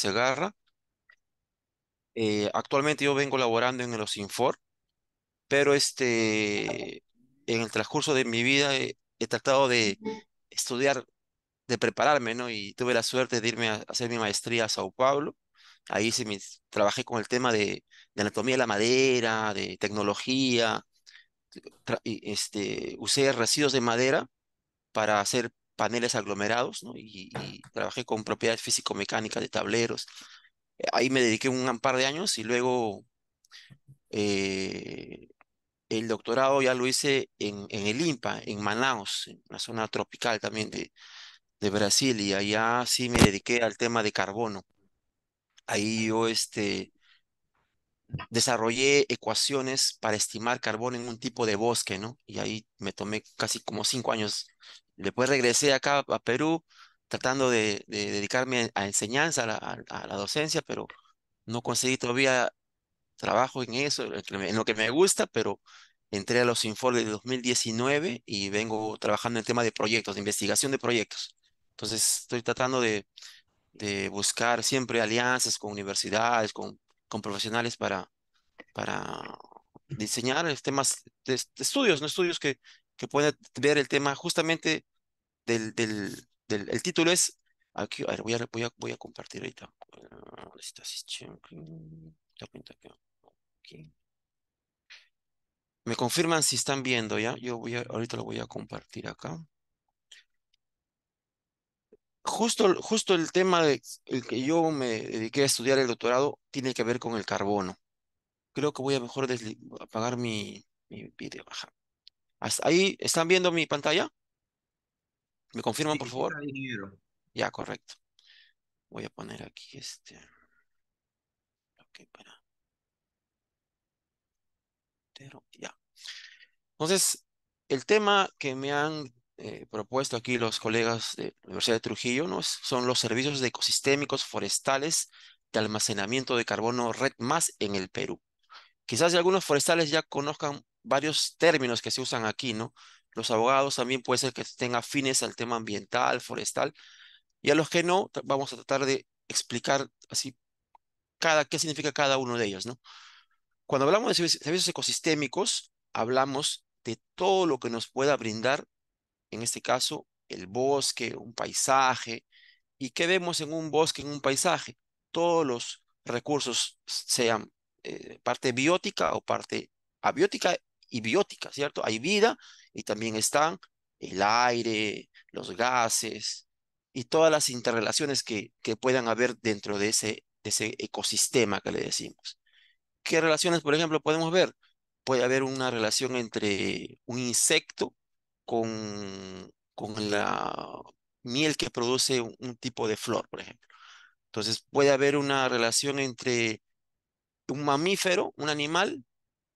se agarra. Eh, actualmente yo vengo laborando en los Infor, pero este, en el transcurso de mi vida he, tratado de estudiar, de prepararme, ¿no? Y tuve la suerte de irme a, hacer mi maestría a Sao Paulo. Ahí se trabajé con el tema de, anatomía de la madera, de tecnología. este, usé residuos de madera para hacer paneles aglomerados, ¿no? Y, trabajé con propiedades físico-mecánicas de tableros. Eh, ahí me dediqué un par de años y luego eh, el doctorado ya lo hice en, en el IMPA, en Manaus, en una zona tropical también de, de Brasil, y allá sí me dediqué al tema de carbono. Ahí yo este, desarrollé ecuaciones para estimar carbono en un tipo de bosque, ¿no? Y ahí me tomé casi como cinco años Después regresé acá a Perú tratando de, dedicarme a enseñanza, a la, docencia, pero no conseguí todavía trabajo en eso, en lo que me gusta, pero entré a los informes de 2019 y vengo trabajando en el tema de proyectos, de investigación de proyectos. Entonces estoy tratando de, de buscar siempre alianzas con universidades, con, con profesionales para, para diseñar temas de, estudios, ¿no? estudios que, que pueden ver el tema justamente del, del, del el título es, aquí, a ver, voy a, voy a, voy a compartir ahorita. Ah, me confirman si están viendo, ¿ya? Yo voy a, ahorita lo voy a compartir acá. Justo, justo el tema de, el que yo me dediqué a estudiar el doctorado tiene que ver con el carbono. Creo que voy a mejor apagar mi, mi video. ¿Ahí están viendo mi pantalla? ¿Me confirman, por favor? Ya, correcto. Voy a poner aquí este. ya. Entonces, el tema que me han eh, propuesto aquí los colegas de la Universidad de Trujillo ¿no? son los servicios ecosistémicos forestales de almacenamiento de carbono red más en el Perú. Quizás algunos forestales ya conozcan varios términos que se usan aquí, ¿no? Los abogados también puede ser que estén afines al tema ambiental, forestal, y a los que no, vamos a tratar de explicar así cada, qué significa cada uno de ellos, ¿no? Cuando hablamos de servicios ecosistémicos, hablamos de todo lo que nos pueda brindar, en este caso, el bosque, un paisaje. ¿Y qué vemos en un bosque, en un paisaje? Todos los recursos, sean eh, parte biótica o parte abiótica y biótica, ¿cierto? Hay vida y también están el aire, los gases y todas las interrelaciones que, que puedan haber dentro de ese, de ese ecosistema que le decimos. ¿Qué relaciones, por ejemplo, podemos ver? Puede haber una relación entre un insecto con, con la miel que produce un, tipo de flor, por ejemplo. Entonces puede haber una relación entre un mamífero, un animal,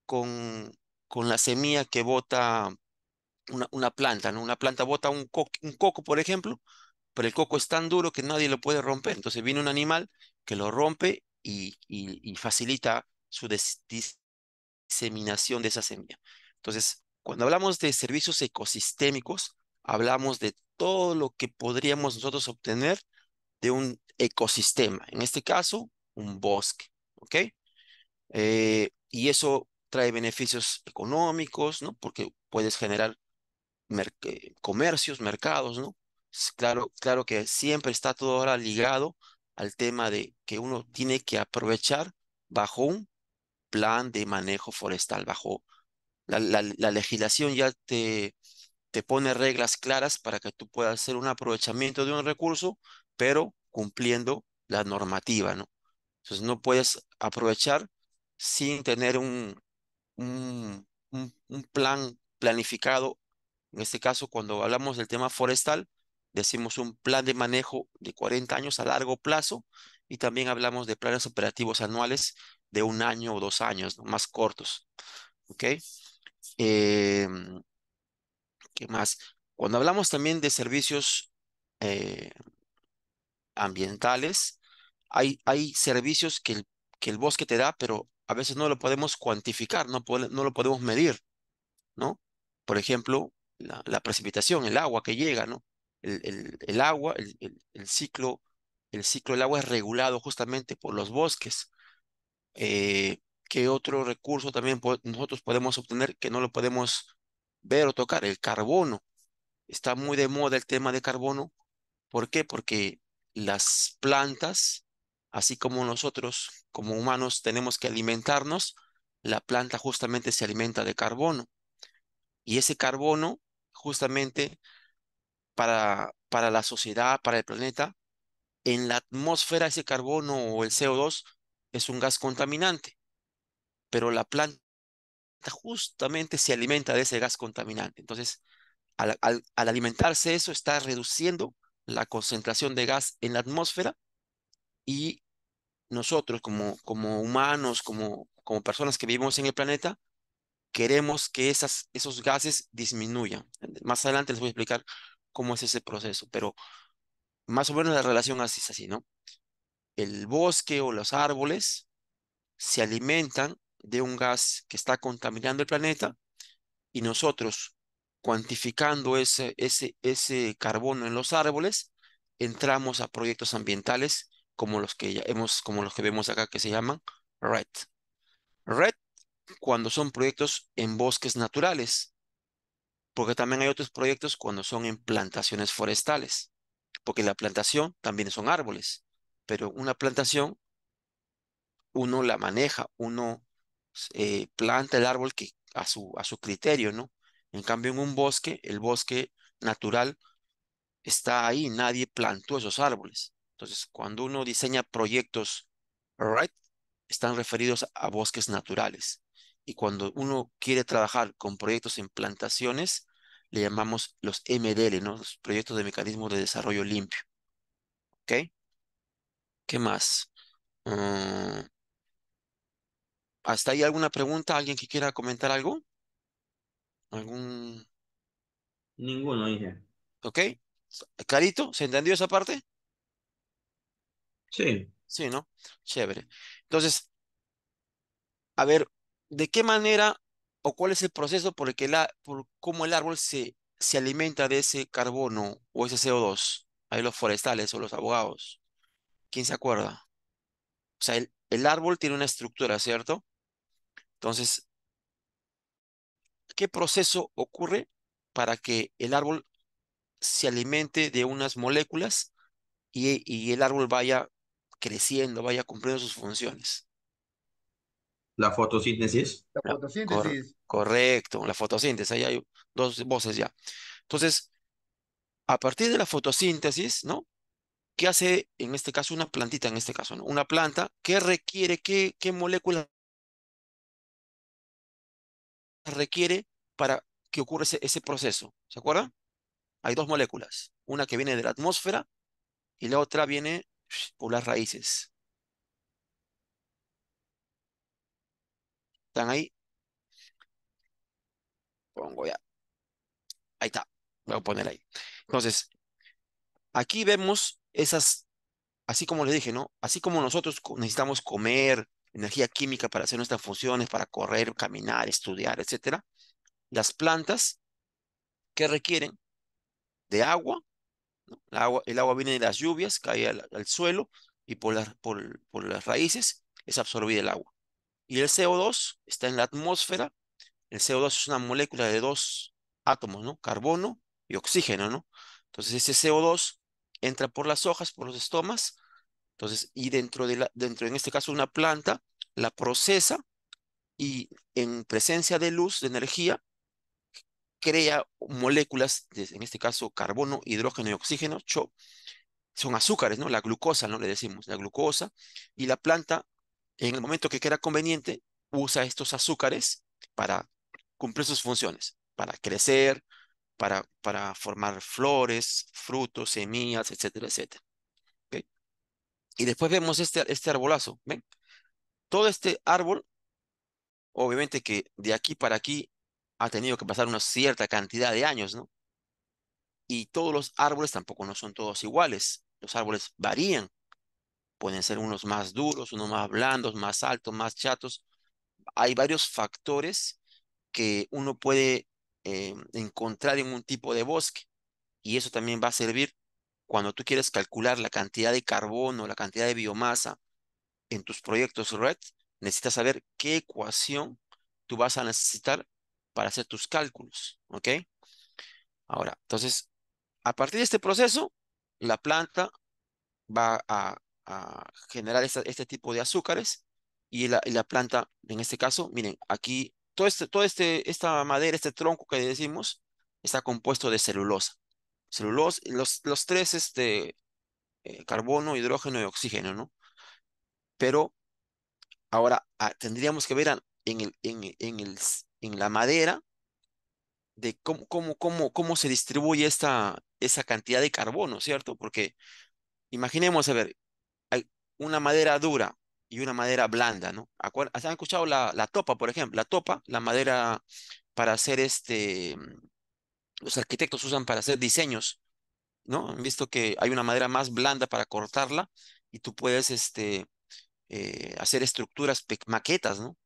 con, con la semilla que bota una, planta, ¿no? Una planta bota un, un coco, por ejemplo, pero el coco es tan duro que nadie lo puede romper. Entonces viene un animal que lo rompe y, facilita su diseminación de esa semilla. Entonces, cuando hablamos de servicios ecosistémicos, hablamos de todo lo que podríamos nosotros obtener de un ecosistema, en este caso, un bosque, ¿ok? Eh, y eso trae beneficios económicos, ¿no? Porque puedes generar eh, comercios, mercados, ¿no? Claro, claro que siempre está todo ahora ligado al tema de que uno tiene que aprovechar bajo un plan de manejo forestal, bajo la, legislación ya te, te pone reglas claras para que tú puedas hacer un aprovechamiento de un recurso, pero cumpliendo la normativa, ¿no? Entonces no puedes aprovechar sin tener un, un, un, plan planificado en este caso, cuando hablamos del tema forestal, decimos un plan de manejo de 40 años a largo plazo y también hablamos de planes operativos anuales de un año o dos años, más cortos. ¿Ok? Eh, ¿Qué más? Cuando hablamos también de servicios eh, ambientales, hay, hay servicios que el, que el bosque te da, pero a veces no lo podemos cuantificar, no, no lo podemos medir, ¿no? Por ejemplo, la, precipitación, el agua que llega, ¿no? El, agua, el, ciclo, el ciclo del agua es regulado justamente por los bosques. Eh, ¿Qué otro recurso también nosotros podemos obtener que no lo podemos ver o tocar? El carbono. Está muy de moda el tema de carbono. ¿Por qué? Porque las plantas, así como nosotros como humanos tenemos que alimentarnos, la planta justamente se alimenta de carbono. Y ese carbono justamente para, para la sociedad, para el planeta, en la atmósfera ese carbono o el CO2 es un gas contaminante, pero la planta justamente se alimenta de ese gas contaminante. Entonces, al, alimentarse eso, está reduciendo la concentración de gas en la atmósfera y nosotros como, como humanos, como, como personas que vivimos en el planeta, queremos que esas, esos gases disminuyan. Más adelante les voy a explicar cómo es ese proceso, pero más o menos la relación así es así, ¿no? El bosque o los árboles se alimentan de un gas que está contaminando el planeta y nosotros cuantificando ese, ese, ese carbono en los árboles, entramos a proyectos ambientales como los que ya hemos, como los que vemos acá que se llaman RED. RED cuando son proyectos en bosques naturales, porque también hay otros proyectos cuando son en plantaciones forestales, porque la plantación también son árboles, pero una plantación uno la maneja, uno eh, planta el árbol a, su, a su criterio, ¿no? En cambio, en un bosque, el bosque natural está ahí, nadie plantó esos árboles. Entonces, cuando uno diseña proyectos, right, están referidos a bosques naturales y cuando uno quiere trabajar con proyectos en plantaciones, le llamamos los MDL, ¿no? Los proyectos de mecanismo de desarrollo limpio. ¿Ok? ¿Qué más? Mm, ¿Hasta ahí alguna pregunta? ¿Alguien que quiera comentar algo? ¿Algún...? Ninguno, dije. ¿Ok? ¿Clarito? ¿Se entendió esa parte? Sí. Sí, ¿no? Chévere. Entonces, a ver, de qué manera o cuál es el proceso por el que la, por cómo el árbol se, alimenta de ese carbono o ese CO2. Ahí los forestales o los abogados. ¿Quién se acuerda? O sea, el, árbol tiene una estructura, ¿cierto? Entonces, ¿qué proceso ocurre para que el árbol se alimente de unas moléculas y el árbol vaya creciendo, vaya cumpliendo sus funciones? La fotosíntesis. La fotosíntesis. correcto, la fotosíntesis. Ahí hay dos voces ya. Entonces, a partir de la fotosíntesis, ¿no? ¿Qué hace en este caso una plantita, en este caso, ¿no? Una planta, ¿qué requiere, qué, qué moléculas requiere para que ocurra ese, ese proceso? ¿Se acuerdan? Hay dos moléculas, una que viene de la atmósfera y la otra viene por las raíces. ¿Están ahí? Pongo ya. Ahí está. Voy a poner ahí. Entonces, aquí vemos esas, así como les dije, ¿no? Así como nosotros necesitamos comer, energía química para hacer nuestras funciones, para correr, caminar, estudiar, etcétera. Las plantas que requieren de agua, el, agua el agua viene de las lluvias, cae al, suelo y por, por, por las raíces es absorbida el agua. Y el CO2 está en la atmósfera. El CO2 es una molécula de dos átomos, ¿no? Carbono y oxígeno, ¿no? Entonces ese CO2 entra por las hojas, por los estomas, entonces, y dentro de la, dentro, en este caso, una planta, la procesa y en presencia de luz, de energía, crea moléculas, en este caso carbono, hidrógeno y oxígeno, cho, son azúcares, ¿no? La glucosa, ¿no? Le decimos, la glucosa, y la planta en el momento que quiera conveniente, usa estos azúcares para cumplir sus funciones, para crecer, para, para formar flores, frutos, semillas, etcétera, etcétera. Y después vemos este, este arbolazo. ¿ven? Todo este árbol, obviamente que de aquí para aquí ha tenido que pasar una cierta cantidad de años, ¿no? Y todos los árboles tampoco no son todos iguales. Los árboles varían Pueden ser unos más duros, unos más blandos, más altos, más chatos. Hay varios factores que uno puede eh, encontrar en un tipo de bosque. Y eso también va a servir cuando tú quieres calcular la cantidad de carbono, la cantidad de biomasa en tus proyectos RED, necesitas saber qué ecuación tú vas a necesitar para hacer tus cálculos, ¿ok? Ahora, entonces, a partir de este proceso, la planta va a a generar este tipo de azúcares y la, planta, en este caso, miren, aquí todo este, todo este, esta madera, este tronco que decimos, está compuesto de celulosa. Celulosa, los, los tres, este, eh, carbono, hidrógeno y oxígeno, ¿no? Pero ahora ah, tendríamos que ver en, en, el, en la madera de cómo, cómo, cómo, cómo se distribuye esta, esa cantidad de carbono, ¿cierto? Porque imaginemos, a ver, una madera dura y una madera blanda, ¿no? ¿Han escuchado la, topa, por ejemplo? La topa, la madera para hacer este, mm, los arquitectos usan para hacer diseños, ¿no? Han visto que hay una madera más blanda para cortarla y tú puedes este, eh, hacer estructuras, maquetas, ¿no?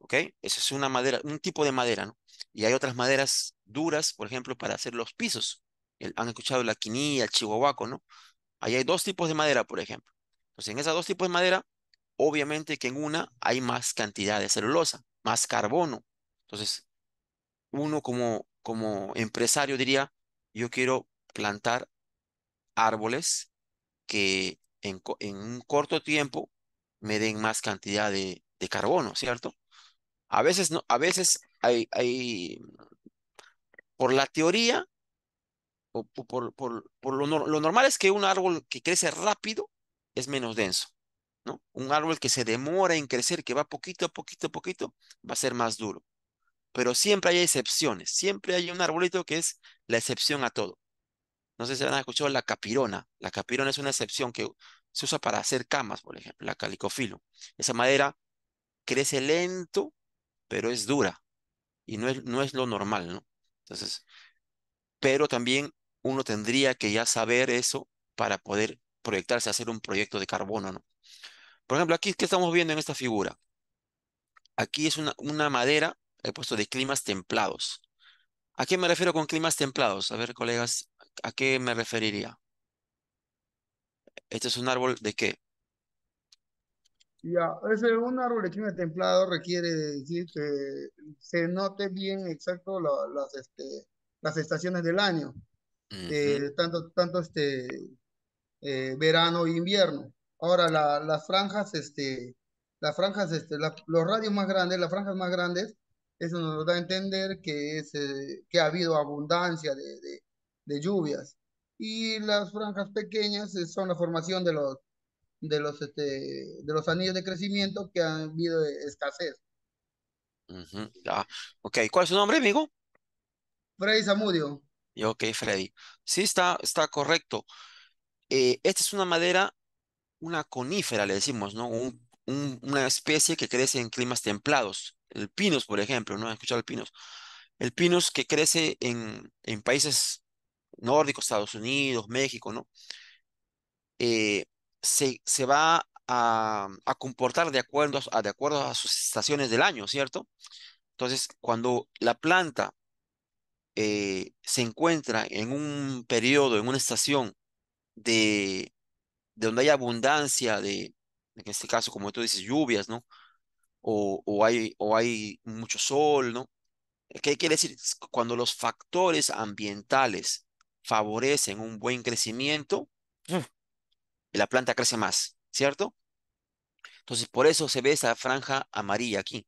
¿Ok? Eso es una madera, un tipo de madera, ¿no? Y hay otras maderas duras, por ejemplo, para hacer los pisos. han escuchado la quinilla, el chihuahuaco, ¿no? Ahí hay dos tipos de madera, por ejemplo. Entonces, en esos dos tipos de madera, obviamente que en una hay más cantidad de celulosa, más carbono. Entonces, uno como, como empresario diría, yo quiero plantar árboles que en, un corto tiempo me den más cantidad de, de carbono, ¿cierto? A veces, no, a veces hay, hay por la teoría, o por, por, por lo, lo normal es que un árbol que crece rápido es menos denso. ¿no? Un árbol que se demora en crecer, que va poquito a poquito a poquito, va a ser más duro. Pero siempre hay excepciones, siempre hay un arbolito que es la excepción a todo. No sé si han escuchado la capirona. La capirona es una excepción que se usa para hacer camas, por ejemplo, la calicofilo. Esa madera crece lento, pero es dura. Y no es, no es lo normal, ¿no? Entonces, pero también uno tendría que ya saber eso para poder proyectarse a hacer un proyecto de carbono, ¿no? Por ejemplo, aquí, ¿qué estamos viendo en esta figura? Aquí es una, madera, he puesto de climas templados. ¿A qué me refiero con climas templados? A ver, colegas, ¿a qué me referiría? ¿Este es un árbol de qué? Ya, es un árbol de clima templado requiere decir que se note bien exacto las, este, las estaciones del año. Eh, tanto tanto este, eh, verano e invierno. Ahora, las franjas, este, las franjas, este, los radios más grandes, las franjas más grandes, eso nos da a entender que, es, eh, que ha habido abundancia de, lluvias. Y las franjas pequeñas eh, son la formación de los, de los, este, de los anillos de crecimiento que han habido escasez. ok, ¿cuál es su nombre, amigo? Freddy Zamudio. Ok, Freddy. Sí, está, está correcto. Eh, esta es una madera, una conífera, le decimos, ¿no? una especie que crece en climas templados. El pinos por ejemplo, ¿no? ¿Han escuchado el pinos El pinos que crece en, en países nórdicos, Estados Unidos, México, ¿no? Eh, se, se, va a, comportar de acuerdo a, de acuerdo a sus estaciones del año, ¿cierto? Entonces, cuando la planta eh, se encuentra en un periodo, en una estación de, de donde hay abundancia de, en este caso, como tú dices, lluvias, ¿no? O, o, hay, o hay mucho sol, ¿no? ¿Qué quiere decir? Cuando los factores ambientales favorecen un buen crecimiento, la planta crece más, ¿cierto? Entonces, por eso se ve esa franja amarilla aquí.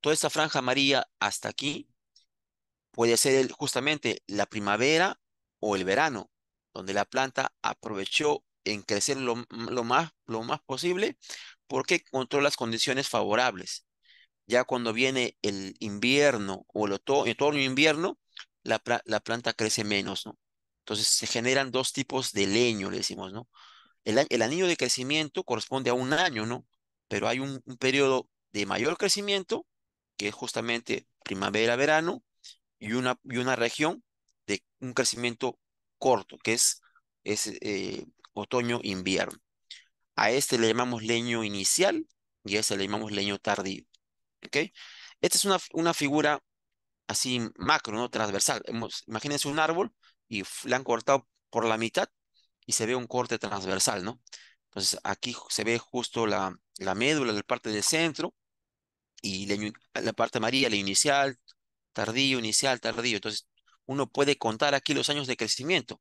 Toda esta franja amarilla hasta aquí puede ser justamente la primavera o el verano donde la planta aprovechó en crecer lo, más, lo más posible porque encontró las condiciones favorables. Ya cuando viene el invierno o el otoño, el invierno, la, planta crece menos, ¿no? Entonces se generan dos tipos de leño, le decimos, ¿no? El, anillo de crecimiento corresponde a un año, ¿no? Pero hay un, un periodo de mayor crecimiento, que es justamente primavera-verano, y una, y una región de un crecimiento corto, que es, eh, otoño-invierno. A este le llamamos leño inicial y a este le llamamos leño tardío. ¿okay? Esta es una, figura así macro, ¿no? transversal. imagínense un árbol y le han cortado por la mitad y se ve un corte transversal, ¿no? Entonces aquí se ve justo la, la médula, la parte del centro y la, la parte amarilla, la inicial, tardío, inicial, tardío. Entonces uno puede contar aquí los años de crecimiento.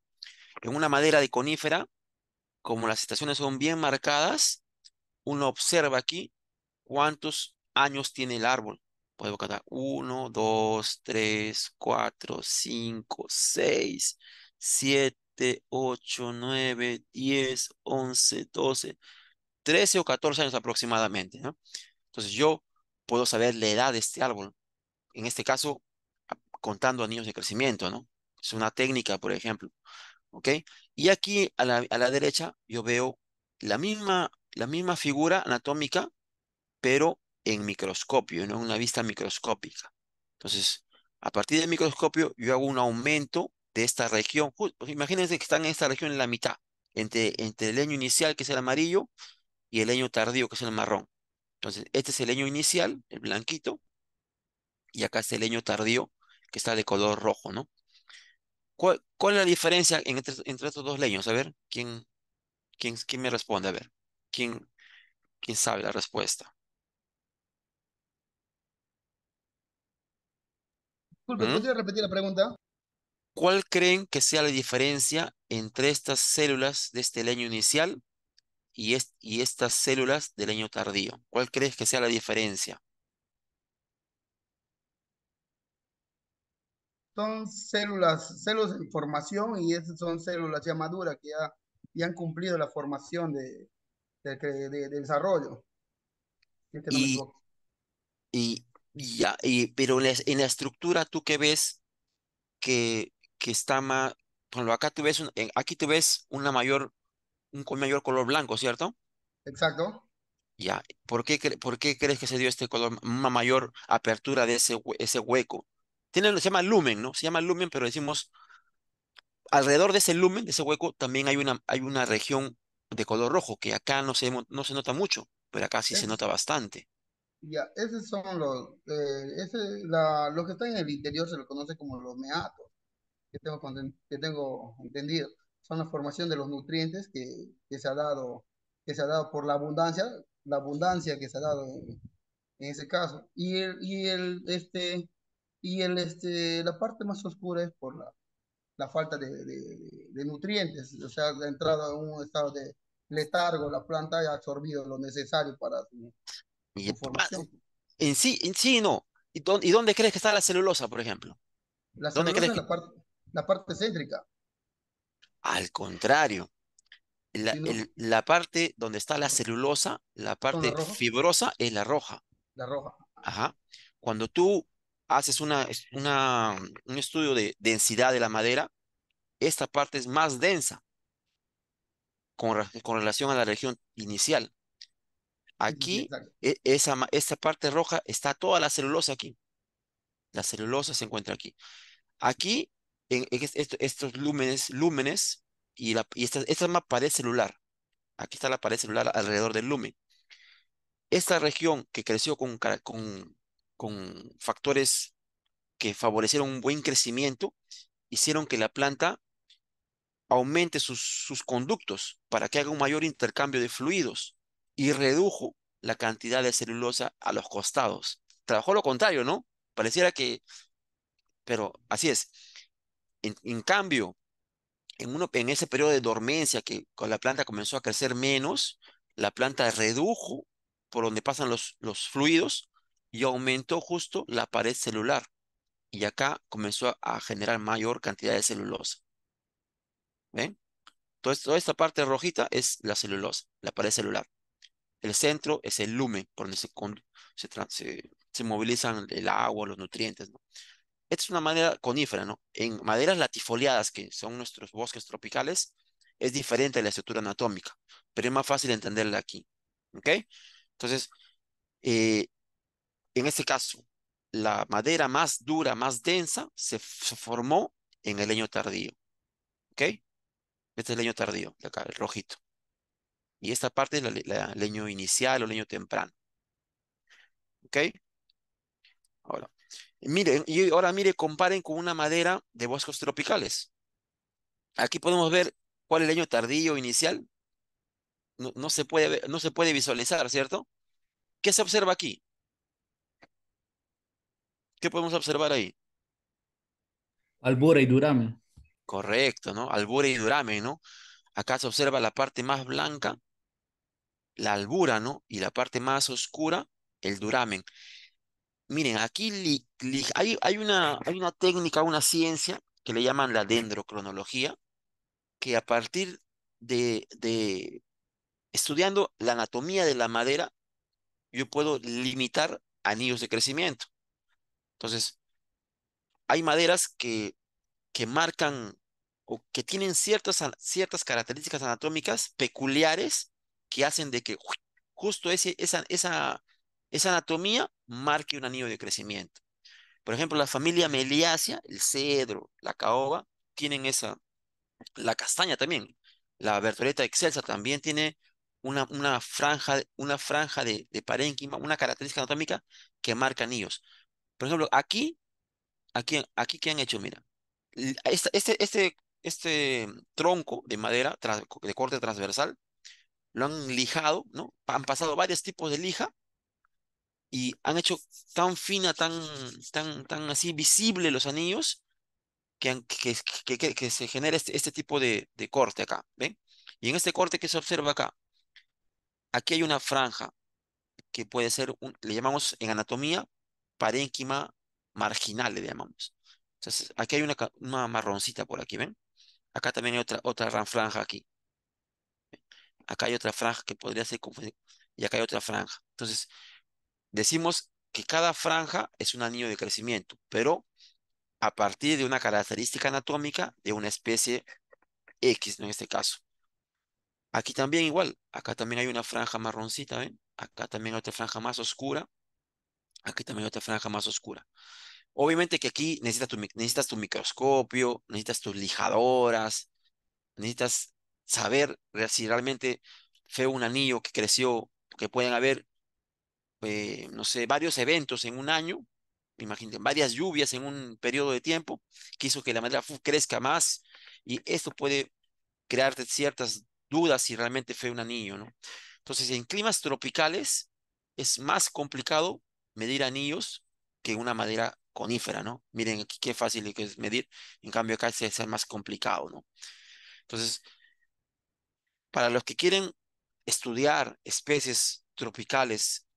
En una madera de conífera, como las estaciones son bien marcadas, uno observa aquí cuántos años tiene el árbol. Puedo contar 1, 2, 3, 4, 5, 6, 7, 8, 9, 10, 11, 12, 13 o 14 años aproximadamente. Entonces yo puedo saber la edad de este árbol. En este caso, contando anillos de crecimiento, ¿no? Es una técnica, por ejemplo. ¿Ok? Y aquí a la, derecha yo veo la misma, la misma figura anatómica, pero en microscopio, en una vista microscópica. Entonces, a partir del microscopio yo hago un aumento de esta región. Pues, imagínense que están en esta región en la mitad, entre, entre el leño inicial, que es el amarillo, y el leño tardío, que es el marrón. Entonces, este es el leño inicial, el blanquito, y acá es el leño tardío, que está de color rojo, ¿no? ¿Cuál, es la diferencia entre, entre, estos dos leños? A ver, ¿quién, quién, quién me responde? A ver, ¿quién, quién sabe la respuesta? Disculpe, voy ¿Mm? ¿podría repetir la pregunta? ¿Cuál creen que sea la diferencia entre estas células de este leño inicial y, y estas células del año tardío? ¿Cuál crees que sea la diferencia? son células, células en formación y esas son células ya maduras que ya, han cumplido la formación de, de, desarrollo. y, ya, y, pero en la, estructura tú que ves que, que está más, bueno, acá tú ves, aquí tú ves una mayor, un mayor color blanco, ¿cierto? Exacto. Ya, ¿por qué, por qué crees que se dio este color, una mayor apertura de ese, ese hueco? Tiene, se llama lumen, ¿no? Se llama lumen, pero decimos, alrededor de ese lumen, de ese hueco, también hay una, hay una región de color rojo, que acá no se, no se nota mucho, pero acá sí se eh. nota bastante. Ya, esos son los, eh, Lo los que están en el interior se lo conoce como los meatos, que tengo, que tengo entendido. Son la formación de los nutrientes que, que, se ha dado, que se ha dado por la abundancia, la abundancia que se ha dado en, ese caso. Y el, y el, este, y el, este, la parte más oscura es por la, la falta de, nutrientes, o sea, ha entrada a un estado de letargo, la planta ha absorbido lo necesario para su, formación. En sí, en sí no. ¿Y dónde, crees que está la celulosa, por ejemplo? La ¿Dónde crees la, parte, la parte céntrica. Al contrario. La, parte donde está la celulosa, la parte fibrosa es la roja. La roja. Ajá. Cuando tú haces una, un estudio de densidad de la madera, esta parte es más densa con, relación a la región inicial. Aquí, e, esa, esta parte roja está toda la celulosa aquí. La celulosa se encuentra aquí. Aquí, en, estos lúmenes, lúmenes y, la, esta, es la pared celular. Aquí está la pared celular alrededor del lumen. Esta región que creció con, con con factores que favorecieron un buen crecimiento, hicieron que la planta aumente sus, sus conductos para que haga un mayor intercambio de fluidos y redujo la cantidad de celulosa a los costados. Trabajó lo contrario, ¿no? Pareciera que... Pero así es. En, cambio, en, uno, en ese periodo de dormencia que con la planta comenzó a crecer menos, la planta redujo por donde pasan los, los fluidos y aumentó justo la pared celular. Y acá comenzó a generar mayor cantidad de celulosa. ¿Ven? Entonces, toda esta parte rojita es la celulosa, la pared celular. El centro es el lumen, por donde se, se, movilizan el agua, los nutrientes. ¿no? Esta es una madera conífera, ¿no? En maderas latifoliadas, que son nuestros bosques tropicales, es diferente la estructura anatómica, pero es más fácil entenderla aquí. ¿Ok? Entonces, eh, en este caso, la madera más dura, más densa, se, formó en el leño tardío. ¿Ok? Este es el leño tardío, acá, el rojito. Y esta parte es la, leño inicial o leño temprano. ¿Ok? Ahora, miren, y ahora mire, comparen con una madera de bosques tropicales. Aquí podemos ver cuál es el leño tardío inicial. No, se puede, no se puede visualizar, ¿cierto? ¿Qué se observa aquí? ¿Qué podemos observar ahí? Albura y duramen. Correcto, ¿no? Albura y duramen, ¿no? Acá se observa la parte más blanca, la albura, ¿no? Y la parte más oscura, el duramen. Miren, aquí hay, una, técnica, una ciencia que le llaman la dendrocronología, que a partir de estudiando la anatomía de la madera, yo puedo limitar anillos de crecimiento. Entonces, hay maderas que, marcan o que tienen ciertas, características anatómicas peculiares que hacen de que justo esa, anatomía marque un anillo de crecimiento. Por ejemplo, la familia Meliácea, el cedro, la caoba, tienen esa, la castaña también, la bertoleta excelsa también tiene una, franja, una franja de, de parénquima, una característica anatómica que marca anillos. Por ejemplo, aquí, aquí, aquí ¿qué han hecho? Mira, este, este, este, este, tronco de madera de corte transversal lo han lijado, ¿no? Han pasado varios tipos de lija y han hecho tan fina, tan, tan, tan así visible los anillos que, que, que, se genera este, este, tipo de, de corte acá, ¿ven? Y en este corte que se observa acá, aquí hay una franja que puede ser, un, le llamamos en anatomía parénquima marginal, le llamamos. Entonces, aquí hay una, marroncita por aquí, ¿ven? Acá también hay otra, otra franja aquí. Acá hay otra franja que podría ser Y acá hay otra franja. Entonces, decimos que cada franja es un anillo de crecimiento, pero a partir de una característica anatómica de una especie X, en este caso. Aquí también igual, acá también hay una franja marroncita, ¿ven? Acá también hay otra franja más oscura Aquí también hay otra franja más oscura. Obviamente que aquí necesitas tu, microscopio, necesitas tus lijadoras, necesitas saber si realmente fue un anillo que creció, que pueden haber, eh, no sé, varios eventos en un año, imagínate, varias lluvias en un periodo de tiempo, que hizo que la madera crezca más, y esto puede crearte ciertas dudas si realmente fue un anillo, ¿no? Entonces, en climas tropicales es más complicado medir anillos que una madera conífera, ¿no? Miren aquí qué fácil es medir, en cambio acá se hace más complicado, ¿no? Entonces, para los que quieren estudiar especies tropicales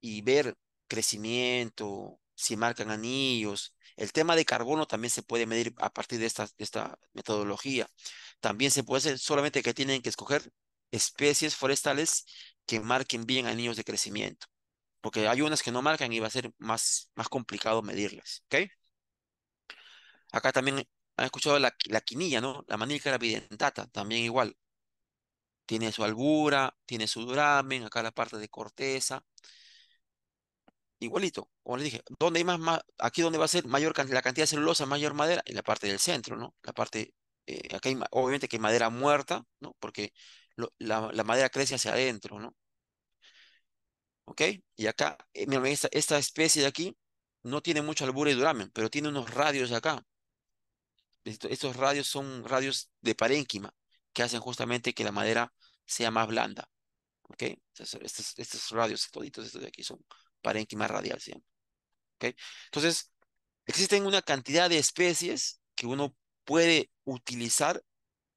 y ver crecimiento, si marcan anillos, el tema de carbono también se puede medir a partir de esta, de esta metodología. También se puede hacer, solamente que tienen que escoger especies forestales que marquen bien anillos de crecimiento porque hay unas que no marcan y va a ser más, más complicado medirlas, ¿ok? Acá también han escuchado la, la quinilla, ¿no? La manícara bidentata, también igual. Tiene su albura, tiene su duramen, acá la parte de corteza. Igualito, como les dije, ¿dónde hay más, aquí donde va a ser mayor la cantidad de celulosa, mayor madera? En la parte del centro, ¿no? La parte, eh, acá obviamente que hay madera muerta, ¿no? Porque la madera crece hacia adentro, ¿no? ¿ok? Y acá, eh, esta, especie de aquí no tiene mucho albura y duramen, pero tiene unos radios de acá. estos radios son radios de parénquima que hacen justamente que la madera sea más blanda, ¿ok? estos, radios, toditos estos de aquí son parénquima radial, siempre ¿ok? Entonces, existen una cantidad de especies que uno puede utilizar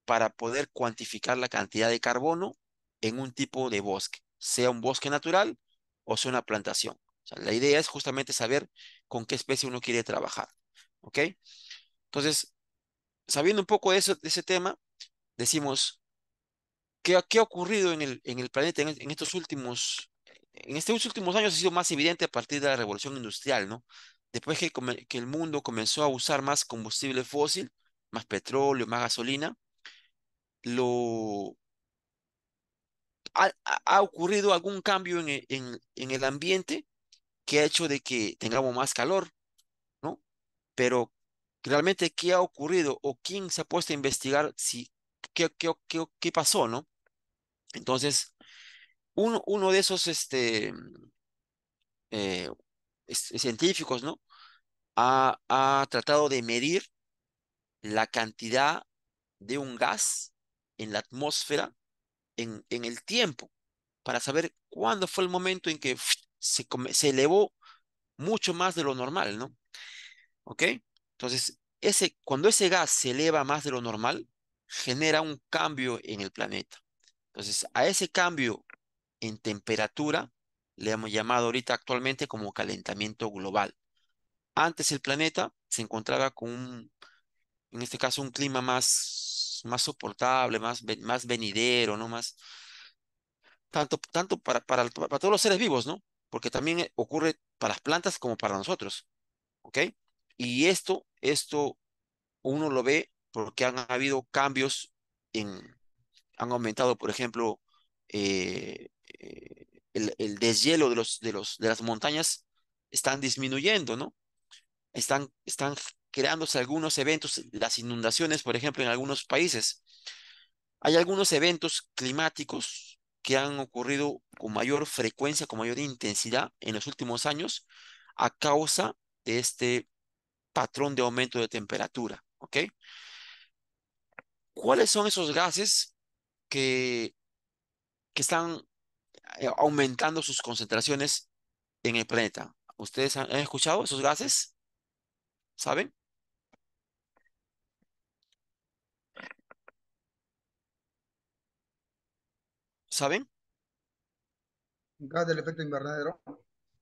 para poder cuantificar la cantidad de carbono en un tipo de bosque, sea un bosque natural o sea una plantación. O sea, la idea es justamente saber con qué especie uno quiere trabajar. ¿Ok? Entonces, sabiendo un poco de, eso, de ese tema, decimos, ¿qué, qué ha ocurrido en el, en el planeta en, estos últimos... En estos últimos años ha sido más evidente a partir de la revolución industrial, ¿no? Después que, que el mundo comenzó a usar más combustible fósil, más petróleo, más gasolina, lo, ha, ocurrido algún cambio e, en, el ambiente que ha hecho de que tengamos más calor, ¿no? Pero realmente, ¿qué ha ocurrido o quién se ha puesto a investigar si, qué, qué, pasó, ¿no? Entonces, uno, uno de esos este, eh, científicos, ¿no? ha tratado de medir la cantidad de un gas en la atmósfera en, el tiempo para saber cuándo fue el momento en que se, elevó mucho más de lo normal, ¿no? ¿Ok? Entonces, ese, cuando ese gas se eleva más de lo normal, genera un cambio en el planeta. Entonces, a ese cambio en temperatura le hemos llamado ahorita actualmente como calentamiento global. Antes el planeta se encontraba con un, en este caso, un clima más más, soportable, más, más venidero, ¿no? Más, tanto, tanto para, para, para todos los seres vivos, ¿no? Porque también eh, ocurre para las plantas como para nosotros, ¿ok? Y esto, esto uno lo ve porque han habido cambios en, han aumentado, por ejemplo, eh, eh, el, el, deshielo de, los, de, los, de las montañas están disminuyendo, ¿no? Están, están creándose algunos eventos, las inundaciones, por ejemplo, en algunos países. Hay algunos eventos climáticos que han ocurrido con mayor frecuencia, con mayor intensidad en los últimos años a causa de este patrón de aumento de temperatura. ¿Ok? ¿Cuáles son esos gases que, que están eh, aumentando sus concentraciones en el planeta? ¿Ustedes han, escuchado esos gases? ¿Saben? ¿saben? Gas del efecto invernadero.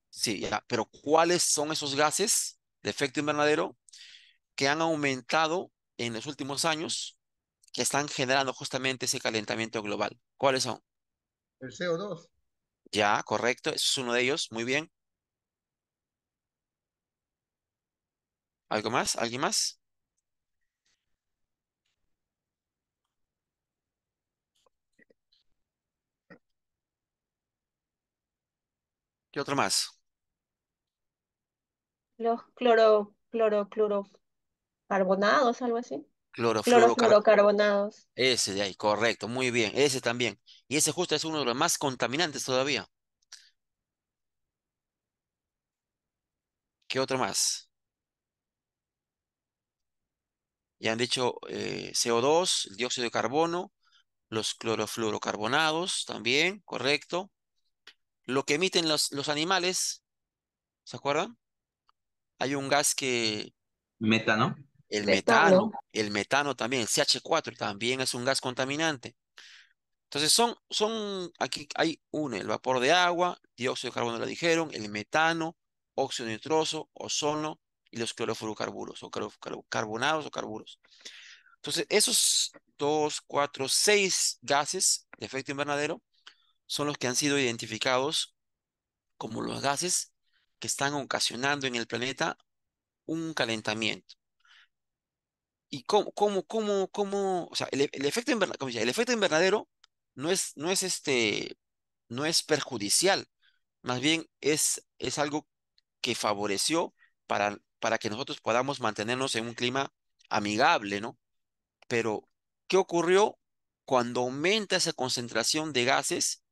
Sí, ya, pero ¿cuáles son esos gases de efecto invernadero que han aumentado en los últimos años que están generando justamente ese calentamiento global? ¿Cuáles son? El CO2. Ya, correcto, es uno de ellos, muy bien. ¿Algo más? ¿Alguien más? ¿Qué otro más? Los cloro, cloro, algo así. Clorofluorocarbonados. Ese de ahí, correcto, muy bien, ese también. Y ese justo es uno de los más contaminantes todavía. ¿Qué otro más? Ya han dicho eh, CO2, dióxido de carbono, los clorofluorocarbonados también, correcto lo que emiten los, los animales, ¿se acuerdan? Hay un gas que... Metano. El metano, el metano también, el CH4 también es un gas contaminante. Entonces son, son, aquí hay uno, el vapor de agua, dióxido de carbono lo dijeron, el metano, óxido nitroso, ozono y los clorofluorocarburos, o carbonados o carburos. Entonces esos dos, cuatro, seis gases de efecto invernadero son los que han sido identificados como los gases que están ocasionando en el planeta un calentamiento. ¿Y cómo, cómo, cómo, cómo? O sea, el, e, efecto invernadero, el efecto no es, no es este, no es perjudicial, más bien es, es algo que favoreció para, para que nosotros podamos mantenernos en un clima amigable, ¿no? Pero, ¿qué ocurrió cuando aumenta esa concentración de gases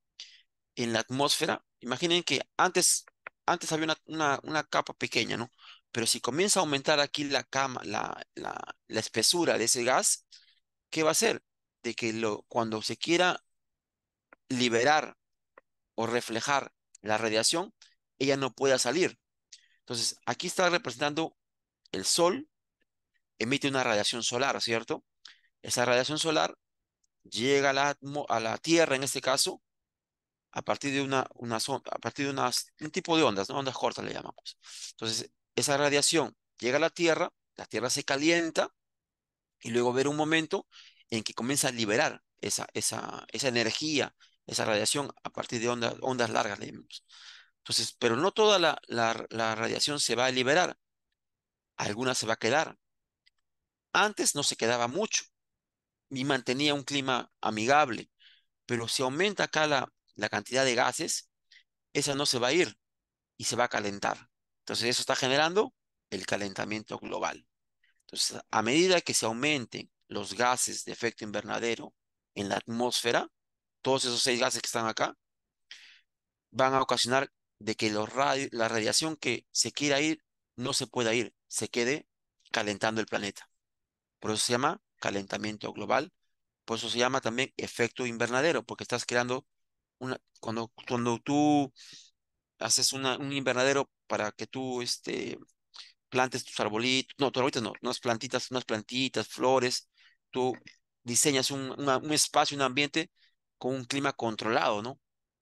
en la atmósfera, imaginen que antes, antes había una, capa pequeña, ¿no? Pero si comienza a aumentar aquí la cama, la, la, espesura de ese gas, ¿qué va a hacer? De que lo, cuando se quiera liberar o reflejar la radiación, ella no pueda salir. Entonces, aquí está representando el Sol, emite una radiación solar, ¿cierto? Esa radiación solar llega a la Tierra, en este caso, a partir de, una, una, a partir de un tipo de ondas, ondas cortas le llamamos. Entonces, esa radiación llega a la Tierra, la Tierra se calienta y luego ver un momento en que comienza a liberar esa, esa, esa energía, esa radiación a partir de ondas, ondas largas le Entonces, pero no toda la, la, radiación se va a liberar, alguna se va a quedar. Antes no se quedaba mucho y mantenía un clima amigable, pero se aumenta acá la, la cantidad de gases, esa no se va a ir y se va a calentar. Entonces eso está generando el calentamiento global. Entonces, a medida que se aumenten los gases de efecto invernadero en la atmósfera, todos esos seis gases que están acá, van a ocasionar de que los la radiación que se quiera ir no se pueda ir, se quede calentando el planeta. Por eso se llama calentamiento global, por eso se llama también efecto invernadero, porque estás creando cuando, cuando tú haces una, un invernadero para que tú este, plantes tus arbolitos, no, tus arbolitos no, unas plantitas, unas plantitas, flores, tú diseñas un, un espacio, un ambiente con un clima controlado, ¿no?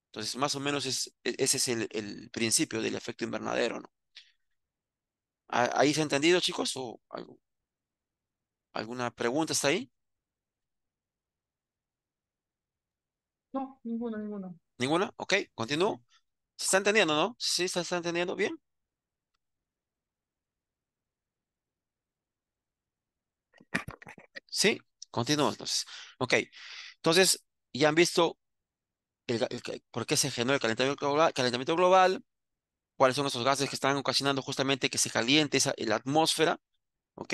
Entonces, más o menos es, e, ese es el, el principio del efecto invernadero, ¿no? ¿Ahí se ha entendido, chicos? ¿O ¿Alguna pregunta está ahí? No, ninguna, ninguna. ¿Ninguna? Ok, continúo. ¿Se está entendiendo, no? ¿Sí se está entendiendo bien? ¿Sí? Continúo entonces. Ok, entonces ya han visto por qué se generó el calentamiento global, calentamiento global, cuáles son esos gases que están ocasionando justamente que se caliente esa, la atmósfera, ¿ok?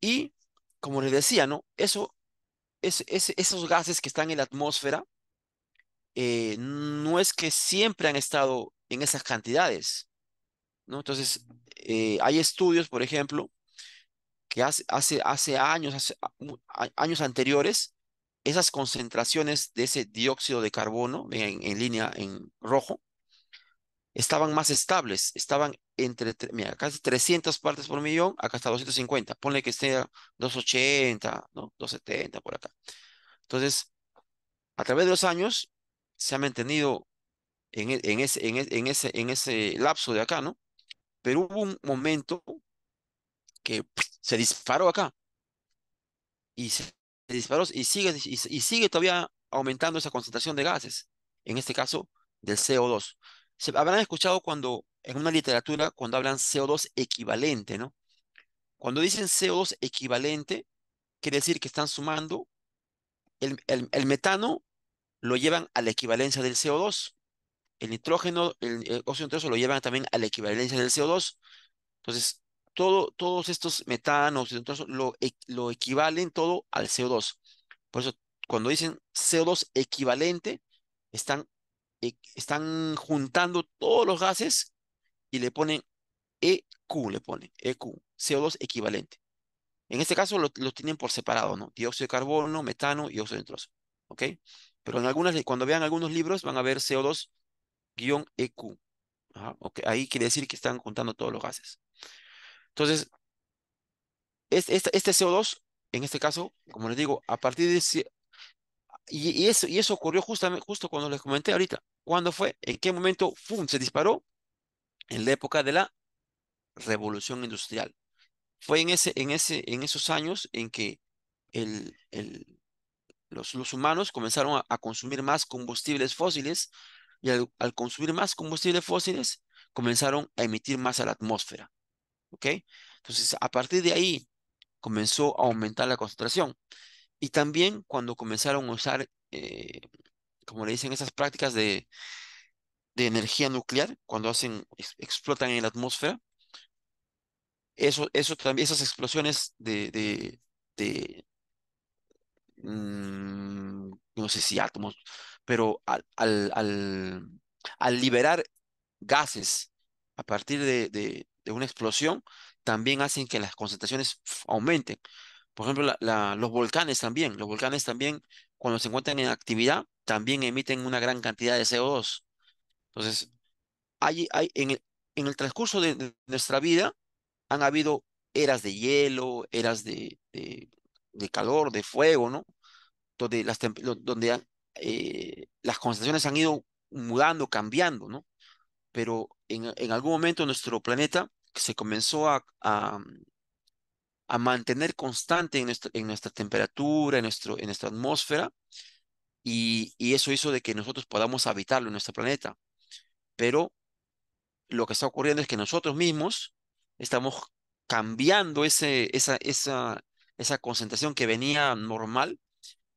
Y como les decía, ¿no? Eso, es, es, esos gases que están en la atmósfera eh, no es que siempre han estado en esas cantidades, ¿no? Entonces, eh, hay estudios, por ejemplo, que hace, hace, hace años, años anteriores, esas concentraciones de ese dióxido de carbono en, línea, en rojo, estaban más estables, estaban entre, mira, casi 300 partes por millón, acá hasta 250, ponle que esté 280, ¿no? 270 por acá. Entonces, a través de los años, se ha mantenido en, e, en, ese, e, en, ese, en ese lapso de acá, ¿no? Pero hubo un momento que se disparó acá y se disparó y sigue, y, sigue todavía aumentando esa concentración de gases, en este caso del CO2. habrán escuchado cuando en una literatura, cuando hablan CO2 equivalente, ¿no? Cuando dicen CO2 equivalente, quiere decir que están sumando el, el metano lo llevan a la equivalencia del CO2. El nitrógeno, el, eh, óxido nitroso lo llevan también a la equivalencia del CO2. Entonces, todo, todos estos metanos, óxido nitroso, lo, e, lo equivalen todo al CO2. Por eso, cuando dicen CO2 equivalente, están, eh, están juntando todos los gases y le ponen EQ, le ponen EQ, CO2 equivalente. En este caso lo tienen por separado, ¿no? Dióxido de carbono, metano y óxido nitroso. ¿Ok? Pero en algunas, cuando vean algunos libros van a ver CO2-EQ. ¿ah? Ahí quiere decir que están contando todos los gases. Entonces, este, CO2, en este caso, como les digo, a partir de... Y, eso, y eso ocurrió justamente, justo cuando les comenté ahorita. ¿Cuándo fue? ¿En qué momento? ¡Fum! Se disparó en la época de la revolución industrial. Fue en, ese, en, ese, en esos años en que el, el, los, humanos comenzaron a, consumir más combustibles fósiles y al, consumir más combustibles fósiles comenzaron a emitir más a la atmósfera. ¿Ok? Entonces, a partir de ahí comenzó a aumentar la concentración. Y también cuando comenzaron a usar, eh, como le dicen, esas prácticas de, energía nuclear, cuando hacen, explotan en la atmósfera, eso, eso, esas explosiones de, Mm, no sé si átomos, pero al, al, al, al liberar gases a partir de, de, una explosión, también hacen que las concentraciones aumenten. Por ejemplo, los volcanes también, los volcanes también, cuando se encuentran en actividad, también emiten una gran cantidad de CO2. Entonces, hay, hay, en, el, transcurso de, nuestra vida han habido eras de hielo, eras de, de calor, de fuego, ¿no? Donde las, donde, eh, las concentraciones han ido mudando, cambiando, ¿no? Pero en, algún momento nuestro planeta se comenzó a, a, mantener constante en nuestra, temperatura, en, nuestro, en nuestra atmósfera, y, eso hizo de que nosotros podamos habitarlo en nuestro planeta. Pero lo que está ocurriendo es que nosotros mismos estamos cambiando ese, esa, esa, esa concentración que venía normal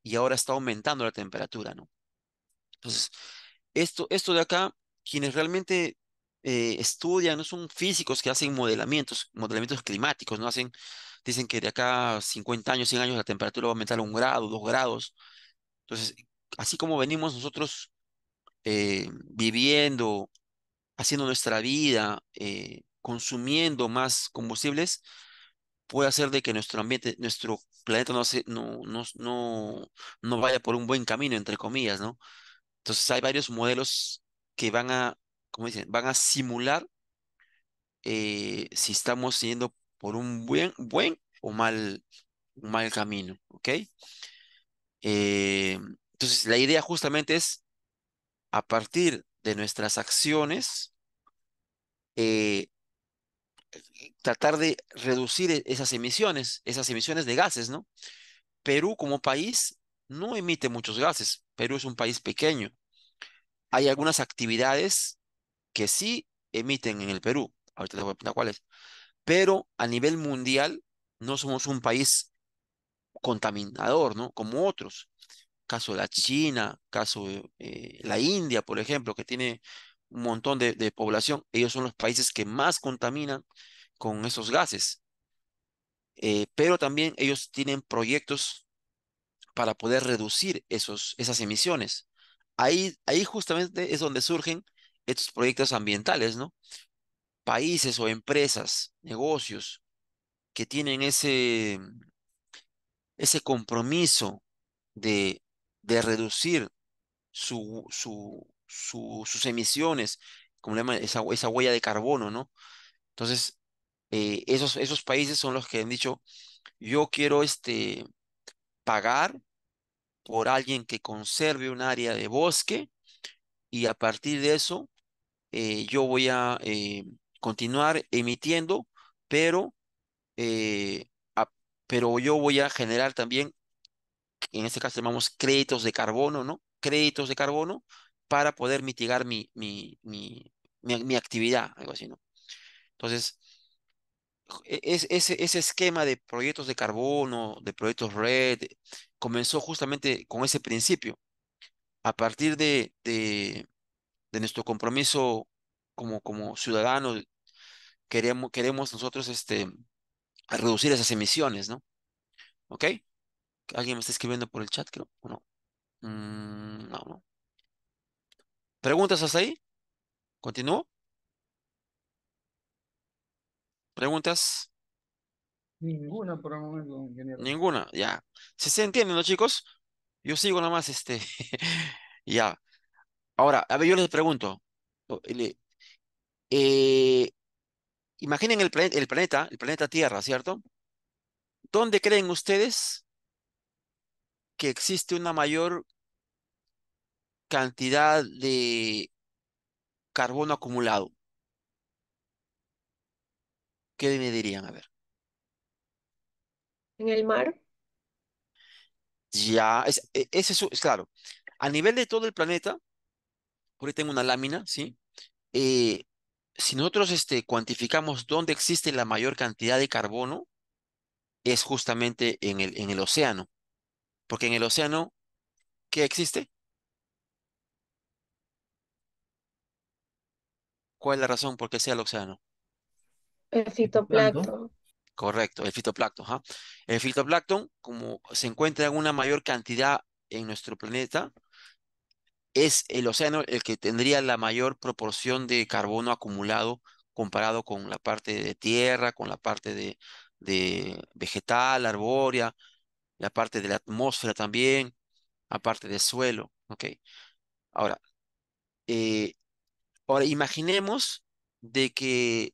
y ahora está aumentando la temperatura, ¿no? Entonces, esto, esto de acá, quienes realmente eh, estudian, no son físicos que hacen modelamientos, modelamientos climáticos, ¿no? Hacen, dicen que de acá 50 años, 100 años la temperatura va a aumentar un grado, dos grados. Entonces, así como venimos nosotros eh, viviendo, haciendo nuestra vida, eh, consumiendo más combustibles, puede hacer de que nuestro ambiente, nuestro planeta no, se, no, no, no, vaya por un buen camino, entre comillas, ¿no? Entonces hay varios modelos que van a, ¿cómo dicen? Van a simular eh, si estamos yendo por un buen, buen o mal, mal camino, ¿ok? Eh, entonces la idea justamente es, a partir de nuestras acciones, eh, tratar de reducir e, esas emisiones, esas emisiones de gases, ¿no? Perú como país no emite muchos gases, Perú es un país pequeño. Hay algunas actividades que sí emiten en el Perú, ahorita te voy a preguntar cuáles, pero a nivel mundial no somos un país contaminador, ¿no? Como otros. Caso de la China, caso de eh, la India, por ejemplo, que tiene un montón de población, ellos son los países que más contaminan con esos gases. Eh, pero también ellos tienen proyectos para poder reducir esos, esas emisiones. Ahí, ahí justamente es donde surgen estos proyectos ambientales, ¿no? Países o empresas, negocios que tienen ese, ese compromiso de, de reducir su, su, sus emisiones, como le llaman, esa, esa huella de carbono, ¿no? Entonces, eh, esos, esos países son los que han dicho, yo quiero este, pagar por alguien que conserve un área de bosque y a partir de eso eh, yo voy a eh, continuar emitiendo, pero, pero yo voy a generar también, en este caso llamamos créditos de carbono, ¿no? Créditos de carbono para poder mitigar mi, mi actividad, algo así, ¿no? Entonces, e-, es, ese, ese esquema de proyectos de carbono, de proyectos red, comenzó justamente con ese principio. A partir de, de, nuestro compromiso como, como ciudadanos, queremos, queremos nosotros este, reducir esas emisiones, ¿no? ¿Ok? ¿Alguien me está escribiendo por el chat, creo? no? Mm, no, no. ¿Preguntas hasta ahí? ¿Continúo? ¿Preguntas? Ninguna por el momento, ingeniero. Ninguna, ya. Si se entienden, ¿no, chicos? Yo sigo nomás, este. ya. Ahora, a ver, yo les pregunto. Eh, imaginen el, el planeta, el planeta Tierra, ¿cierto? ¿Dónde creen ustedes que existe una mayor cantidad de carbono acumulado? ¿qué me dirían? A ver. ¿En el mar? Ya, e, ese es, claro. A nivel de todo el planeta, ahorita tengo una lámina, ¿sí? Eh, si nosotros este, cuantificamos dónde existe la mayor cantidad de carbono, es justamente en el, en el océano. Porque en el océano, ¿qué existe? ¿Cuál es la razón por qué sea el océano? El fitoplancton. Correcto, el fitoplancton. El fitoplancton, como se encuentra en una mayor cantidad en nuestro planeta, es el océano el que tendría la mayor proporción de carbono acumulado comparado con la parte de tierra, con la parte de, vegetal, arbórea, la parte de la atmósfera también, aparte del suelo. ¿ok? Ahora, eh, ahora imaginemos de que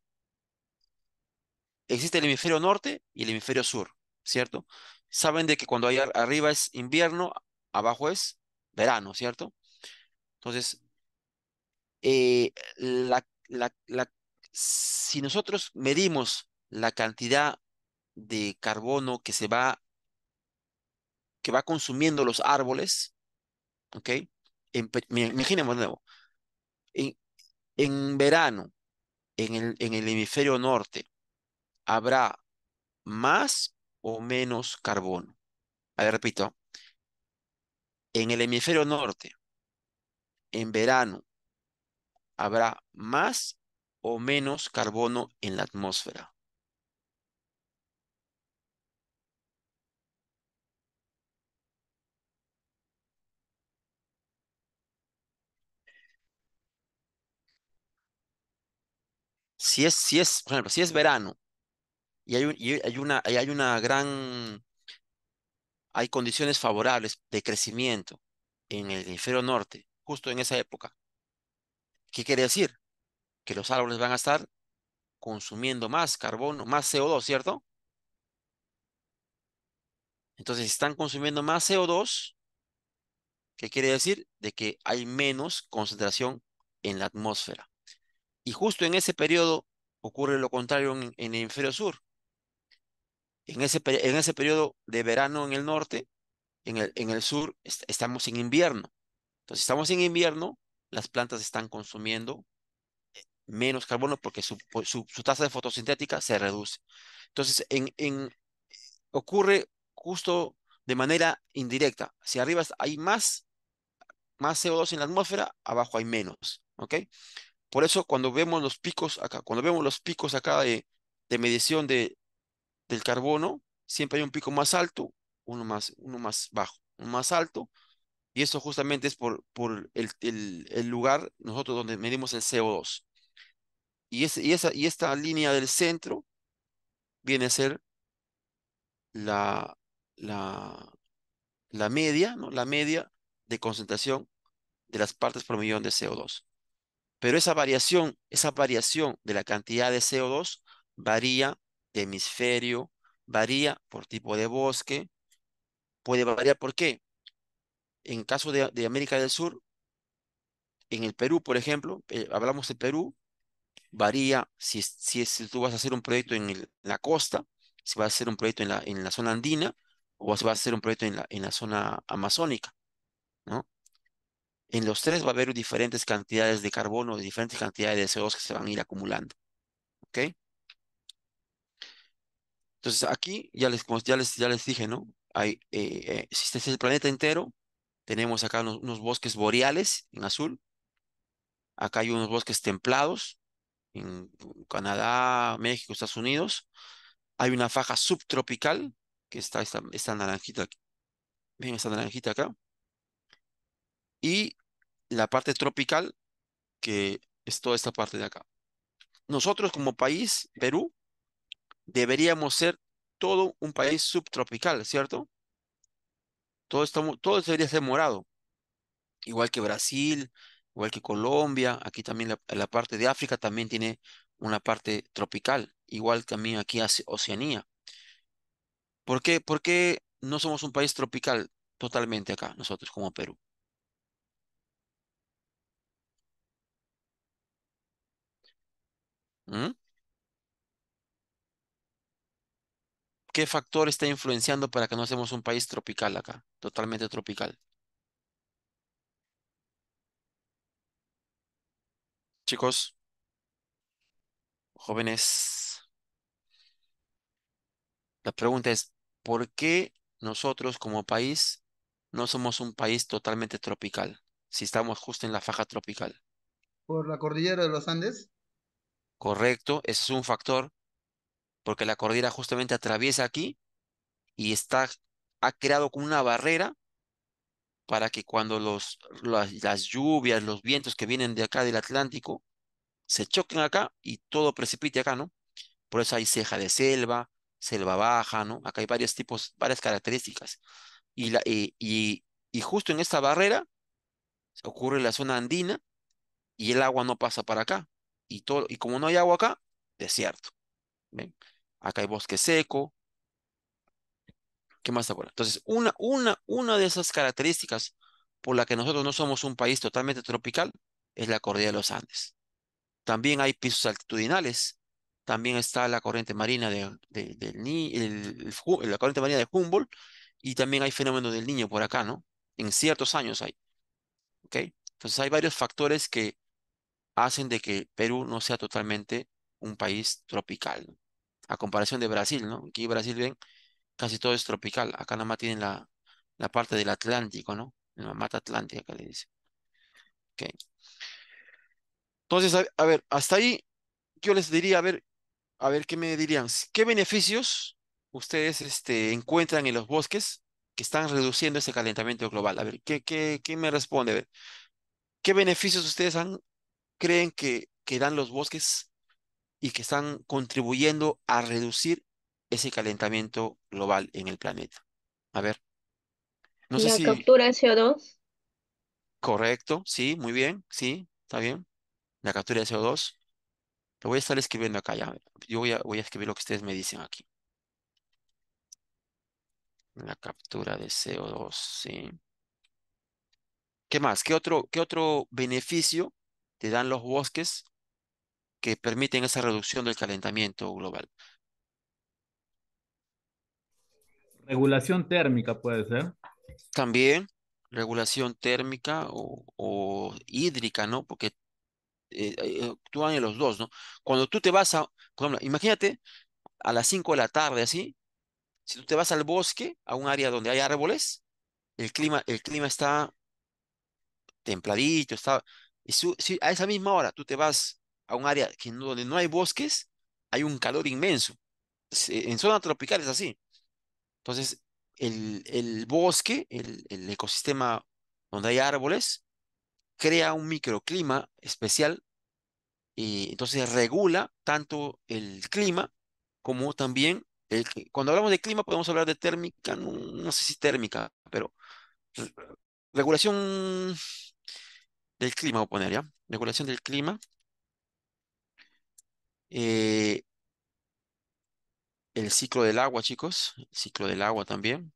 existe el hemisferio norte y el hemisferio sur, ¿cierto? Saben de que cuando hay arriba es invierno, abajo es verano, ¿cierto? Entonces, eh, si nosotros medimos la cantidad de carbono que se va, que va consumiendo los árboles, ¿ok? En, imaginemos de nuevo, en, verano, en el, en el hemisferio norte, habrá más o menos carbono. A ver, repito. En el hemisferio norte, en verano, habrá más o menos carbono en la atmósfera. Si es, si es, por ejemplo, si es verano y hay, una, hay una gran, hay condiciones favorables de crecimiento en el hemisferio norte, justo en esa época. ¿Qué quiere decir? Que los árboles van a estar consumiendo más carbono, más CO2, ¿cierto? Entonces, están consumiendo más CO2, ¿qué quiere decir? De que hay menos concentración en la atmósfera. Y justo en ese periodo ocurre lo contrario en, en el hemisferio sur. En ese, en ese periodo de verano en el norte, en el, en el sur estamos en invierno. Entonces, estamos en invierno, las plantas están consumiendo eh, menos carbono porque pues, su, tasa de fotosintética se reduce. Entonces, en, en, ocurre justo de manera indirecta. Si arriba hay más, más CO2 en la atmósfera, abajo hay menos. Por eso cuando vemos los picos acá, cuando vemos los picos acá de, de medición de, del carbono, siempre hay un pico más alto, uno más, uno más bajo, uno más alto, y eso justamente es por, por el, lugar nosotros donde medimos el CO2. Y, esa, y esta línea del centro viene a ser la, la, la media, ¿no? La media de concentración de las partes por millón de CO2. Pero esa variación, esa variación de la cantidad de CO2 varía hemisferio, varía por tipo de bosque, puede variar por qué. En caso de, América del Sur, en el Perú, por ejemplo, eh, hablamos de Perú, varía si, si, tú vas a hacer un proyecto en, la costa, si vas a hacer un proyecto en la, en la zona andina o si vas a hacer un proyecto en la, en la zona amazónica, ¿no? En los tres va a haber diferentes cantidades de carbono, diferentes cantidades de CO2 que se van a ir acumulando, ¿ok? Entonces aquí ya les, ya les, ya les dije, ¿no? Hay, existe eh, eh, el planeta entero, tenemos acá unos, bosques boreales en azul, acá hay unos bosques templados en Canadá, México, Estados Unidos, hay una faja subtropical, que está esta, esta naranjita aquí, ven esta naranjita acá, y la parte tropical, que es toda esta parte de acá. Nosotros como país, Perú, deberíamos ser todo un país subtropical, ¿cierto? Todo, todo debería ser morado, igual que Brasil, igual que Colombia, aquí también la, parte de África también tiene una parte tropical, igual también aquí hace Oceanía. ¿Por qué? ¿Por qué no somos un país tropical totalmente acá, nosotros como Perú? ¿Mm? ¿Qué factor está influenciando para que no seamos un país tropical acá? Totalmente tropical. Chicos, jóvenes, la pregunta es, ¿por qué nosotros como país no somos un país totalmente tropical si estamos justo en la faja tropical? Por la cordillera de los Andes. Correcto, ese es un factor porque la cordillera justamente atraviesa aquí y está, ha creado como una barrera para que cuando los, las, lluvias, los vientos que vienen de acá del Atlántico, se choquen acá y todo precipite acá, ¿no? Por eso hay ceja de selva, selva baja, ¿no? Acá hay varios tipos, varias características. Y, la, eh, y, justo en esta barrera ocurre la zona andina y el agua no pasa para acá. Y, todo, y como no hay agua acá, desierto. ¿Ven? acá hay bosque seco. ¿Qué más bueno? Entonces, una, una, una de esas características por la que nosotros no somos un país totalmente tropical es la cordillera de los Andes. También hay pisos altitudinales, también está la corriente marina de, del la corriente marina de Humboldt y también hay fenómenos del niño por acá, ¿no? En ciertos años hay. ¿Ok? Entonces hay varios factores que hacen de que Perú no sea totalmente un país tropical a comparación de Brasil, ¿no? Aquí Brasil bien, casi todo es tropical, acá nada más tienen la, parte del Atlántico, ¿no? La mata atlántica, que le dicen. Okay. Entonces, a, ver, hasta ahí yo les diría, a ver, a ver qué me dirían, ¿qué beneficios ustedes este, encuentran en los bosques que están reduciendo ese calentamiento global? A ver, ¿qué, me responde? ver, ¿qué beneficios ustedes han, creen que, que dan los bosques y que están contribuyendo a reducir ese calentamiento global en el planeta. A ver. No sé La captura de CO2. Correcto, sí, muy bien, sí, está bien. La captura de CO2. Lo voy a estar escribiendo acá ya. Yo voy a, voy a escribir lo que ustedes me dicen aquí. La captura de CO2, sí. ¿Qué más? ¿Qué otro, qué otro beneficio te dan los bosques que permiten esa reducción del calentamiento global. Regulación térmica puede ser. También regulación térmica o, o hídrica, ¿no? Porque eh, eh, actúan en los dos, ¿no? Cuando tú te vas a, imagínate a las 5 de la tarde, así, si tú te vas al bosque, a un área donde hay árboles, el clima, el clima está templadito, está, y si a esa misma hora tú te vas a un área que donde no hay bosques, hay un calor inmenso. En zonas tropicales así. Entonces, el, el bosque, el, ecosistema donde hay árboles, crea un microclima especial y entonces regula tanto el clima como también el, cuando hablamos de clima podemos hablar de térmica, no, sé si térmica, pero regulación del clima, voy poner ya, regulación del clima eh, el ciclo del agua, chicos, el ciclo del agua también.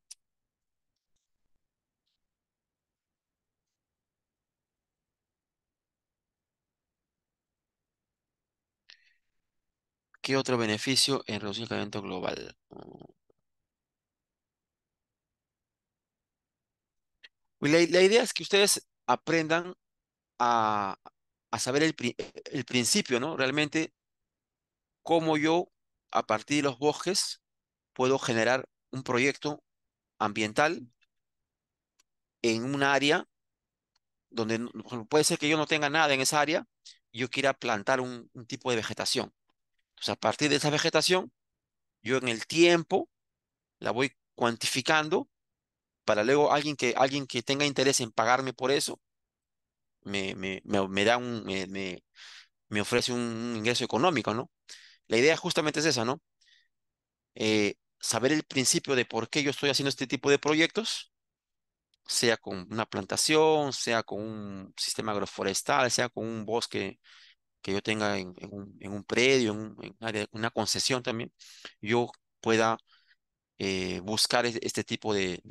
¿Qué otro beneficio en reducir el calentamiento global? Mm. La, idea es que ustedes aprendan a, saber el, principio, ¿no? Realmente cómo yo, a partir de los bosques, puedo generar un proyecto ambiental en un área donde puede ser que yo no tenga nada en esa área y yo quiera plantar un, tipo de vegetación. Entonces, a partir de esa vegetación, yo en el tiempo la voy cuantificando para luego alguien que, alguien que tenga interés en pagarme por eso, me, me, da un, me, ofrece un ingreso económico, ¿no? La idea justamente es esa, ¿no? Eh, saber el principio de por qué yo estoy haciendo este tipo de proyectos, sea con una plantación, sea con un sistema agroforestal, sea con un bosque que yo tenga en, un, predio, en, una concesión también, yo pueda eh, buscar este tipo de,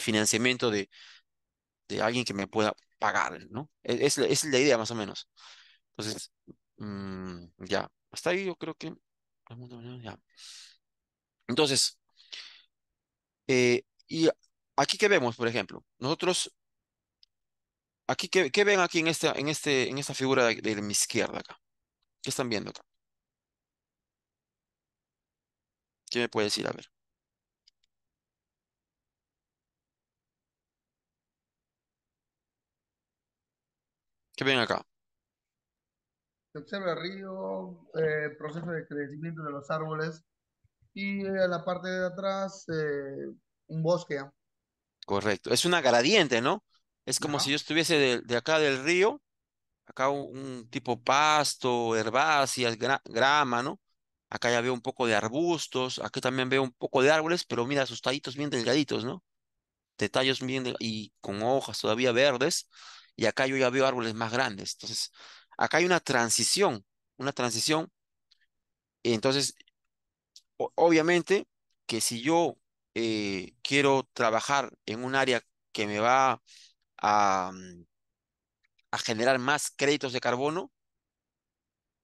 financiamiento de, de, alguien que me pueda pagar, ¿no? E, es, es, la idea más o menos. Entonces, mm, ya, hasta ahí yo creo que... Entonces, eh, y aquí que vemos, por ejemplo, nosotros, aquí que, ven aquí en esta, en este, en esta figura de, mi izquierda acá. ¿Qué están viendo acá? ¿Qué me puede decir? A ver. ¿Qué ven acá? observa el río, el eh, proceso de crecimiento de los árboles y a eh, la parte de atrás eh, un bosque. Correcto, es una gradiente, ¿no? Es como si yo estuviese de, acá del río, acá un, tipo pasto, herbáceas, grama, ¿no? Acá ya veo un poco de arbustos, acá también veo un poco de árboles, pero mira, sus tallitos bien delgaditos, ¿no? Detalles bien y con hojas todavía verdes, y acá yo ya veo árboles más grandes. Entonces, Acá hay una transición, una transición. Entonces, obviamente que si yo eh, quiero trabajar en un área que me va a, mm, generar más créditos de carbono,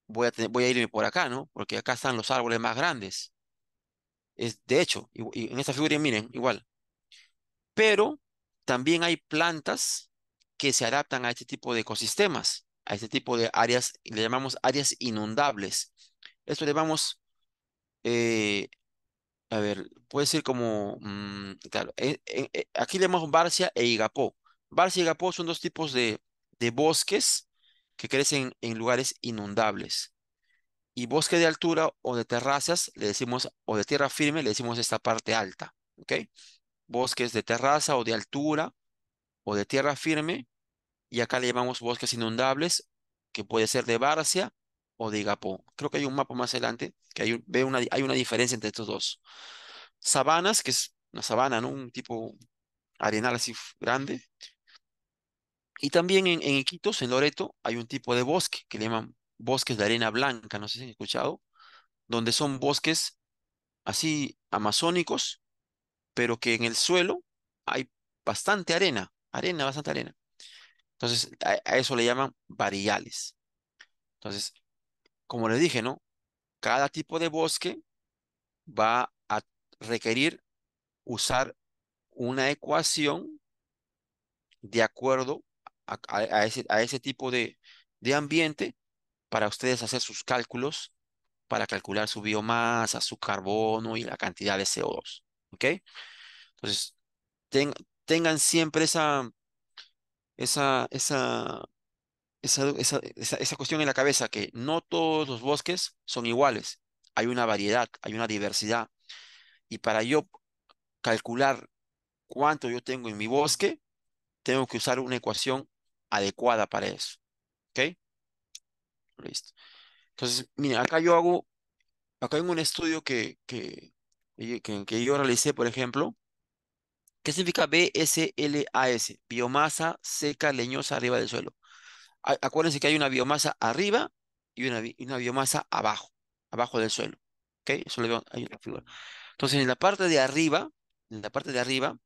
voy a, irme por acá, ¿no? Porque acá están los árboles más grandes. Es, de hecho, en esta figura, miren, igual. Pero también hay plantas que se adaptan a este tipo de ecosistemas a este tipo de áreas, le llamamos áreas inundables. Esto le llamamos, eh, a ver, puede ser como, mm, claro, eh, eh, aquí le llamamos Barcia e Igapó. Barcia e Igapó son dos tipos de, de bosques que crecen en lugares inundables. Y bosque de altura o de terrazas, le decimos, o de tierra firme, le decimos esta parte alta, ¿ok? Bosques de terraza o de altura o de tierra firme, y acá le llamamos bosques inundables, que puede ser de Barcia o de Gapo Creo que hay un mapa más adelante que hay, ve una, hay una diferencia entre estos dos. Sabanas, que es una sabana, Un tipo arenal así grande. Y también en, en Iquitos, en Loreto, hay un tipo de bosque que le llaman bosques de arena blanca, no sé si han escuchado, donde son bosques así amazónicos, pero que en el suelo hay bastante arena, arena, bastante arena. Entonces, a, eso le llaman variales. Entonces, como les dije, ¿no? Cada tipo de bosque va a requerir usar una ecuación de acuerdo a, ese, a ese, tipo de, ambiente para ustedes hacer sus cálculos para calcular su biomasa, su carbono y la cantidad de CO2. ¿Ok? Entonces, tengan siempre esa, esa, cuestión en la cabeza, que no todos los bosques son iguales, hay una variedad, hay una diversidad. Y para yo calcular cuánto yo tengo en mi bosque, tengo que usar una ecuación adecuada para eso. ¿Ok? Listo. Entonces, miren, acá yo hago, acá hay un estudio que, que, que, que yo realicé, por ejemplo, ¿Qué significa BSLAS? Biomasa seca leñosa arriba del suelo. Acuérdense que hay una biomasa arriba y una, biomasa abajo, abajo del suelo. ¿Ok? Eso hay una figura. Entonces, en la parte de arriba, en la parte de arriba,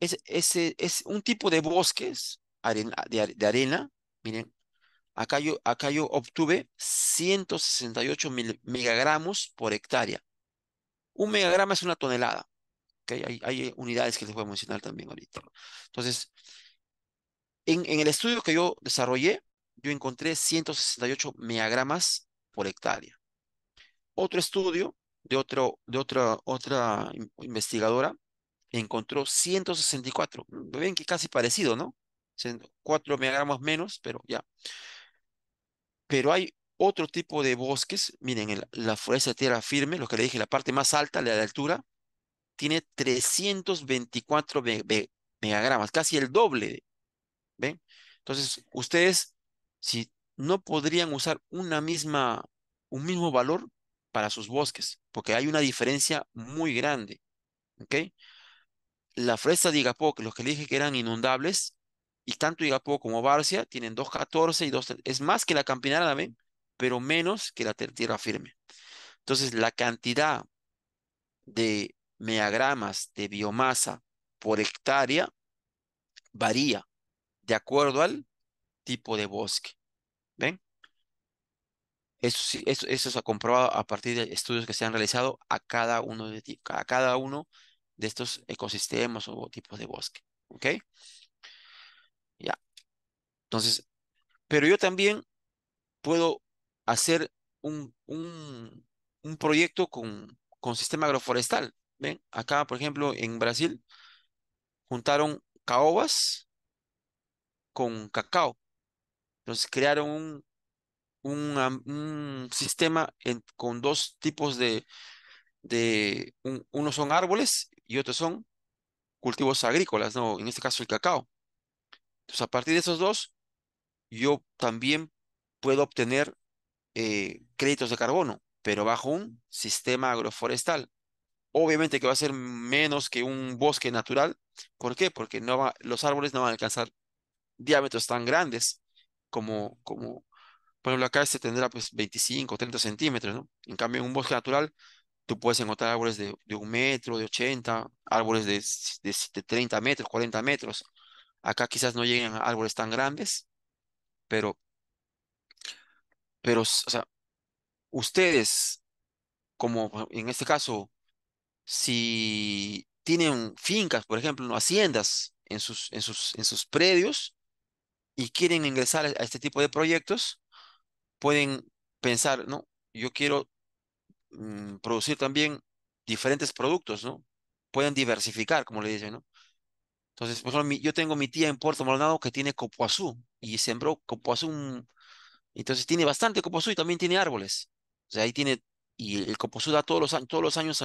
es, un tipo de bosques de, arena. Miren, acá yo, acá yo obtuve 168 mil, megagramos por hectárea. Un megagrama es una tonelada. Hay, unidades que les voy a mencionar también ahorita. Entonces, en, el estudio que yo desarrollé, yo encontré 168 megagramas por hectárea. Otro estudio de, otro, de otra, otra investigadora encontró 164. Ven que casi parecido, ¿no? 4 megagramos menos, pero ya. Pero hay otro tipo de bosques. Miren, la fuerza de tierra firme, lo que le dije, la parte más alta, la de altura, tiene 324 megagramas, casi el doble. ¿Ven? Entonces, ustedes, si no podrían usar una misma, un mismo valor para sus bosques, porque hay una diferencia muy grande. ¿Ok? La fresa de Igapó, que los que le dije que eran inundables, y tanto Igapó como Barcia tienen 2.14 y dos, Es más que la campinada, ¿ven? Pero menos que la tierra firme. Entonces, la cantidad de megagramas de biomasa por hectárea varía de acuerdo al tipo de bosque. ¿Ven? Eso, eso, se ha comprobado a partir de estudios que se han realizado a cada uno de, cada uno de estos ecosistemas o tipos de bosque. ¿Ok? Ya. Entonces, pero yo también puedo hacer un, un, un proyecto con, con sistema agroforestal. ¿Ven? Acá, por ejemplo, en Brasil, juntaron caobas con cacao. Entonces crearon un, un, sistema con dos tipos de, de son árboles y otros son cultivos agrícolas, ¿no? En este caso el cacao. Entonces, a partir de esos dos, yo también puedo obtener eh, créditos de carbono, pero bajo un sistema agroforestal obviamente que va a ser menos que un bosque natural. ¿Por qué? Porque los árboles no van a alcanzar diámetros tan grandes como, como por ejemplo, acá este tendrá pues 25, 30 centímetros, ¿no? En cambio, en un bosque natural, tú puedes encontrar árboles de, un metro, de 80, árboles de, 30 metros, 40 metros. Acá quizás no lleguen árboles tan grandes, pero, pero, o sea, ustedes, como en este caso, si tienen fincas, por ejemplo, ¿no? haciendas en sus, en, sus, en sus predios y quieren ingresar a este tipo de proyectos, pueden pensar, ¿no? Yo quiero mm, producir también diferentes productos, ¿no? Pueden diversificar, como le dicen, ¿no? Entonces, por yo tengo mi tía en Puerto Maldonado que tiene copoazú y sembró copoazú. Mm, entonces tiene bastante copoazú y también tiene árboles. O sea, ahí tiene y el Azul da todos los años, todos los años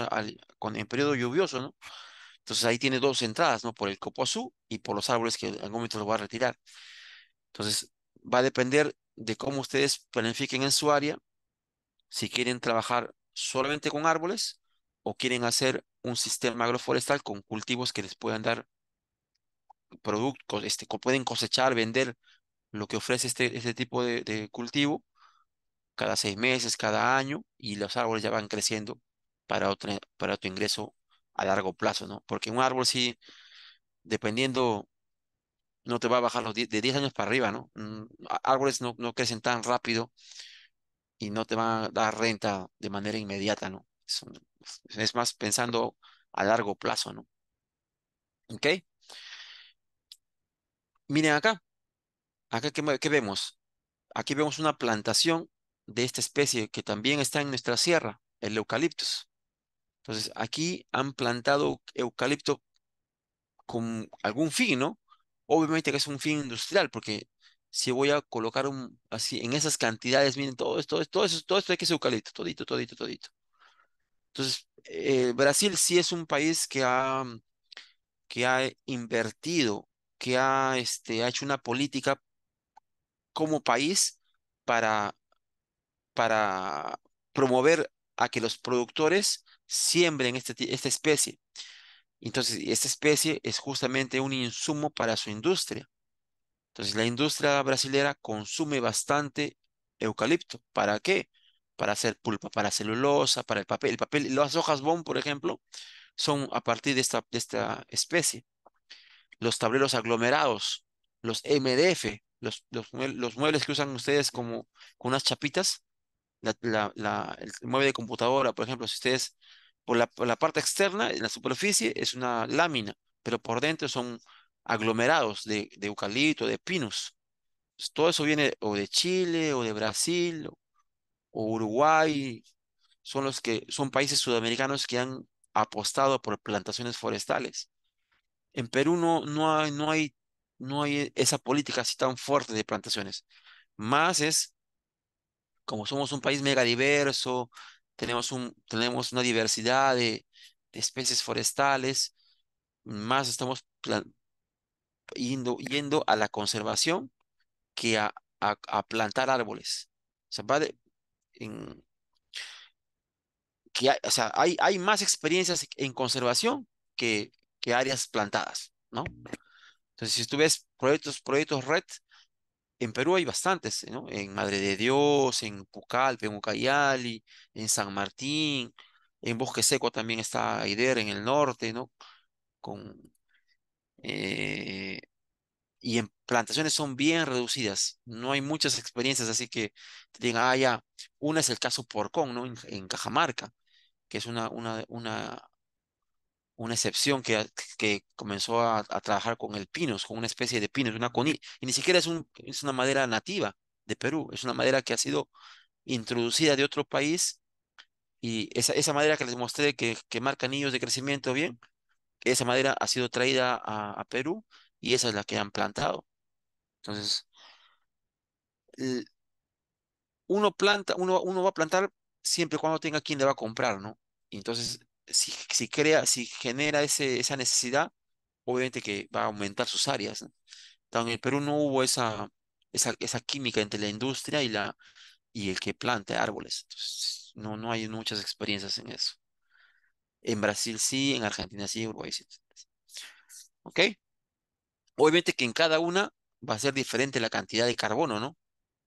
con, en periodo lluvioso, ¿no? Entonces ahí tiene dos entradas, ¿no? Por el Azul y por los árboles que en algún momento lo va a retirar. Entonces va a depender de cómo ustedes planifiquen en su área, si quieren trabajar solamente con árboles o quieren hacer un sistema agroforestal con cultivos que les puedan dar productos, este, pueden cosechar, vender lo que ofrece este, este tipo de cultivo cada seis meses, cada año, y los árboles ya van creciendo para, otro, para tu ingreso a largo plazo, ¿no? Porque un árbol sí, dependiendo, no te va a bajar los de 10 años para arriba, ¿no? Mm, árboles no, no crecen tan rápido y no te van a dar renta de manera inmediata, ¿no? Es, más pensando a largo plazo, ¿no? ¿Ok? Miren acá. Acá, ¿qué, ¿qué, vemos? Aquí vemos una plantación de esta especie que también está en nuestra sierra, el eucaliptus. Entonces, aquí han plantado eucalipto con algún fin, ¿no? Obviamente que es un fin industrial, porque si voy a colocar un, así en esas cantidades, miren, todo esto, todo esto, todo esto hay que es eucalipto, todito, todito, todito. Entonces, eh, Brasil sí es un país que ha, que ha invertido, que ha, este, ha hecho una política como país para para promover a que los productores siembren este esta especie. Entonces, esta especie es justamente un insumo para su industria. Entonces, la industria brasilera consume bastante eucalipto. ¿Para qué? Para hacer pulpa, para celulosa, para el papel. papel, las hojas BOM, por ejemplo, son a partir de esta, especie. Los tableros aglomerados, los MDF, los, los muebles que usan ustedes como con unas chapitas, la, el mueble de computadora, por ejemplo, si ustedes por la, la parte externa, en la superficie, es una lámina, pero por dentro son aglomerados de, de eucalipto, de pinos. todo eso viene o de Chile, o de Brasil, o, Uruguay. Son los que son países sudamericanos que han apostado por plantaciones forestales. En Perú no, no, hay, no, hay, no hay esa política así tan fuerte de plantaciones. Más es como somos un país mega diverso, tenemos, un, tenemos una diversidad de, especies forestales, más estamos yendo, a la conservación que a, a, plantar árboles. O sea, hay, hay, más experiencias en conservación que, que áreas plantadas, ¿no? Entonces, si tú ves proyectos, proyectos red, en Perú hay bastantes, ¿no? En Madre de Dios, en Pucallpa, en Ucayali, en San Martín, en Bosque Seco también está Aider en el norte, ¿no? Con, eh, y en plantaciones son bien reducidas, no hay muchas experiencias, así que te digan, ah, una es el caso Porcón, ¿no? En, Cajamarca, que es una, una una excepción que, que comenzó a, trabajar con el pinos, con una especie de pinos, una conil, y ni siquiera es, un, es una madera nativa de Perú, es una madera que ha sido introducida de otro país, y esa, esa madera que les mostré que, que marca anillos de crecimiento bien, esa madera ha sido traída a, Perú y esa es la que han plantado. Entonces, uno planta, uno, uno va a plantar siempre cuando tenga quien le va a comprar, ¿no? Y entonces si, crea, si genera ese, esa necesidad, obviamente que va a aumentar sus áreas. en el Perú no hubo esa, esa, química entre la industria y, la, y el que planta árboles. no, no hay muchas experiencias en eso. En Brasil sí, en Argentina sí, Uruguay sí. ¿Ok? Obviamente que en cada una va a ser diferente la cantidad de carbono, ¿no?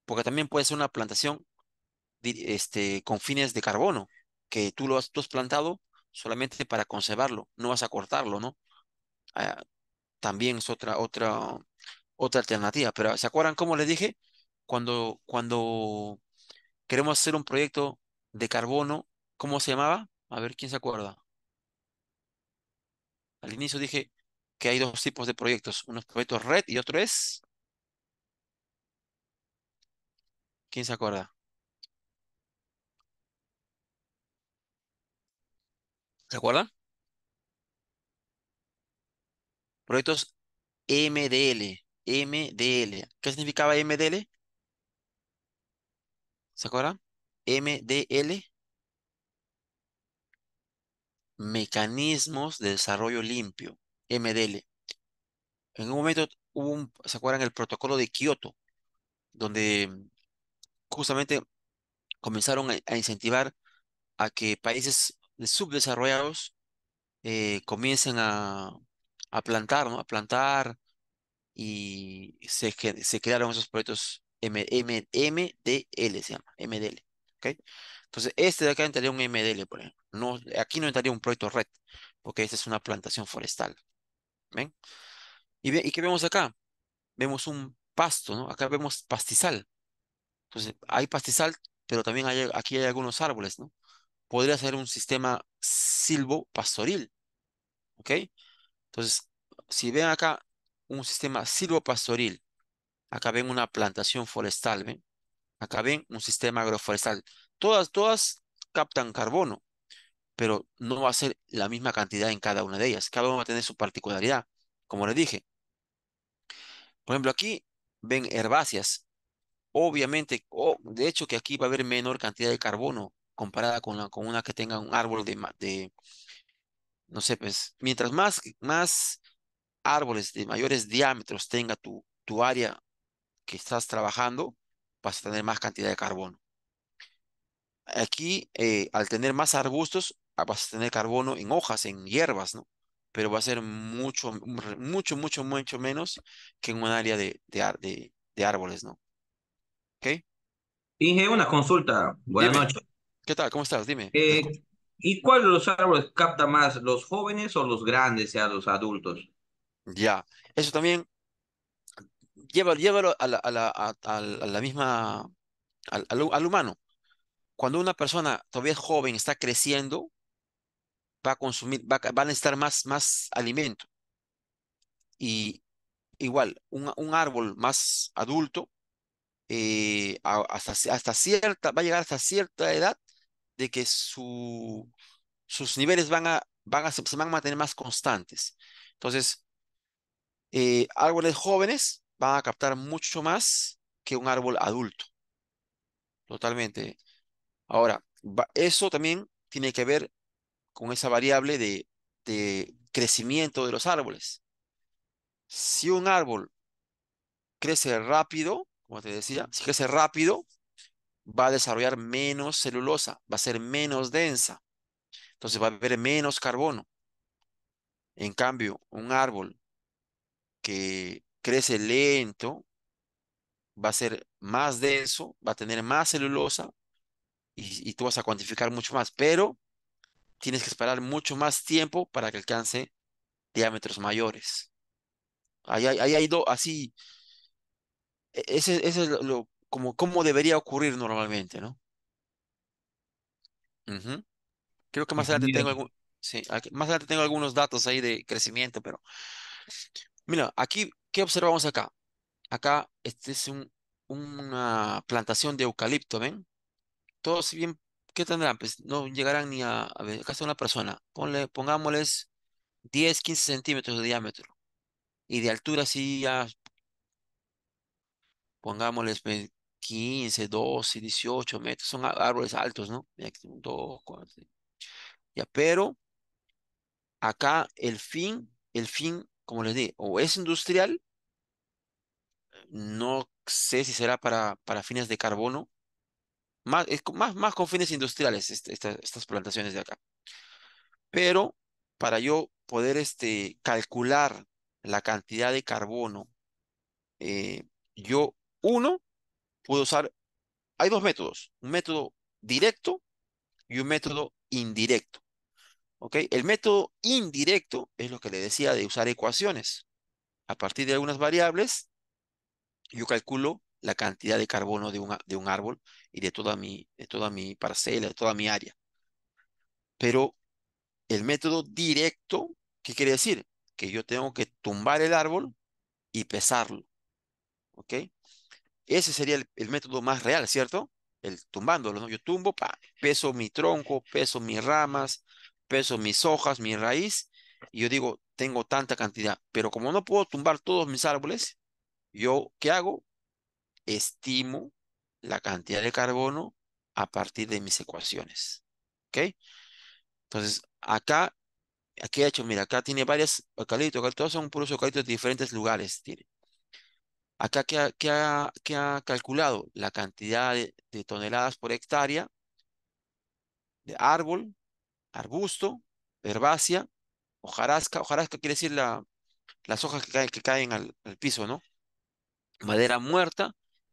Porque también puede ser una plantación este, con fines de carbono, que tú lo has, tú has plantado solamente para conservarlo, no vas a cortarlo, ¿no? Ah, también es otra, otra, otra alternativa. Pero ¿se acuerdan cómo les dije? Cuando, cuando queremos hacer un proyecto de carbono, ¿cómo se llamaba? A ver quién se acuerda. Al inicio dije que hay dos tipos de proyectos, Uno es proyectos red y otro es... ¿Quién se acuerda? ¿Se acuerdan? Proyectos MDL. MDL. ¿Qué significaba MDL? ¿Se acuerdan? MDL. Mecanismos de desarrollo limpio. MDL. En un momento hubo un, ¿se acuerdan? El protocolo de Kioto, donde justamente comenzaron a, a incentivar a que países subdesarrollados comienzan eh, comiencen a, plantar, ¿no? A plantar y se, crearon esos proyectos M, MDL, se llama, MDL. ¿okay? Entonces, este de acá entraría un MDL, por ejemplo. No, aquí no entraría un proyecto red, porque esta es una plantación forestal. ¿Ven? ¿Y, qué vemos acá? Vemos un pasto, ¿no? Acá vemos pastizal. Entonces, hay pastizal, pero también hay, aquí hay algunos árboles, ¿no? podría ser un sistema silvopastoril. ¿Ok? Entonces, si ven acá un sistema silvopastoril, acá ven una plantación forestal, ¿ven? Acá ven un sistema agroforestal. Todas, todas captan carbono, pero no va a ser la misma cantidad en cada una de ellas. Cada una va a tener su particularidad, como les dije. Por ejemplo, aquí ven herbáceas. Obviamente, o oh, de hecho que aquí va a haber menor cantidad de carbono comparada con, la, con una que tenga un árbol de, no sé, pues, mientras más, más árboles de mayores diámetros tenga tu, tu área que estás trabajando, vas a tener más cantidad de carbono. Aquí, eh, al tener más arbustos, ah, vas a tener carbono en hojas, en hierbas, ¿no? Pero va a ser mucho, mucho, mucho, mucho menos que en un área de, de, de árboles, ¿no? ¿Ok? Inge, una consulta. Buenas noches. ¿Qué tal? ¿Cómo estás? Dime. Eh, ¿Y cuál de los árboles capta más, los jóvenes o los grandes, sea los adultos? Ya, eso también lleva, a la, misma, al, humano. Cuando una persona todavía es joven, está creciendo, va a consumir, va, a necesitar más, más alimento. Y igual, un, árbol más adulto, eh, hasta, hasta cierta, va a llegar hasta cierta edad de que sus niveles van a, van a, se van a mantener más constantes. Entonces, eh, árboles jóvenes van a captar mucho más que un árbol adulto. Totalmente. Ahora, eso también tiene que ver con esa variable de crecimiento de los árboles. Si un árbol crece rápido, como te decía, si crece rápido, va a desarrollar menos celulosa, va a ser menos densa. Entonces va a haber menos carbono. En cambio, un árbol que crece lento va a ser más denso, va a tener más celulosa y, tú vas a cuantificar mucho más, pero tienes que esperar mucho más tiempo para que alcance diámetros mayores. Ahí, hay, dos, así. E, ese, ese, es lo, como, debería ocurrir normalmente, ¿no? Creo que más adelante tengo más adelante tengo algunos datos ahí de crecimiento, pero mira, aquí, ¿qué observamos acá? Acá, este es un, una plantación de eucalipto, ¿ven? Todos si bien, ¿qué tendrán? Pues no llegarán ni a, a acá una persona, pongámosles 10, 15 centímetros de diámetro y de altura sí ya, pongámosles pues, 15, 12, 18 metros, son árboles altos, ¿no? Dos, cuatro, ya, pero acá el fin, el fin, como les dije, o es industrial, no sé si será para, para fines de carbono, más, más, más con fines industriales este, estas plantaciones de acá. Pero para yo poder este, calcular la cantidad de carbono, eh, yo, uno, puedo usar, hay dos métodos, un método directo y un método indirecto. ¿ok? El método indirecto es lo que le decía de usar ecuaciones. A partir de algunas variables, yo calculo la cantidad de carbono de un, de un árbol y de toda, mi, de toda mi parcela, de toda mi área. Pero el método directo, ¿qué quiere decir? Que yo tengo que tumbar el árbol y pesarlo. ¿Ok? Ese sería el, método más real, ¿cierto? El tumbándolo, ¿no? Yo tumbo, peso mi tronco, peso mis ramas, peso mis hojas, mi raíz, y yo digo, tengo tanta cantidad, pero como no puedo tumbar todos mis árboles, yo, ¿qué hago? Estimo la cantidad de carbono a partir de mis ecuaciones. ¿Ok? Entonces, acá, aquí he hecho, mira, acá tiene varias eucaliptos, todos son puros eucaliptos de diferentes lugares. Tiene. Acá que ha, calculado la cantidad de, toneladas por hectárea de árbol, arbusto, herbácea, hojarasca. Hojarasca quiere decir las hojas que caen, al, piso, ¿no? Madera muerta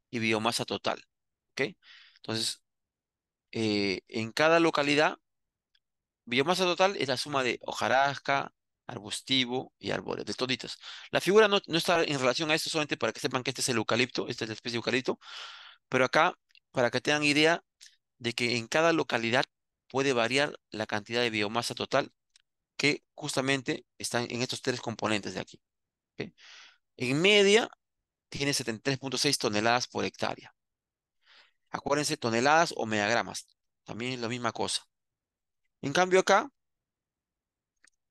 y biomasa total. ¿Ok? Entonces, eh, en cada localidad, biomasa total es la suma de hojarasca, arbustivo y árboles, de toditas. La figura no, está en relación a esto solamente para que sepan que este es el eucalipto, esta es la especie de eucalipto, pero acá, para que tengan idea de que en cada localidad puede variar la cantidad de biomasa total que justamente está en estos tres componentes de aquí. En media tiene 73.6 toneladas por hectárea. Acuérdense, toneladas o megagramas, también es la misma cosa. En cambio acá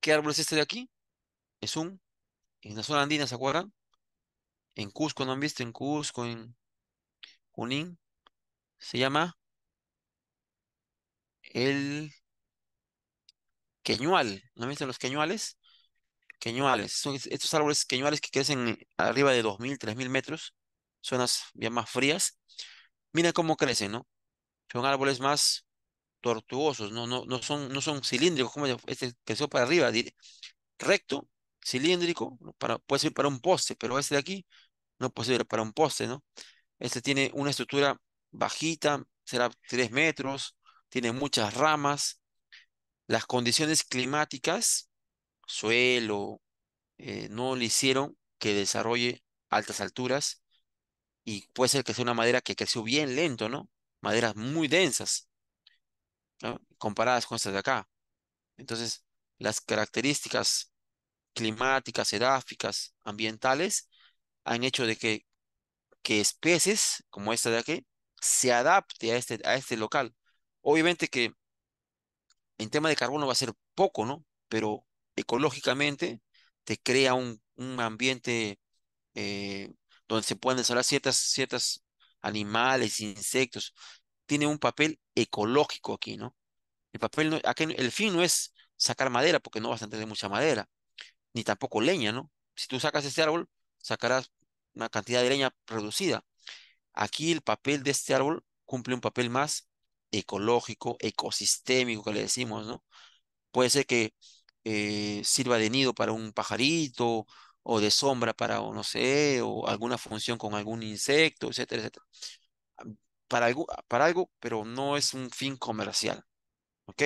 ¿Qué árbol es este de aquí? Es un. En la zona andina, ¿se acuerdan? En Cusco, ¿no han visto? En Cusco, en Junín. Se llama el queñual. ¿No han visto los queñuales? Queñuales. Son estos árboles queñuales que crecen eh, arriba de 2.000, 3.000 metros. Zonas bien más frías. Mira cómo crecen, ¿no? Son árboles más tortuosos, no, no, no, son, no son cilíndricos, como este que creció para arriba, recto, cilíndrico, para, puede ser para un poste, pero este de aquí no puede ser para un poste, ¿no? Este tiene una estructura bajita, será 3 metros, tiene muchas ramas. Las condiciones climáticas, suelo, eh, no le hicieron que desarrolle altas alturas y puede ser que sea una madera que creció bien lento, ¿no? Maderas muy densas comparadas con estas de acá. Entonces, las características climáticas, edáficas, ambientales, han hecho de que, que especies como esta de aquí se adapte a este, a este local. Obviamente que en tema de carbono va a ser poco, ¿no? Pero ecológicamente te crea un, ambiente eh, donde se pueden desarrollar ciertas, ciertas animales, insectos, tiene un papel ecológico aquí, ¿no? El papel, aquí, el fin no es sacar madera, porque no vas de mucha madera, ni tampoco leña, ¿no? Si tú sacas este árbol, sacarás una cantidad de leña reducida. Aquí el papel de este árbol cumple un papel más ecológico, ecosistémico, que le decimos, ¿no? Puede ser que eh, sirva de nido para un pajarito, o de sombra para, no sé, o alguna función con algún insecto, etcétera, etcétera para algo, para algo, pero no es un fin comercial. ¿Ok?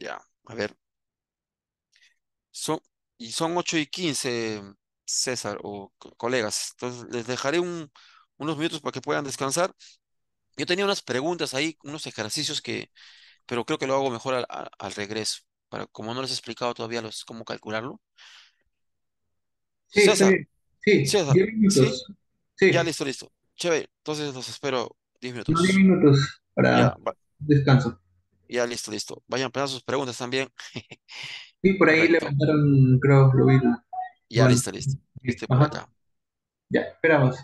Ya, a ver. Son, y son 8 y 15, César o colegas. Entonces, les dejaré un, unos minutos para que puedan descansar. Yo tenía unas preguntas ahí, unos ejercicios que, pero creo que lo hago mejor al, regreso, para como no les he explicado todavía los, cómo calcularlo. Sí, César, sí, César, ¿sí? Ya, listo, listo. Chévere, entonces los espero 10 minutos. 10 minutos para descanso. Ya, listo, listo. Vayan para sus preguntas también. y por ahí le mandaron creo, lo Ya, listo, listo. Este, ya, esperamos.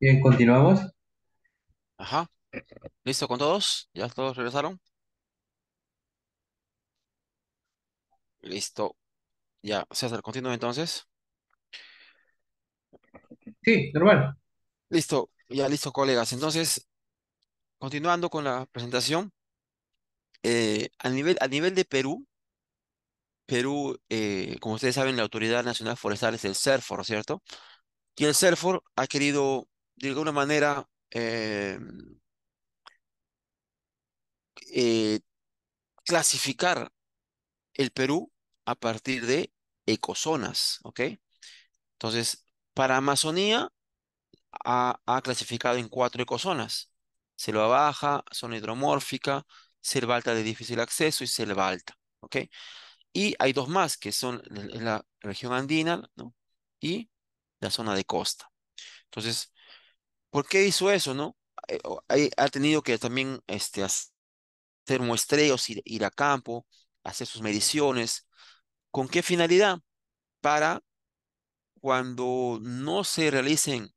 Bien, continuamos. Ajá. ¿Listo con todos? ¿Ya todos regresaron? Listo. Ya, César, continúa entonces. Sí, normal. Listo, ya listo, colegas. Entonces, continuando con la presentación, eh, a nivel, a nivel de Perú, Perú, eh, como ustedes saben, la Autoridad Nacional Forestal es el SERFOR ¿cierto? Y el SERFOR ha querido de alguna manera, em, eh, clasificar el Perú a partir de ecozonas, ¿ok? Entonces, para Amazonía ha, clasificado en cuatro ecozonas. Selva baja, zona hidromórfica, selva alta de difícil acceso y selva alta, ¿ok? Y hay dos más, que son la, región andina y la zona de costa. Entonces, ¿Por qué hizo eso, no? Eh, ha tenido que también este, hacer muestreos, ir, ir a campo, hacer sus mediciones. ¿Con qué finalidad? Para cuando no se realicen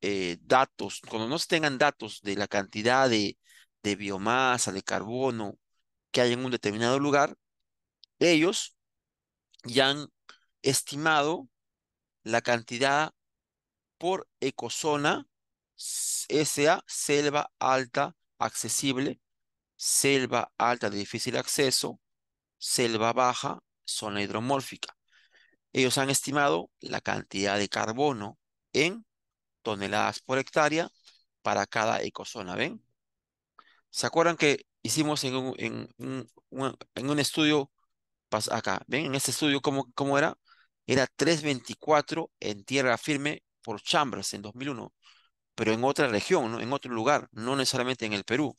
eh, datos, cuando no se tengan datos de la cantidad de, de biomasa, de carbono que hay en un determinado lugar, ellos ya han estimado la cantidad por ecozona SA, selva alta accesible, selva alta de difícil acceso, selva baja, zona hidromórfica. Ellos han estimado la cantidad de carbono en toneladas por hectárea para cada ecozona, ¿ven? ¿Se acuerdan que hicimos en un, estudio acá? ¿Ven? En este estudio, ¿cómo, cómo era? Era 3.24 en tierra firme por chambras en 2001 pero en otra región, en otro lugar, no necesariamente en el Perú.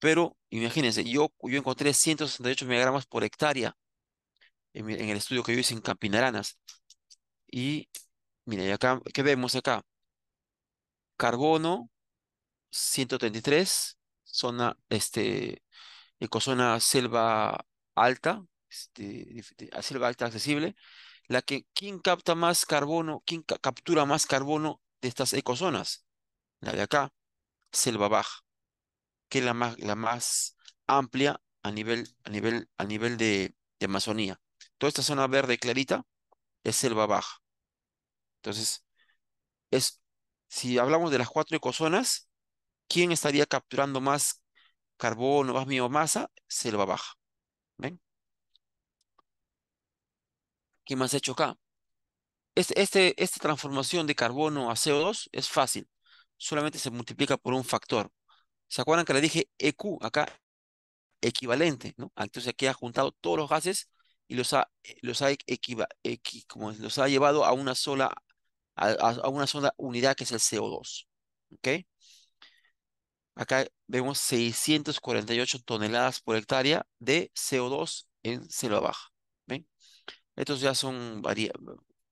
Pero imagínense, yo, yo encontré 168 miligramos por hectárea en, el estudio que yo hice en Campinaranas. Y mira, acá, ¿qué vemos acá? Carbono 133, zona, este, ecozona selva alta, este, selva alta accesible, la que, ¿quién capta más carbono, quién captura más carbono de estas ecozonas? la de acá, selva baja, que es la más, la más amplia a nivel, a nivel, a nivel de, Amazonía. Toda esta zona verde clarita es selva baja. Entonces, es, si hablamos de las cuatro ecozonas, ¿quién estaría capturando más carbono, más biomasa? Selva baja. ¿Ven? ¿Qué más he hecho acá? Este, este, esta transformación de carbono a CO2 es fácil solamente se multiplica por un factor. ¿Se acuerdan que le dije EQ acá? Equivalente, ¿no? Ah, entonces aquí ha juntado todos los gases y los ha, eh, los los ha llevado a una sola a, una sola unidad que es el CO2. ¿Ok? Acá vemos 648 toneladas por hectárea de CO2 en selva baja. ¿Ven? Estos ya son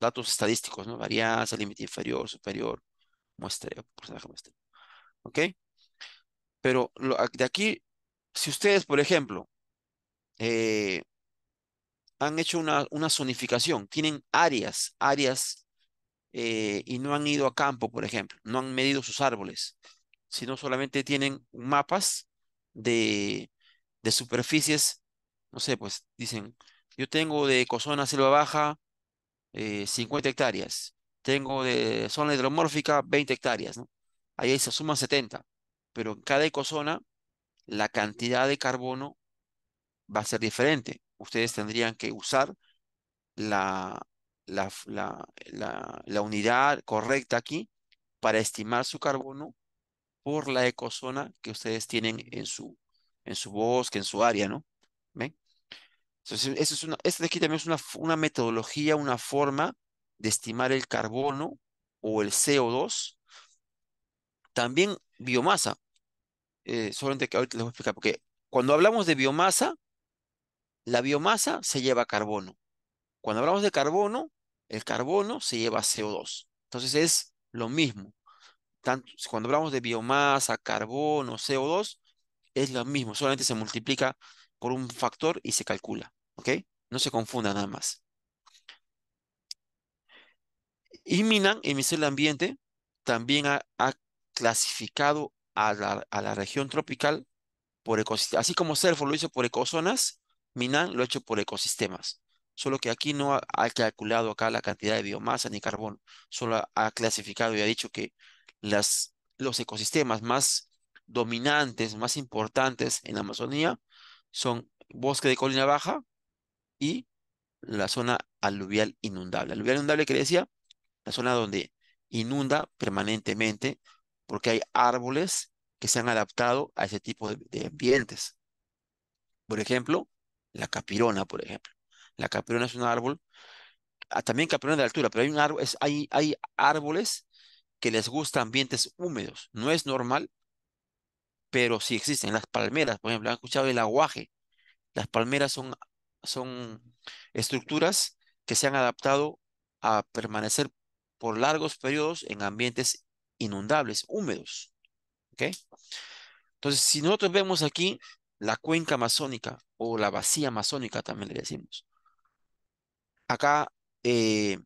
datos estadísticos, ¿no? Varianza, límite inferior, superior, muestreo, porcentaje muestre ¿Ok? Pero de aquí, si ustedes, por ejemplo, eh, han hecho una, una zonificación, tienen áreas, áreas, eh, y no han ido a campo, por ejemplo, no han medido sus árboles, sino solamente tienen mapas de, de superficies, no sé, pues dicen, yo tengo de Cozona Selva Baja 50 eh, hectáreas, tengo de zona hidromórfica 20 hectáreas, ¿no? Ahí se suman 70, pero en cada ecozona la cantidad de carbono va a ser diferente. Ustedes tendrían que usar la, la, la, la unidad correcta aquí para estimar su carbono por la ecozona que ustedes tienen en su, en su bosque, en su área, ¿no? ¿Ven? Entonces, eso es una, de aquí también es una, una metodología, una forma de estimar el carbono o el CO2. También biomasa. Eh, solamente que ahorita les voy a explicar, porque cuando hablamos de biomasa, la biomasa se lleva carbono. Cuando hablamos de carbono, el carbono se lleva CO2. Entonces es lo mismo. cuando hablamos de biomasa, carbono, CO2, es lo mismo. Solamente se multiplica por un factor y se calcula. ¿Ok? No se confunda nada más. Y Minan, el Ministerio del Ambiente, también ha, clasificado a la, región tropical por ecosistemas. Así como Cerfo lo hizo por ecozonas, Minan lo ha hecho por ecosistemas. Solo que aquí no ha, calculado acá la cantidad de biomasa ni carbono. Solo ha, clasificado y ha dicho que los ecosistemas más dominantes, más importantes en la Amazonía son bosque de colina baja y la zona aluvial inundable. Aluvial inundable que decía zona donde inunda permanentemente porque hay árboles que se han adaptado a ese tipo de, ambientes. Por ejemplo, la capirona, por ejemplo. La capirona es un árbol, ah, también capirona de altura, pero hay, un árbol, es, hay, hay árboles que les gustan ambientes húmedos. No es normal, pero sí existen. Las palmeras, por ejemplo, han escuchado el aguaje. Las palmeras son, son estructuras que se han adaptado a permanecer por largos periodos en ambientes inundables, húmedos. Entonces, si nosotros vemos aquí la cuenca amazónica o la vacía amazónica, también le decimos. Acá, eh,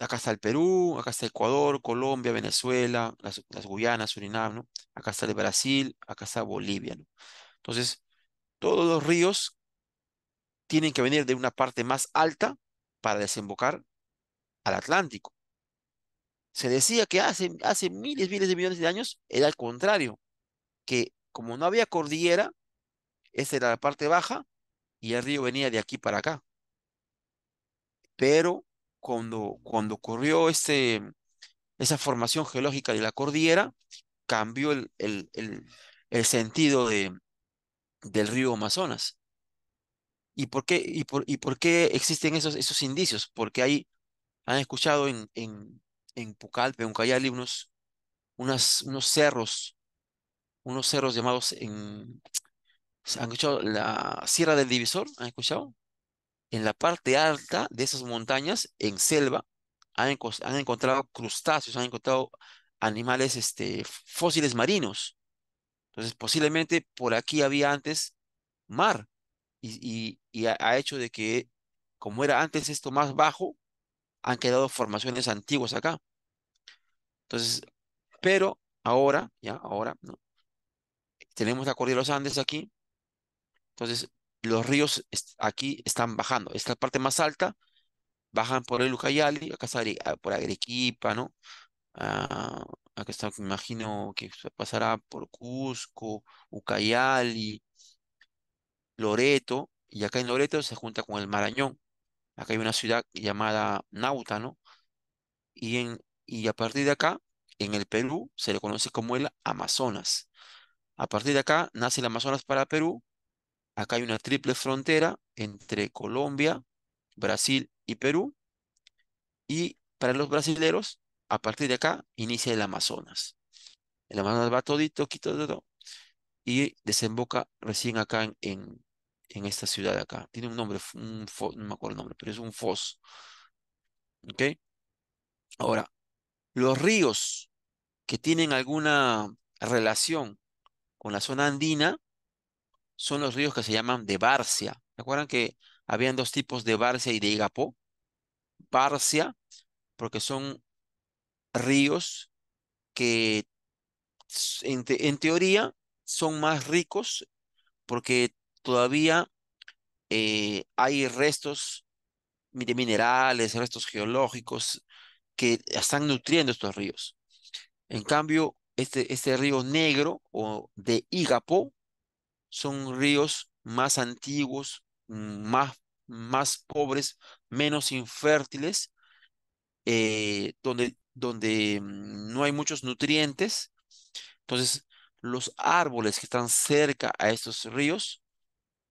acá está el Perú, acá está Ecuador, Colombia, Venezuela, las, las Guyanas, Surinam, acá está el Brasil, acá está Bolivia. Entonces, todos los ríos tienen que venir de una parte más alta para desembocar al Atlántico se decía que hace, hace miles, miles de millones de años era al contrario, que como no había cordillera, esta era la parte baja y el río venía de aquí para acá. Pero cuando, cuando ocurrió este, esa formación geológica de la cordillera, cambió el, el, el, sentido de, del río Amazonas. ¿Y por qué, y por, y por qué existen esos, esos indicios? Porque ahí han escuchado en, en Pucallpa, en Ucayali, unos, unas, unos cerros, unos cerros llamados en... ¿Han escuchado la Sierra del Divisor? ¿Han escuchado? En la parte alta de esas montañas, en selva, han, encontrado crustáceos, han encontrado animales este, fósiles marinos. Entonces, posiblemente por aquí había antes mar y, y, ha hecho de que, como era antes esto más bajo, han quedado formaciones antiguas acá. Entonces, pero ahora, ya, ahora, ¿no? Tenemos la cordillera de los Andes aquí. Entonces, los ríos aquí están bajando. Esta parte más alta, bajan por el Ucayali, acá está ah, por Arequipa, ¿no? Ah, acá está, me imagino que pasará por Cusco, Ucayali, Loreto, y acá en Loreto se junta con el Marañón. Acá hay una ciudad llamada Nauta, ¿no? Y, en, y a partir de acá, en el Perú, se le conoce como el Amazonas. A partir de acá nace el Amazonas para Perú. Acá hay una triple frontera entre Colombia, Brasil y Perú. Y para los brasileros, a partir de acá inicia el Amazonas. El Amazonas va todito, quito, todo, y desemboca recién acá en, en, en esta ciudad de acá. Tiene un nombre, no me acuerdo el nombre, pero es un FOS. ¿Ok? Ahora, los ríos que tienen alguna relación con la zona andina son los ríos que se llaman de Barcia. recuerdan que habían dos tipos de Barcia y de Igapó? Barcia, porque son ríos que en teoría son más ricos porque todavía eh, hay restos de minerales, restos geológicos que están nutriendo estos ríos. En cambio, este, este río negro o de Igapo son ríos más antiguos, mm, más, más pobres, menos infértiles, eh, donde, donde mm, no hay muchos nutrientes. Entonces, los árboles que están cerca a estos ríos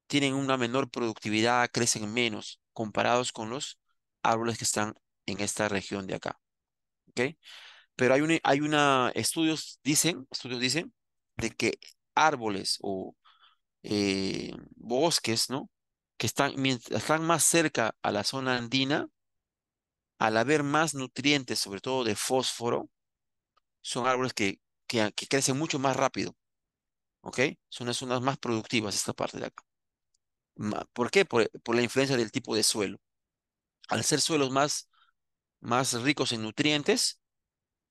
tienen una menor productividad, crecen menos comparados con los árboles que están en esta región de acá. ¿Ok? Pero hay una, hay una, estudios dicen, estudios dicen de que árboles o eh, bosques, ¿no? Que están, mientras están más cerca a la zona andina, al haber más nutrientes, sobre todo de fósforo, son árboles que, que, que crecen mucho más rápido. ¿Ok? Son las zonas más productivas esta parte de acá. ¿Por qué? Por, la influencia del tipo de suelo. Al ser suelos más, más ricos en nutrientes,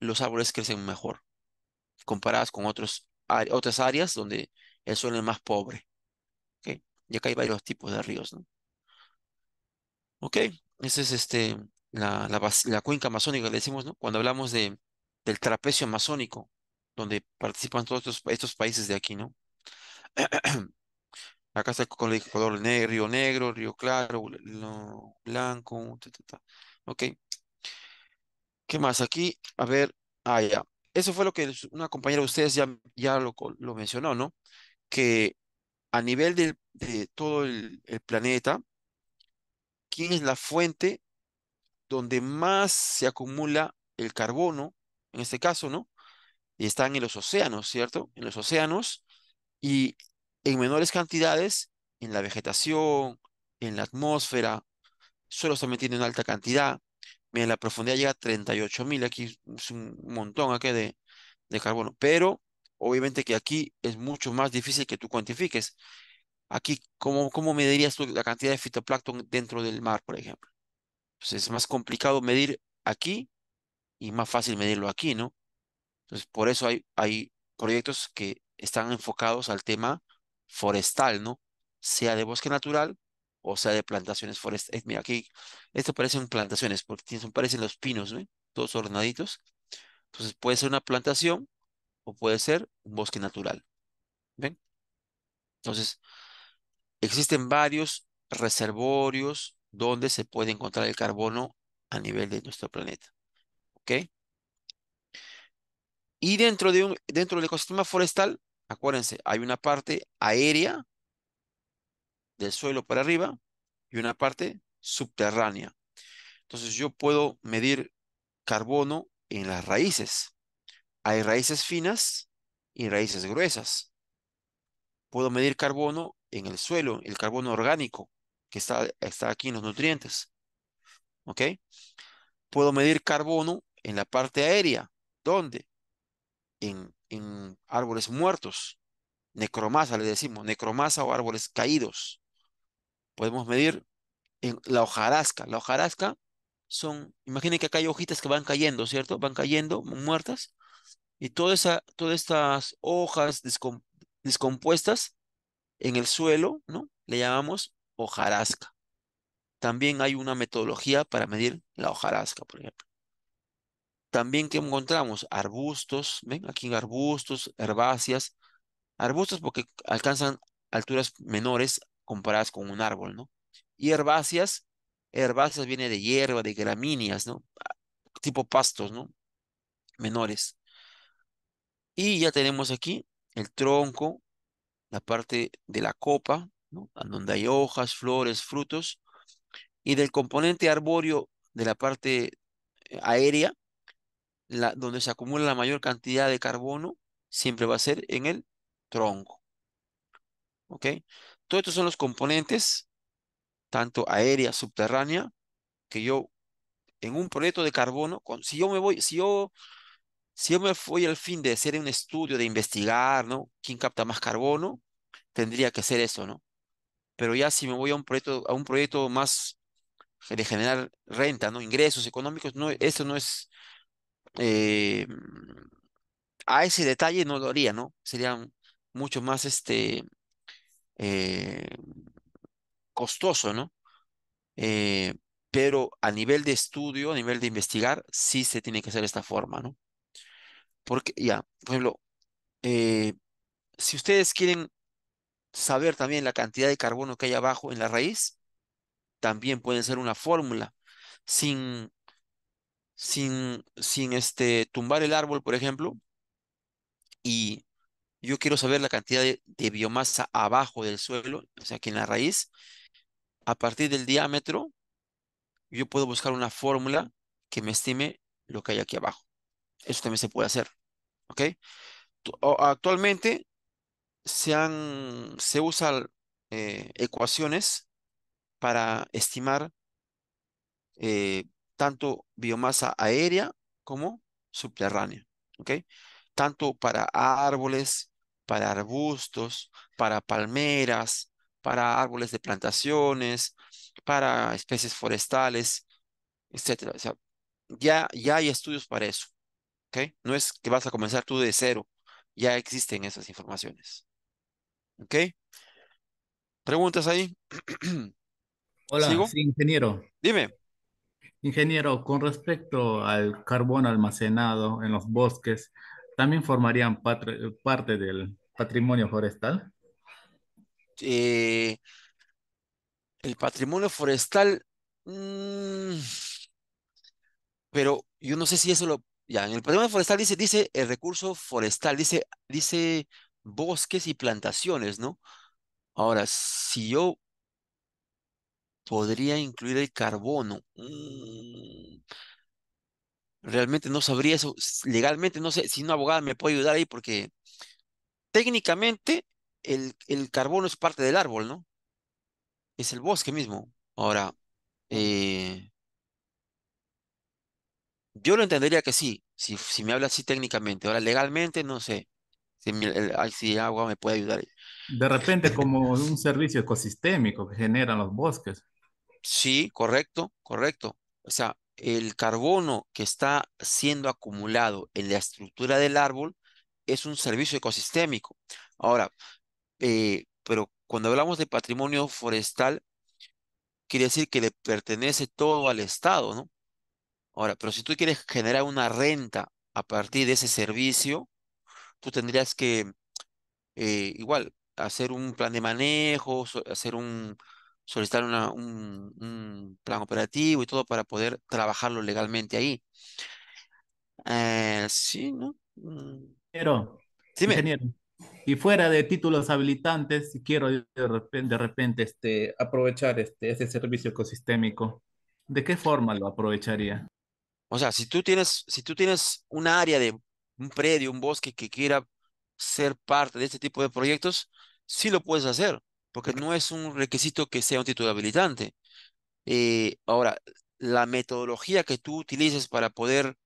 los árboles crecen mejor, comparadas con otros, otras áreas donde el suelo es más pobre. ¿Okay? Y acá hay varios tipos de ríos. ¿no? Ok, esa es este, la, la, cuenca amazónica, le decimos, ¿no? cuando hablamos de, del trapecio amazónico, donde participan todos estos, estos países de aquí, ¿no? Acá está el color negro, río negro, río claro, blanco, Ok. ¿Qué más? Aquí, a ver, ah, ya. Eso fue lo que una compañera de ustedes ya, ya lo, lo mencionó, ¿no? Que a nivel de todo el, el planeta, ¿quién es la fuente donde más se acumula el carbono, en este caso, ¿no? Y están en los océanos, ¿cierto? En los océanos. Y en menores cantidades en la vegetación, en la atmósfera, suelos también una alta cantidad, En la profundidad llega a 38.000, aquí es un montón aquí de, carbono, pero obviamente que aquí es mucho más difícil que tú cuantifiques. Aquí, ¿cómo, cómo medirías tú la cantidad de fitoplancton dentro del mar, por ejemplo? Entonces pues, es más complicado medir aquí y más fácil medirlo aquí, ¿no? Entonces, por eso hay, hay proyectos que están enfocados al tema forestal, ¿no? Sea de bosque natural o sea de plantaciones forestales. Eh, mira, aquí, esto parecen plantaciones, porque son, parecen los pinos, ¿ven? Todos ordenaditos. Entonces puede ser una plantación o puede ser un bosque natural. ¿Ven? Entonces, existen varios reservorios donde se puede encontrar el carbono a nivel de nuestro planeta. ¿Ok? Y dentro, de un, dentro del ecosistema forestal acuérdense, hay una parte aérea del suelo para arriba y una parte subterránea. Entonces yo puedo medir carbono en las raíces. Hay raíces finas y raíces gruesas. Puedo medir carbono en el suelo, el carbono orgánico que está, está aquí en los nutrientes. ¿Ok? Puedo medir carbono en la parte aérea. ¿Dónde? En en árboles muertos. Necromasa le decimos, necromasa o árboles caídos. Podemos medir en la hojarasca. La hojarasca son, imaginen que acá hay hojitas que van cayendo, ¿cierto? Van cayendo muertas. Y toda esa, todas estas hojas descompuestas en el suelo, ¿no? Le llamamos hojarasca. También hay una metodología para medir la hojarasca, por ejemplo. También que encontramos arbustos, ven aquí arbustos, herbáceas, arbustos porque alcanzan alturas menores comparadas con un árbol, ¿no? Y herbáceas, herbáceas viene de hierba, de gramíneas, ¿no? Tipo pastos, ¿no? Menores. Y ya tenemos aquí el tronco, la parte de la copa, ¿no? donde hay hojas, flores, frutos, y del componente arbóreo de la parte eh, aérea donde se acumula la mayor cantidad de carbono siempre va a ser en el tronco. ¿Ok? Todos estos son los componentes, tanto aérea, subterránea, que yo en un proyecto de carbono, si yo me voy, si yo, si yo me voy al fin de hacer un estudio, de investigar, ¿no? ¿Quién capta más carbono? Tendría que ser eso, ¿no? Pero ya si me voy a un proyecto, a un proyecto más eh, de generar renta, ¿no? Ingresos económicos, no, eso no es, eh, a ese detalle no lo haría, ¿no? Sería mucho más este, eh, costoso, ¿no? Eh, pero a nivel de estudio, a nivel de investigar, sí se tiene que hacer de esta forma, ¿no? Porque, ya, por ejemplo, si ustedes quieren saber también la cantidad de carbono que hay abajo en la raíz, también pueden ser una fórmula sin sin, sin este, tumbar el árbol, por ejemplo, y yo quiero saber la cantidad de, biomasa abajo del suelo, o sea, aquí en la raíz, a partir del diámetro, yo puedo buscar una fórmula que me estime lo que hay aquí abajo. Eso también se puede hacer, ¿ok? Actualmente se, se usan eh, ecuaciones para estimar eh, tanto biomasa aérea como subterránea, ¿ok? Tanto para árboles, para arbustos, para palmeras, para árboles de plantaciones, para especies forestales, etc. O sea, ya, ya hay estudios para eso, ¿ok? No es que vas a comenzar tú de cero, ya existen esas informaciones, ¿ok? ¿Preguntas ahí? Hola, ingeniero. Dime. Ingeniero, con respecto al carbón almacenado en los bosques, ¿también formarían parte del patrimonio forestal? Eh, el patrimonio forestal, mm, pero yo no sé si eso lo... Ya, en el patrimonio forestal dice, dice el recurso forestal, dice, dice bosques y plantaciones, ¿no? Ahora, si yo podría incluir el carbono. Mm, realmente no sabría eso. Legalmente no sé si una abogada me puede ayudar ahí porque técnicamente el, el carbono es parte del árbol, ¿no? Es el bosque mismo. Ahora, eh, yo lo entendería que sí, si, si me habla así técnicamente. Ahora, legalmente no sé si, agua me puede ayudar. ahí De repente, como un servicio ecosistémico que generan los bosques. Sí, correcto, correcto. O sea, el carbono que está siendo acumulado en la estructura del árbol es un servicio ecosistémico. Ahora, eh, pero cuando hablamos de patrimonio forestal, quiere decir que le pertenece todo al Estado, ¿no? Ahora, pero si tú quieres generar una renta a partir de ese servicio, tú tendrías que eh, igual hacer un plan de manejo, hacer un, solicitar un, plan operativo y todo para poder trabajarlo legalmente ahí. Eh, sí, ¿no? Pero, mm. Ingeniero, y fuera de títulos habilitantes, si quiero de repente, de repente este, aprovechar este, ese servicio ecosistémico. ¿De qué forma lo aprovecharía? O sea, si tú tienes, si tú tienes un área de un predio, un bosque que quiera ser parte de este tipo de proyectos, sí lo puedes hacer porque no es un requisito que sea un título habilitante. Eh, ahora, la metodología que tú utilices para poder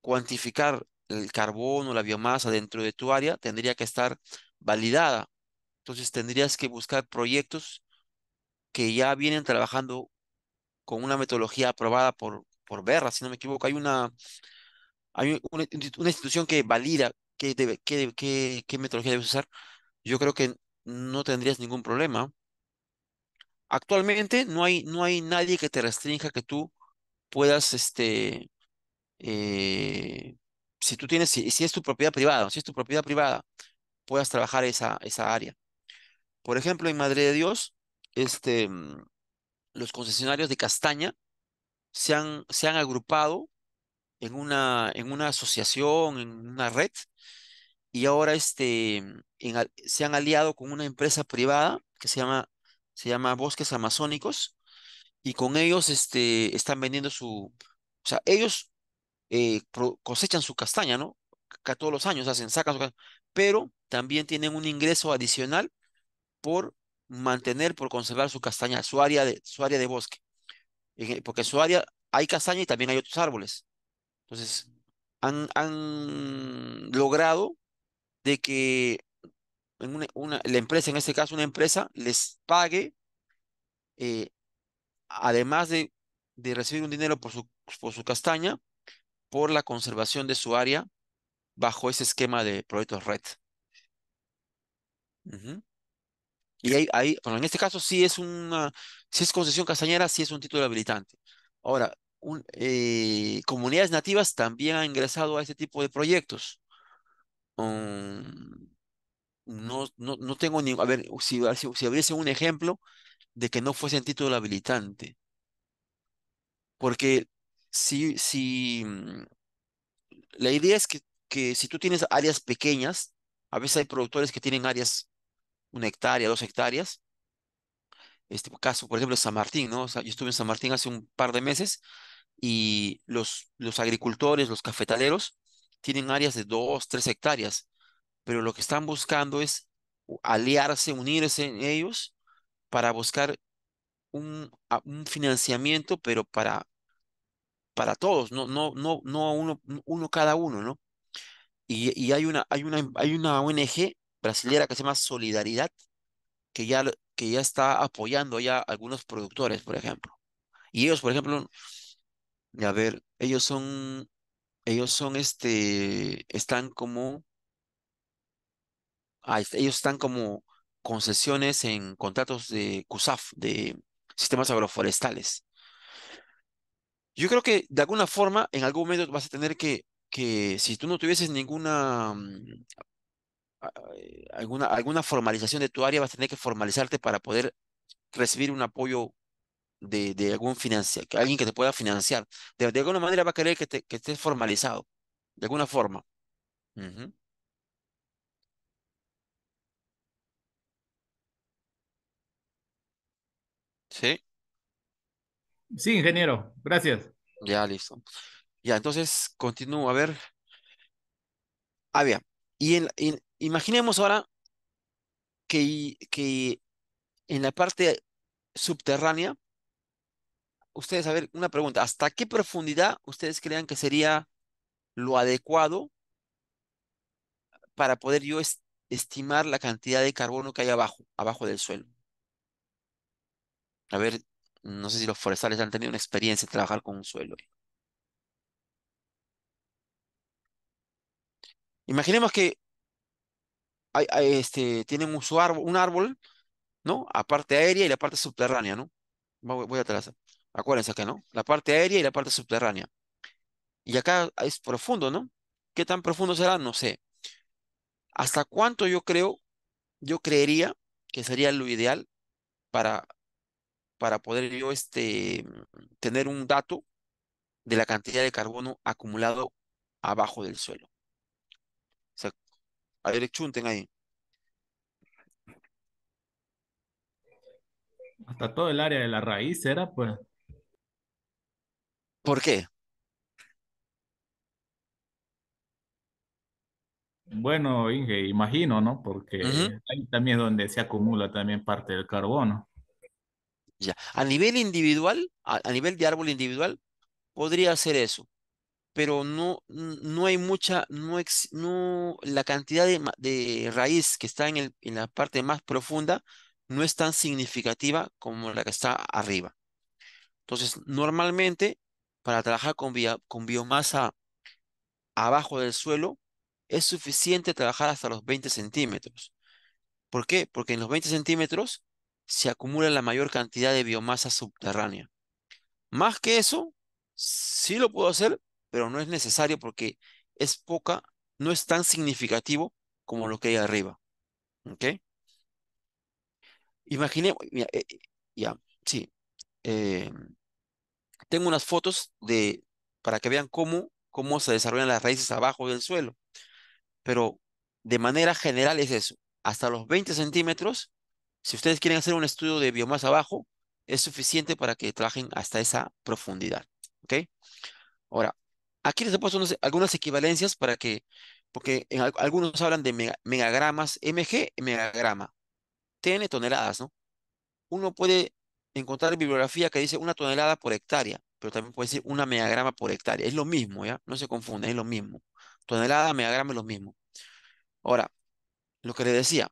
cuantificar el carbono, la biomasa dentro de tu área, tendría que estar validada. Entonces tendrías que buscar proyectos que ya vienen trabajando con una metodología aprobada por, por Berra, si no me equivoco. Hay una, hay una, institución que valida qué, qué metodología debes usar. Yo creo que no tendrías ningún problema. Actualmente no hay, no hay nadie que te restrinja que tú puedas, este, eh, si tú tienes, si, es tu propiedad privada, si es tu propiedad privada, puedas trabajar esa, esa área. Por ejemplo, en Madre de Dios, este, mm, los concesionarios de castaña se han, se han agrupado en una, en una asociación, en una red, y ahora este, se han aliado con una empresa privada que se llama, se llama Bosques Amazónicos y con ellos este, están vendiendo su, o sea, ellos eh, cosechan su castaña, ¿no? Que todos los años hacen, sacan su castaña, pero también tienen un ingreso adicional por mantener, por conservar su castaña, su área de, su área de bosque. E, porque en su área hay castaña y también hay otros árboles. Entonces, han logrado de que una, la empresa, en este caso una empresa, les pague, eh, además de, de, recibir un dinero por su, por su castaña, por la conservación de su área bajo ese esquema de proyectos red. Y ahí, ahí, bueno, en este caso sí es una, si es concesión castañera, sí es un título habilitante. Ahora, eh, comunidades nativas también han ingresado a este tipo de proyectos. Um, no, no, no, tengo ni... A ver, si, si, hubiese un ejemplo de que no fuese en título habilitante. Porque si, si... Mm, la idea es que, si tú tienes áreas pequeñas, a veces hay productores que tienen áreas, una hectárea, dos hectáreas. Este caso, por ejemplo, San Martín, ¿no? yo estuve en San Martín hace un par de meses y los, los agricultores, los cafetaleros, tienen áreas de dos, tres hectáreas, pero lo que están buscando es aliarse, unirse en ellos para buscar un, un financiamiento, pero para, para todos, no, no, no, no uno, uno cada uno, ¿no? Y, y, hay, una, hay, una, hay una ONG brasilera que se llama Solidaridad, que ya, que ya está apoyando ya a algunos productores, por ejemplo. Y ellos, por ejemplo, a ver, ellos son ellos son este, están como, ellos están como concesiones en contratos de CUSAF, de sistemas agroforestales. Yo creo que de alguna forma, en algún momento vas a tener que, que si tú no tuvieses ninguna mm, eh, alguna, alguna formalización de tu área, vas a tener que formalizarte para poder recibir un apoyo de, de algún que alguien que te pueda financiar. De, alguna manera va a querer que, estés formalizado, de alguna forma. Sí, Sí, ingeniero, gracias. ya listo. Ya, entonces continúo. A ver. Ah, bien. Y imaginemos ahora que, que en la parte subterránea ustedes, a ver, una pregunta, ¿hasta qué profundidad ustedes crean que sería lo adecuado para poder yo estimar la cantidad de carbono que hay abajo, abajo del suelo? A ver, no sé si los forestales han tenido una experiencia en trabajar con un suelo. Imaginemos que hay, este, tienen un, árbol, un árbol, ¿no? A parte aérea y la parte subterránea, ¿no? Voy, voy a trazar. Acuérdense que ¿no? La parte aérea y la parte subterránea. Y acá es profundo, ¿no? ¿Qué tan profundo será? No sé. ¿Hasta cuánto yo creo, yo creería que sería lo ideal para, para poder yo este, tener un dato de la cantidad de carbono acumulado abajo del suelo? a ver, chunten ahí. Hasta todo el área de la raíz era, pues. ¿Por qué? Bueno, Inge, imagino, ¿no? Porque ahí también es donde se acumula también parte del carbono. Ya. A nivel individual, a, nivel de árbol individual, podría ser eso, pero no, no hay mucha, no, la cantidad de, raíz que está en el, en la parte más profunda no es tan significativa como la que está arriba. Entonces, normalmente para trabajar con, con biomasa abajo del suelo, es suficiente trabajar hasta los 20 centímetros. ¿Por qué? Porque en los 20 centímetros se acumula la mayor cantidad de biomasa subterránea. Más que eso, sí lo puedo hacer, pero no es necesario porque es poca, no es tan significativo como lo que hay arriba. ¿Ok? Imaginemos, eh, eh, ya, sí. Em, tengo unas fotos de, para que vean cómo, cómo se desarrollan las raíces abajo del suelo. Pero de manera general es eso. Hasta los 20 centímetros, si ustedes quieren hacer un estudio de biomasa abajo, es suficiente para que trabajen hasta esa profundidad. ¿Ok? Ahora, aquí les he puesto algunas equivalencias para que, porque algunos hablan de megagramas, MG, megagrama, Tiene toneladas, ¿no? Uno puede encontrar bibliografía que dice una tonelada por hectárea, pero también puede decir una megagrama por hectárea. Es lo mismo, ¿ya? No se confunde, es lo mismo. Tonelada, megagrama es lo mismo. Ahora, lo que le decía,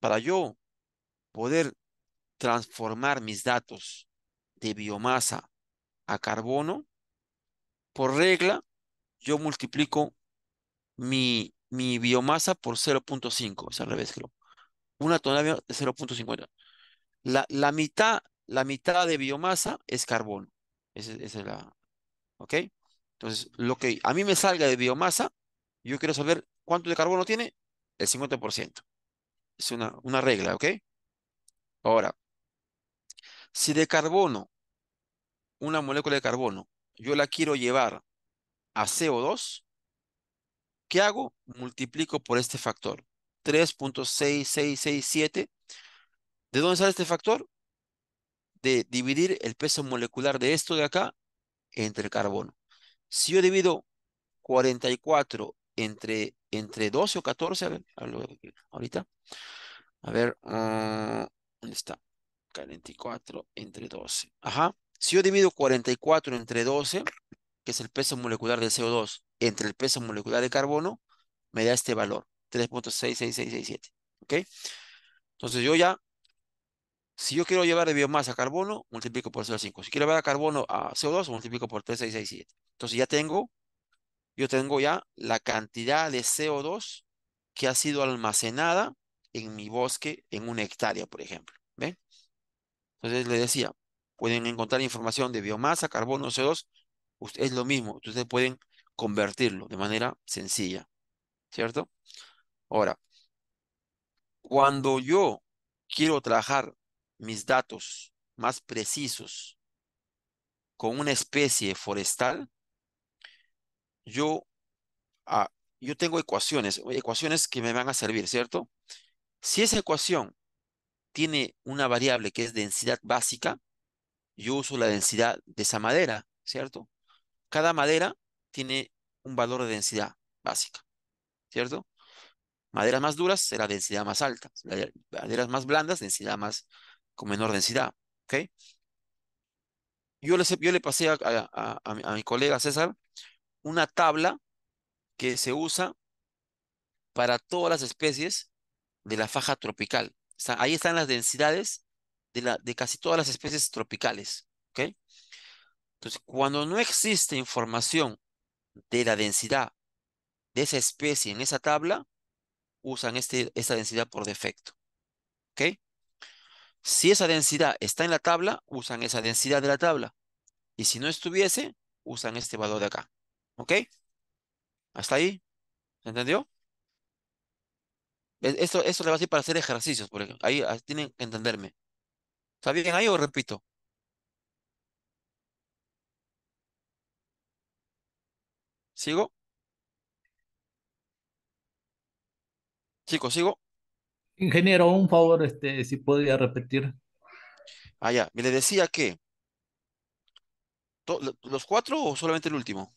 para yo poder transformar mis datos de biomasa a carbono, por regla, yo multiplico mi, mi biomasa por 0.5, es al revés, creo. Una tonelada de 0.50. La, la mitad la mitad de biomasa es carbono. Esa, es la... ¿Ok? Entonces, lo que a mí me salga de biomasa, yo quiero saber cuánto de carbono tiene. El 50%. Es una, una regla, ¿ok? Ahora, si de carbono, una molécula de carbono, yo la quiero llevar a CO2, ¿qué hago? Multiplico por este factor. 3.6667. ¿De dónde sale este factor? de dividir el peso molecular de esto de acá entre el carbono. Si yo divido 44 entre, entre 12 o 14, a ver, ahorita, a ver, ah, ¿dónde está? 44 entre 12, ajá. Si yo divido 44 entre 12, que es el peso molecular del CO2, entre el peso molecular de carbono, me da este valor, 3.66667, ¿ok? Entonces yo ya si yo quiero llevar de biomasa a carbono, multiplico por 0,5. Si quiero llevar a carbono a CO2, multiplico por 3,667. Entonces ya tengo, yo tengo ya la cantidad de CO2 que ha sido almacenada en mi bosque en una hectárea, por ejemplo. ¿Ven? Entonces le decía, pueden encontrar información de biomasa, carbono, CO2, es lo mismo. Ustedes pueden convertirlo de manera sencilla, ¿cierto? Ahora, cuando yo quiero trabajar mis datos más precisos con una especie forestal, yo, ah, yo tengo ecuaciones, ecuaciones que me van a servir, ¿cierto? Si esa ecuación tiene una variable que es densidad básica, yo uso la densidad de esa madera, ¿cierto? Cada madera tiene un valor de densidad básica, ¿cierto? Maderas más duras será densidad más alta, maderas más blandas, densidad más, con menor densidad. ¿ok? Yo, le pasé a, mi, colega César una tabla que se usa para todas las especies de la faja tropical. ahí están las densidades de, casi todas las especies tropicales. ¿ok? Entonces, cuando no existe información de la densidad de esa especie en esa tabla, usan este, esta densidad por defecto. ¿Ok? Si esa densidad está en la tabla, usan esa densidad de la tabla. Y si no estuviese, usan este valor de acá. ¿Ok? ¿Hasta ahí? ¿Entendió? Esto, esto le va a servir para hacer ejercicios, ejemplo. ahí ah, tienen que entenderme. ¿Está bien ahí o repito? ¿Sigo? Chicos, ¿sigo? Ingeniero, un favor, este, si podría repetir. Ah, ya. Me le decía que. ¿Los cuatro o solamente el último?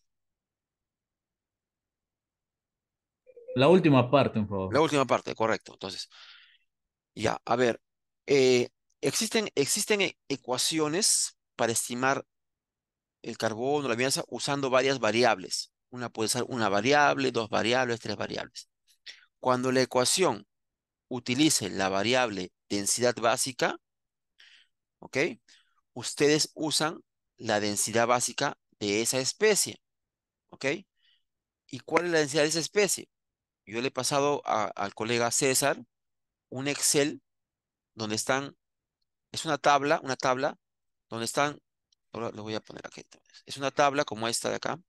La última parte, por favor. La última parte, correcto. Entonces, ya, a ver. Eh, existen, existen e-, ecuaciones para estimar el carbono, la biomasa, usando varias variables. Una puede ser una variable, dos variables, tres variables. Cuando la ecuación utilice la variable densidad básica, ¿ok? Ustedes usan la densidad básica de esa especie, ¿ok? ¿Y cuál es la densidad de esa especie? Yo le he pasado al colega César un Excel donde están, es una tabla, una tabla donde están, lo voy a poner aquí. Es una tabla como esta de acá.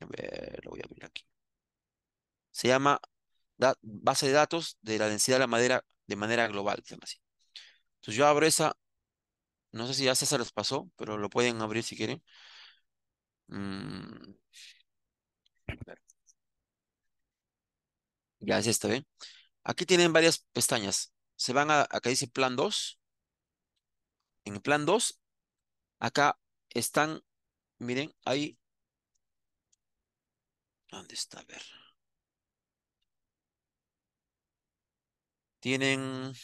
A ver, lo voy a abrir aquí. Se llama base de datos de la densidad de la madera de manera global, digamos así. Entonces yo abro esa, no sé si ya se les pasó, pero lo pueden abrir si quieren. Mm. Ya es esta, ¿ven? ¿eh? Aquí tienen varias pestañas. Se van a, acá dice plan 2. En plan 2, acá están, miren, ahí. ¿Dónde está? A ver. Tienen...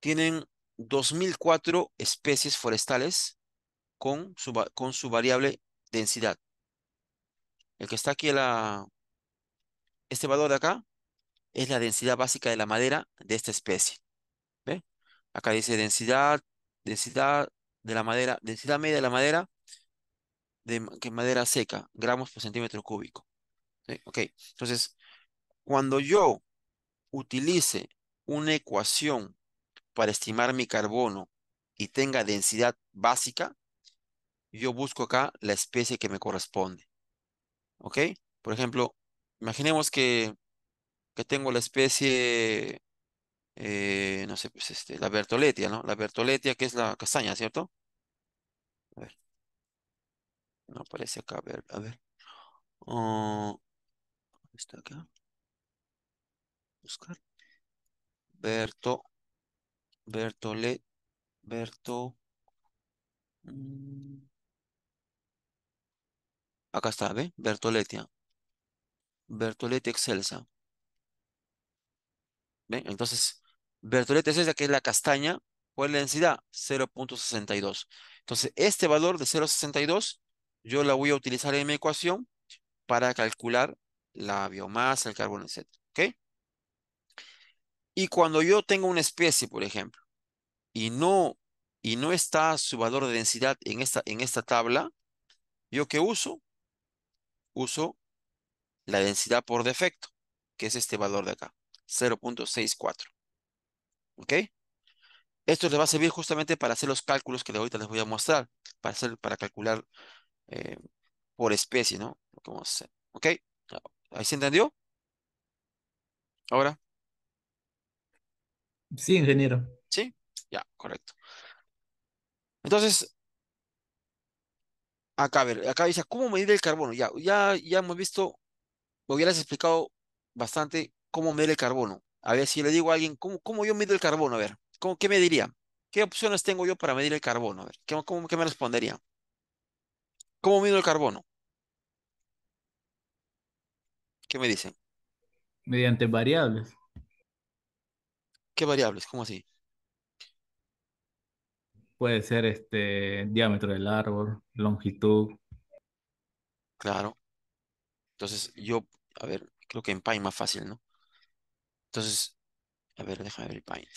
Tienen 2004 especies forestales con su, con su variable densidad. El que está aquí, la, este valor de acá, es la densidad básica de la madera de esta especie. ¿Ve? Acá dice densidad, densidad de la madera, densidad media de la madera de madera seca, gramos por centímetro cúbico. Ok, entonces, cuando yo utilice una ecuación para estimar mi carbono y tenga densidad básica, yo busco acá la especie que me corresponde. ¿Ok? Por ejemplo, imaginemos que, que tengo la especie, eh, no sé, pues, este, la Bertoletia, ¿no? La Bertoletia, que es la castaña, ¿cierto? A ver. No aparece acá, a ver, a ver. Oh, está acá. Buscar. Berto. Bertolet. Berto. Mm, acá está, ¿ve? Bertoletia. ...Bertoletia excelsa. ¿Ven? Entonces, ...Bertoletia excelsa, que es la castaña, ¿cuál es la densidad? 0.62. Entonces, este valor de 0.62 yo la voy a utilizar en mi ecuación para calcular la biomasa, el carbono, etc. ¿Ok? Y cuando yo tengo una especie, por ejemplo, y no, y no está su valor de densidad en esta, en esta tabla, ¿yo qué uso? Uso la densidad por defecto, que es este valor de acá, 0.64. ¿Ok? Esto les va a servir justamente para hacer los cálculos que ahorita les voy a mostrar, para, hacer, para calcular eh, por especie, ¿no? ¿Ok? ¿Ahí se entendió? Ahora. Sí, ingeniero. Sí, ya, correcto. Entonces, acá, ver, acá dice, ¿cómo medir el carbono? Ya, ya, ya hemos visto, o explicado bastante cómo medir el carbono. A ver, si le digo a alguien, ¿cómo, yo mido el carbono? A ver, ¿qué me diría? ¿Qué opciones tengo yo para medir el carbono? qué me respondería? ¿Cómo mido el carbono? ¿Qué me dicen? Mediante variables. ¿Qué variables? ¿Cómo así? Puede ser este diámetro del árbol, longitud. Claro. Entonces, yo, a ver, creo que en PINE más fácil, ¿no? Entonces, a ver, déjame ver el Paint.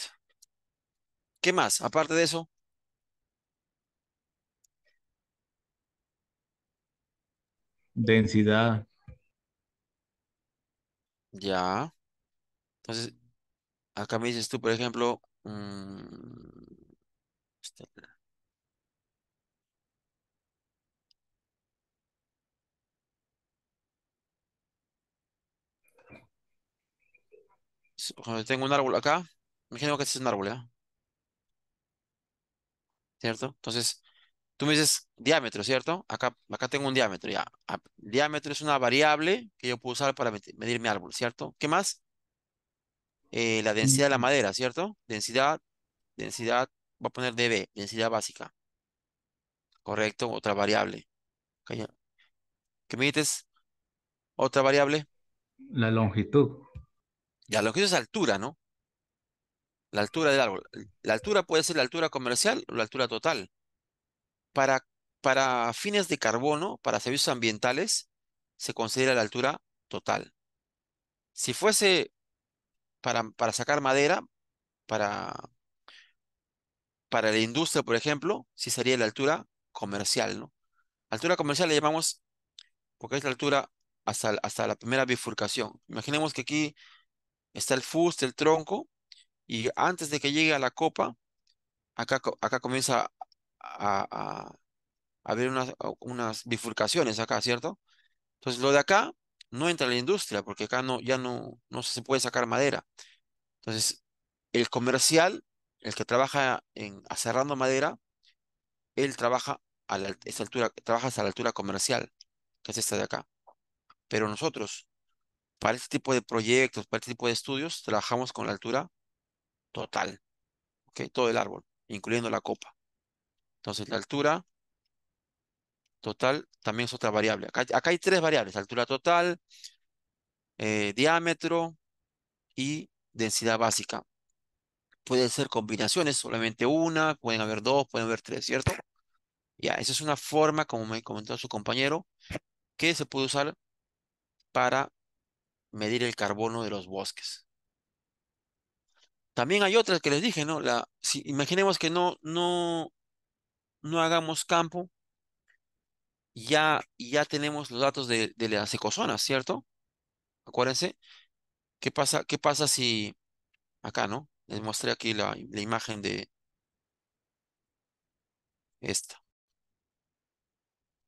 ¿Qué más? Aparte de eso. densidad. Ya. Entonces, acá me dices tú, por ejemplo, mm, este, tengo un árbol acá, imagino que este es un árbol, ¿eh? ¿Cierto? Entonces, Tú me dices diámetro, ¿cierto? Acá, acá tengo un diámetro, ya. Ah, diámetro es una variable que yo puedo usar para medir mi árbol, ¿cierto? ¿Qué más? Eh, la densidad de la madera, ¿cierto? Densidad, densidad, va a poner dB, densidad básica. Correcto, otra variable. ¿Qué me dices? Otra variable. La longitud. Ya, longitud es altura, ¿no? La altura del árbol. La altura puede ser la altura comercial o la altura total para, fines de carbono, para servicios ambientales, se considera la altura total. Si fuese para, sacar madera, para, para la industria, por ejemplo, sí sería la altura comercial, ¿no? Altura comercial le llamamos porque es la altura hasta, hasta la primera bifurcación. Imaginemos que aquí está el fuste, el tronco, y antes de que llegue a la copa, acá, acá comienza a, unas, bifurcaciones acá, ¿cierto? Entonces lo de acá no entra en la industria porque acá no, ya no, no se puede sacar madera. Entonces el comercial, el que trabaja en aserrando madera, él trabaja a altura, trabaja hasta la altura comercial, que es esta de acá. Pero nosotros, para este tipo de proyectos, para este tipo de estudios, trabajamos con la altura total, que Todo el árbol, incluyendo la copa. Entonces, la altura total también es otra variable. Acá, hay tres variables, altura total, eh, diámetro y densidad básica. Pueden ser combinaciones, solamente una, pueden haber dos, pueden haber tres, ¿cierto? Ya, esa es una forma, como me comentó su compañero, que se puede usar para medir el carbono de los bosques. También hay otras que les dije, ¿no? La, imaginemos que no, no, no hagamos campo, ya, ya tenemos los datos de, las ecozonas, ¿cierto? Acuérdense, ¿qué pasa, qué pasa si acá, ¿no? Les mostré aquí la, imagen de esta.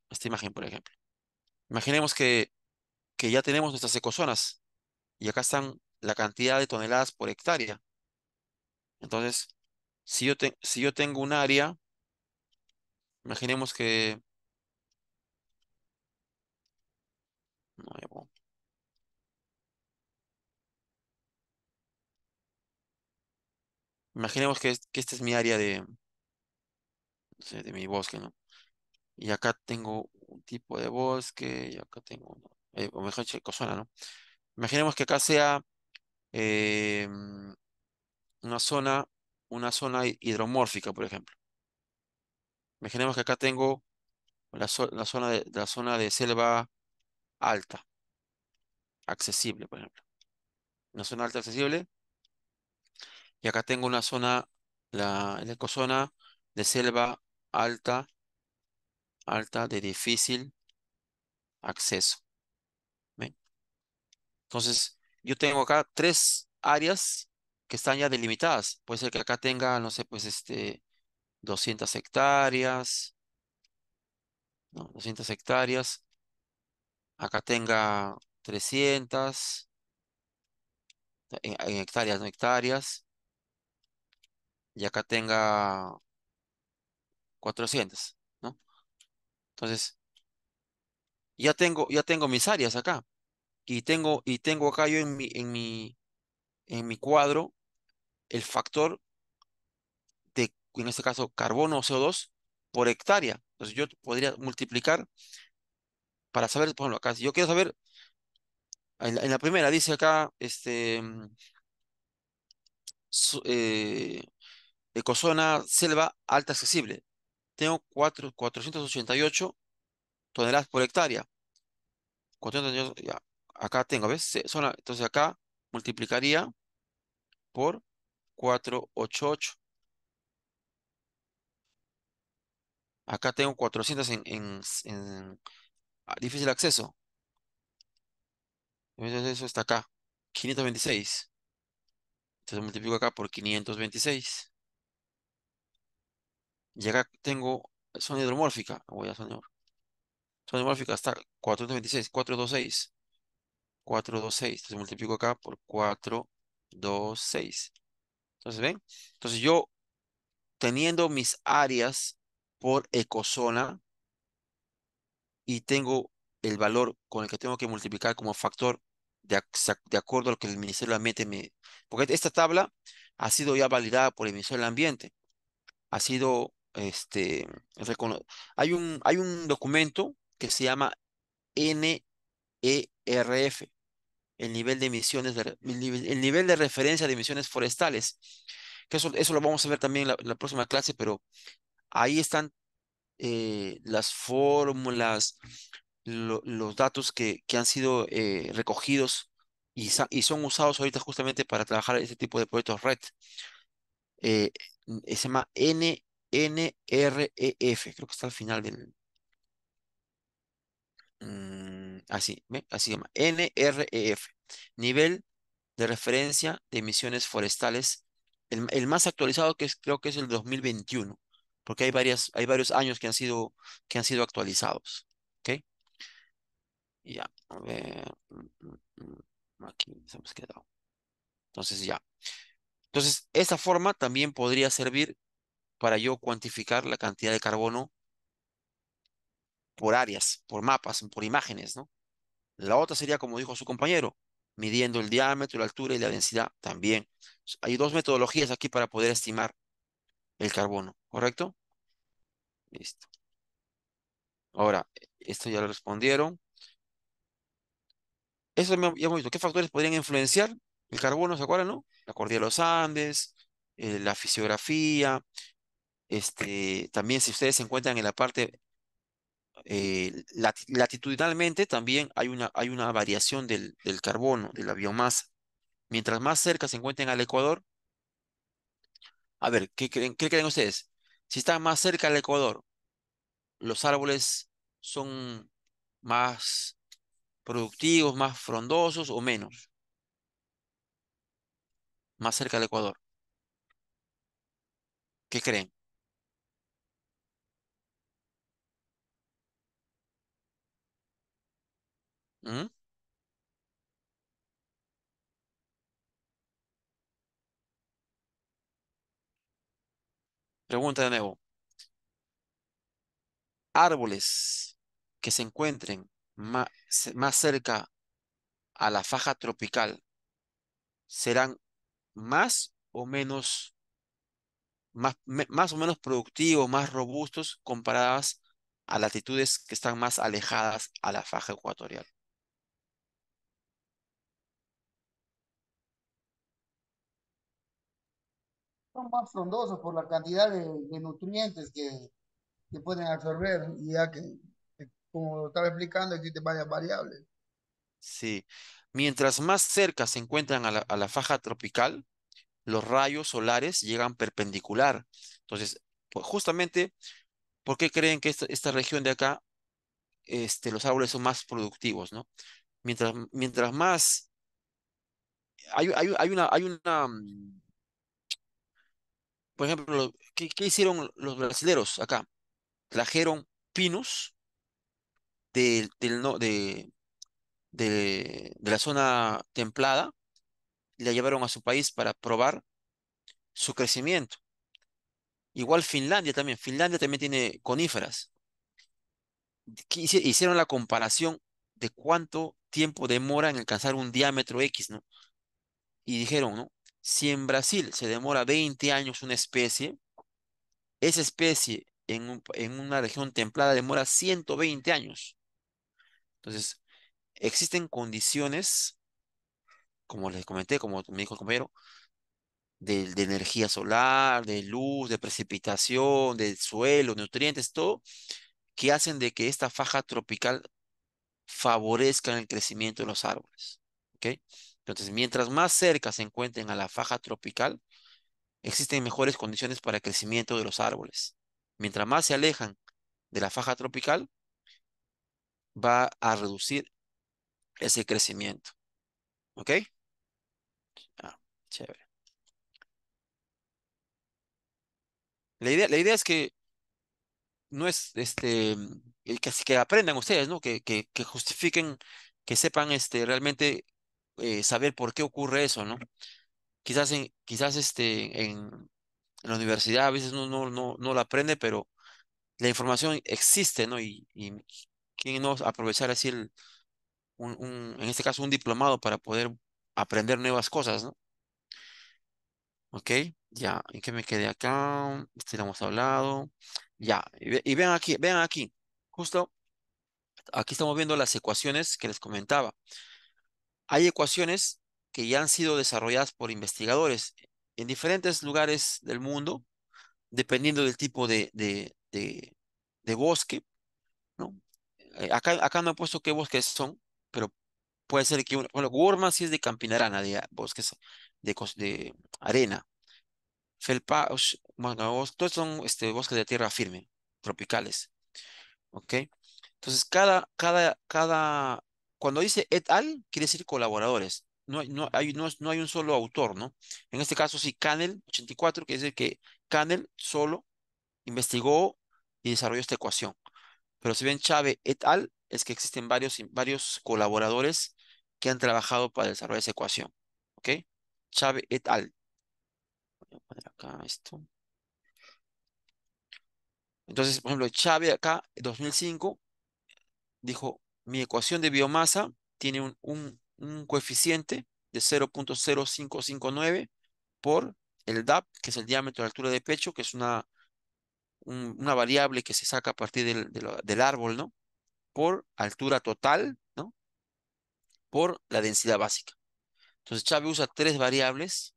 Esta imagen, por ejemplo. Imaginemos que, que ya tenemos nuestras ecozonas y acá están la cantidad de toneladas por hectárea. Entonces, si yo, si yo tengo un área Imaginemos que nuevo. Imaginemos que, esta es mi área de, no sé, de mi bosque, ¿no? Y acá tengo un tipo de bosque, y acá tengo, eh, o mejor dicho, ¿no? Imaginemos que acá sea eh, una zona, una zona hidromórfica, por ejemplo. Imaginemos que acá tengo la, zona de, la zona de selva alta, accesible, por ejemplo. Una zona alta accesible. Y acá tengo una zona, la, la ecozona de selva alta, alta de difícil acceso. Entonces, yo tengo acá tres áreas que están ya delimitadas. Puede ser que acá tenga, no sé, pues este, 200 hectáreas, 200 hectáreas, acá tenga 300, en, hectáreas, no hectáreas, y acá tenga 400, ¿no? Entonces, ya tengo, ya tengo mis áreas acá, y tengo, y tengo acá yo en mi, en mi, en mi cuadro el factor en este caso carbono o CO2, por hectárea. Entonces yo podría multiplicar para saber, por ejemplo, acá, si yo quiero saber, en la, primera dice acá, este, eh, ecozona selva alta accesible. Tengo 4, 488 toneladas por hectárea. 488, ya, acá tengo, ¿ves? entonces acá multiplicaría por 488. Acá tengo 400 en, ah, difícil acceso. Entonces eso está acá. 526. Entonces multiplico acá por 526. Y acá tengo zona hidromórfica. Voy a zona, zona hidromórfica. está 426, 426. 426. Entonces multiplico acá por 426. Entonces, ¿ven? Entonces yo, teniendo mis áreas por ecozona y tengo el valor con el que tengo que multiplicar como factor de, de acuerdo a lo que el Ministerio del Ambiente me... Porque esta tabla ha sido ya validada por el Ministerio del Ambiente. Ha sido, este, hay, un, hay un documento que se llama NERF, el nivel de emisiones, el, nivel, de referencia de emisiones forestales. eso, eso lo vamos a ver también la, en la próxima clase, pero Ahí están eh, las fórmulas, los datos que, han sido eh, recogidos y, son usados ahorita justamente para trabajar este tipo de proyectos red. Eh, se llama NREF, creo que está al final del... Mm, así, así se llama. NREF, nivel de referencia de emisiones forestales, el, más actualizado que es, creo que es el 2021 porque hay, varias, hay varios años que han sido, que han sido actualizados. ¿Ok? Ya, a ver. Mm, mm, mm, aquí nos hemos quedado. Entonces, ya. Entonces, esta forma también podría servir para yo cuantificar la cantidad de carbono por áreas, por mapas, por imágenes, ¿no? La otra sería, como dijo su compañero, midiendo el diámetro, la altura y la densidad también. Hay dos metodologías aquí para poder estimar el carbono, ¿correcto? Listo. Ahora, esto ya lo respondieron. Eso ya hemos visto. ¿Qué factores podrían influenciar el carbono? ¿Se acuerdan, no? La cordillera de los Andes, eh, la fisiografía. Este, también si ustedes se encuentran en la parte eh, latitudinalmente, también hay una, hay una variación del, carbono, de la biomasa. Mientras más cerca se encuentren al Ecuador, a ver, ¿qué creen, qué creen ustedes? Si estás más cerca del Ecuador, los árboles son más productivos, más frondosos o menos. Más cerca del Ecuador. ¿Qué creen? ¿Mm? Pregunta de nuevo. Árboles que se encuentren más, más cerca a la faja tropical serán más o menos más, más, o menos productivos, más robustos comparadas a latitudes que están más alejadas a la faja ecuatorial. más frondosos por la cantidad de, nutrientes que, que, pueden absorber, ya que, como lo estaba explicando, existen varias variables. Sí. Mientras más cerca se encuentran a la, faja tropical, los rayos solares llegan perpendicular. Entonces, pues, justamente, ¿por qué creen que esta, esta región de acá, este, los árboles son más productivos, ¿no? Mientras, mientras más... Hay, hay, hay una, hay una mm, por ejemplo, ¿qué, hicieron los brasileros acá? Trajeron pinos de, de, de, la zona templada, y la llevaron a su país para probar su crecimiento. Igual Finlandia también, Finlandia también tiene coníferas. Hicieron la comparación de cuánto tiempo demora en alcanzar un diámetro X, ¿no? Y dijeron, ¿no? Si en Brasil se demora 20 años una especie, esa especie en, en una región templada demora 120 años. Entonces, existen condiciones, como les comenté, como me dijo el compañero, de, energía solar, de luz, de precipitación, de suelo, nutrientes, todo, que hacen de que esta faja tropical favorezca el crecimiento de los árboles. ¿ok?, entonces, mientras más cerca se encuentren a la faja tropical, existen mejores condiciones para el crecimiento de los árboles. Mientras más se alejan de la faja tropical, va a reducir ese crecimiento. ¿Ok? Ah, chévere. La idea, la idea es que no es este que, que aprendan ustedes, ¿no? Que, que, justifiquen, que sepan este, realmente eh, saber por qué ocurre eso, ¿no? Quizás, en, quizás este, en, la universidad a veces no, no, no, no la aprende, pero la información existe, ¿no? Y, quién no aprovechar así, un, en este caso, un diplomado para poder aprender nuevas cosas, ¿no? Ok, ya, ¿en qué me quedé acá? Este lo hemos hablado. Ya, y, y vean aquí, vean aquí, justo aquí estamos viendo las ecuaciones que les comentaba. Hay ecuaciones que ya han sido desarrolladas por investigadores en diferentes lugares del mundo, dependiendo del tipo de, de, de, bosque. ¿no? Eh, acá, acá no he puesto qué bosques son, pero puede ser que... Uno, bueno, Gorma sí es de Campinarana, de ah, bosques de, de arena. Felpa, todos son este, bosques de tierra firme, tropicales. ¿Ok? Entonces, cada, cada, cada cuando dice et al, quiere decir colaboradores. No, no, hay, no, hay un solo autor, ¿no? En este caso, sí, Canel 84 quiere decir que Canel solo investigó y desarrolló esta ecuación. Pero si ven Chávez et al, es que existen varios, varios colaboradores que han trabajado para desarrollar esa ecuación. ¿Ok? Chávez et al. Voy a poner acá esto. Entonces, por ejemplo, Chávez acá, en 2005, dijo, mi ecuación de biomasa tiene un, coeficiente de 0.0559 por el DAP, que es el diámetro de altura de pecho, que es una, una variable que se saca a partir del, del, árbol, ¿no? Por altura total, ¿no? Por la densidad básica. Entonces Chávez usa tres variables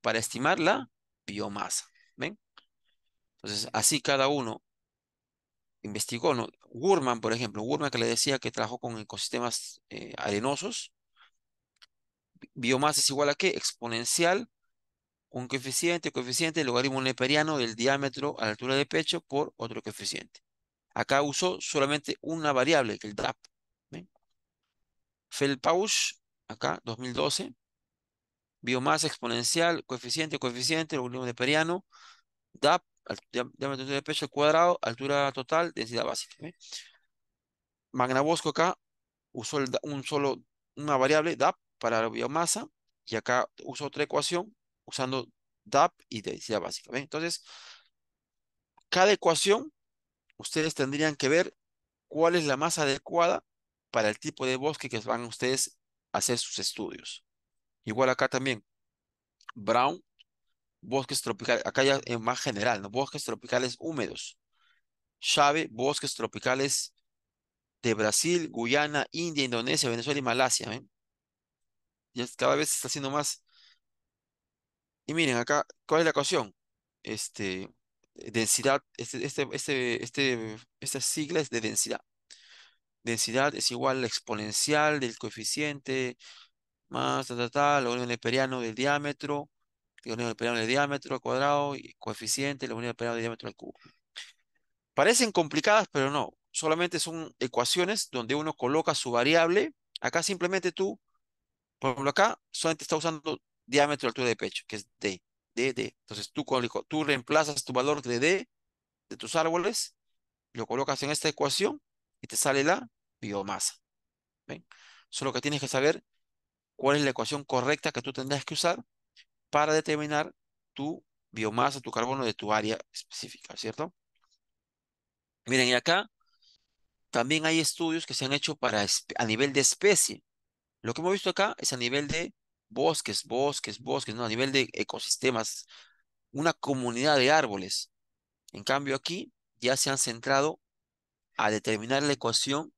para estimar la biomasa, ¿ven? Entonces así cada uno investigó, ¿no? Gurman, por ejemplo, Gurman que le decía que trabajó con ecosistemas eh, arenosos, biomasa es igual a qué? Exponencial un coeficiente, coeficiente logaritmo neperiano del diámetro a la altura de pecho por otro coeficiente. Acá usó solamente una variable, que el DAP. Felpausch, acá, 2012. Biomasa exponencial, coeficiente, coeficiente, logaritmo neperiano, DAP diámetro de peso al cuadrado, altura total, densidad básica. Magna Bosco acá usó un solo, una variable DAP para la biomasa y acá usó otra ecuación usando DAP y densidad básica. Entonces, cada ecuación ustedes tendrían que ver cuál es la más adecuada para el tipo de bosque que van ustedes a hacer sus estudios. Igual acá también, Brown bosques tropicales, acá ya en más general, Bosques tropicales húmedos. Chave, bosques tropicales de Brasil, Guyana, India, Indonesia, Venezuela y Malasia. cada vez se está haciendo más. Y miren, acá, ¿cuál es la ecuación? Este, eh, densidad, este, este, este, este, esta sigla es de densidad. Densidad es igual a exponencial del coeficiente más, tal, tal, tal, del diámetro la unidad de diámetro al cuadrado y coeficiente, la unidad de diámetro al cubo. Parecen complicadas, pero no. Solamente son ecuaciones donde uno coloca su variable. Acá simplemente tú, por ejemplo, acá solamente está usando diámetro, altura de pecho, que es D. D, D. Entonces tú, tú reemplazas tu valor de D de tus árboles, lo colocas en esta ecuación y te sale la biomasa. Solo que tienes que saber cuál es la ecuación correcta que tú tendrás que usar para determinar tu biomasa, tu carbono de tu área específica, ¿cierto? Miren, y acá también hay estudios que se han hecho para a nivel de especie. Lo que hemos visto acá es a nivel de bosques, bosques, bosques, ¿no? a nivel de ecosistemas, una comunidad de árboles. En cambio aquí ya se han centrado a determinar la ecuación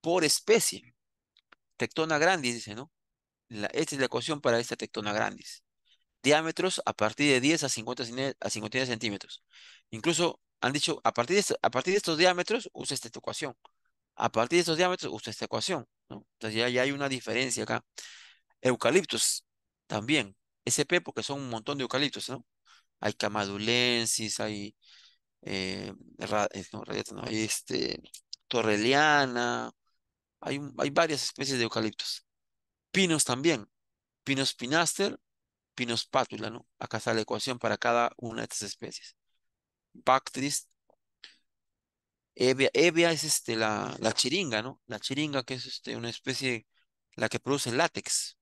por especie. Tectona grandis, dice, ¿no? esta es la ecuación para esta tectona grandis diámetros a partir de 10 a 50, a 59 centímetros. Incluso han dicho, a partir, de, a partir de estos diámetros, usa esta ecuación. A partir de estos diámetros, usa esta ecuación. Entonces ya, hay una diferencia acá. Eucaliptos también. SP, porque son un montón de eucaliptos. ¿no? Hay camadulensis, hay... Eh, eh, este, torreliana, hay, hay varias especies de eucaliptos. Pinos también. Pinos pinaster, pino ¿no? Acá está la ecuación para cada una de estas especies. Bactris, Evia, Evia es este, la, la, chiringa, ¿no? La chiringa que es este, una especie, la que produce látex.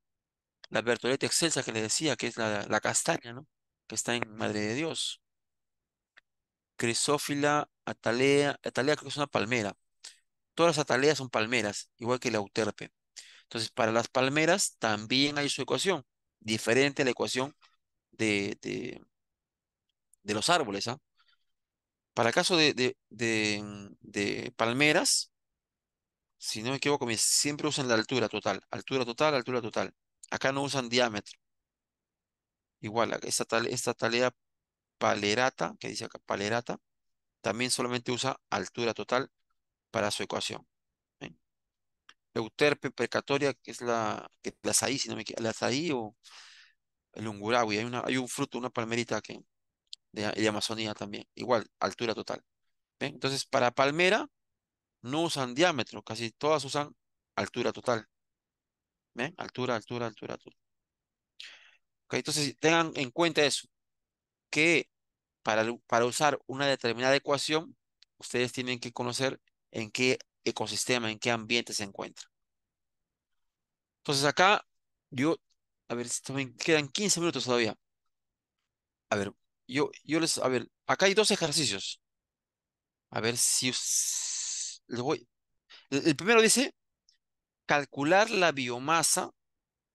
La Bertoleta excelsa que le decía, que es la, la castaña, ¿no? Que está en Madre de Dios. Crisófila, atalea, atalea que es una palmera. Todas las ataleas son palmeras, igual que la euterpe. Entonces, para las palmeras también hay su ecuación diferente a la ecuación de, de, los árboles. ¿ah? Para el caso de, de, palmeras, si no me equivoco, siempre usan la altura total, altura total, altura total. Acá no usan diámetro. Igual, esta, esta tarea palerata, que dice acá palerata, también solamente usa altura total para su ecuación. Euterpe precatoria que es la, que, la si no me equivoco, la azaí o el ungurawi. Hay, una, hay un fruto, una palmerita que, de, Amazonía también. Igual, altura total. Entonces, para palmera no usan diámetro, casi todas usan altura total. ¿Ven? Altura, altura, altura, altura. Okay, entonces, tengan en cuenta eso, que para, para usar una determinada ecuación, ustedes tienen que conocer en qué ecosistema, en qué ambiente se encuentra. Entonces acá yo, a ver, también quedan 15 minutos todavía. A ver, yo, yo les, a ver, acá hay dos ejercicios. A ver si les voy. El, primero dice calcular la biomasa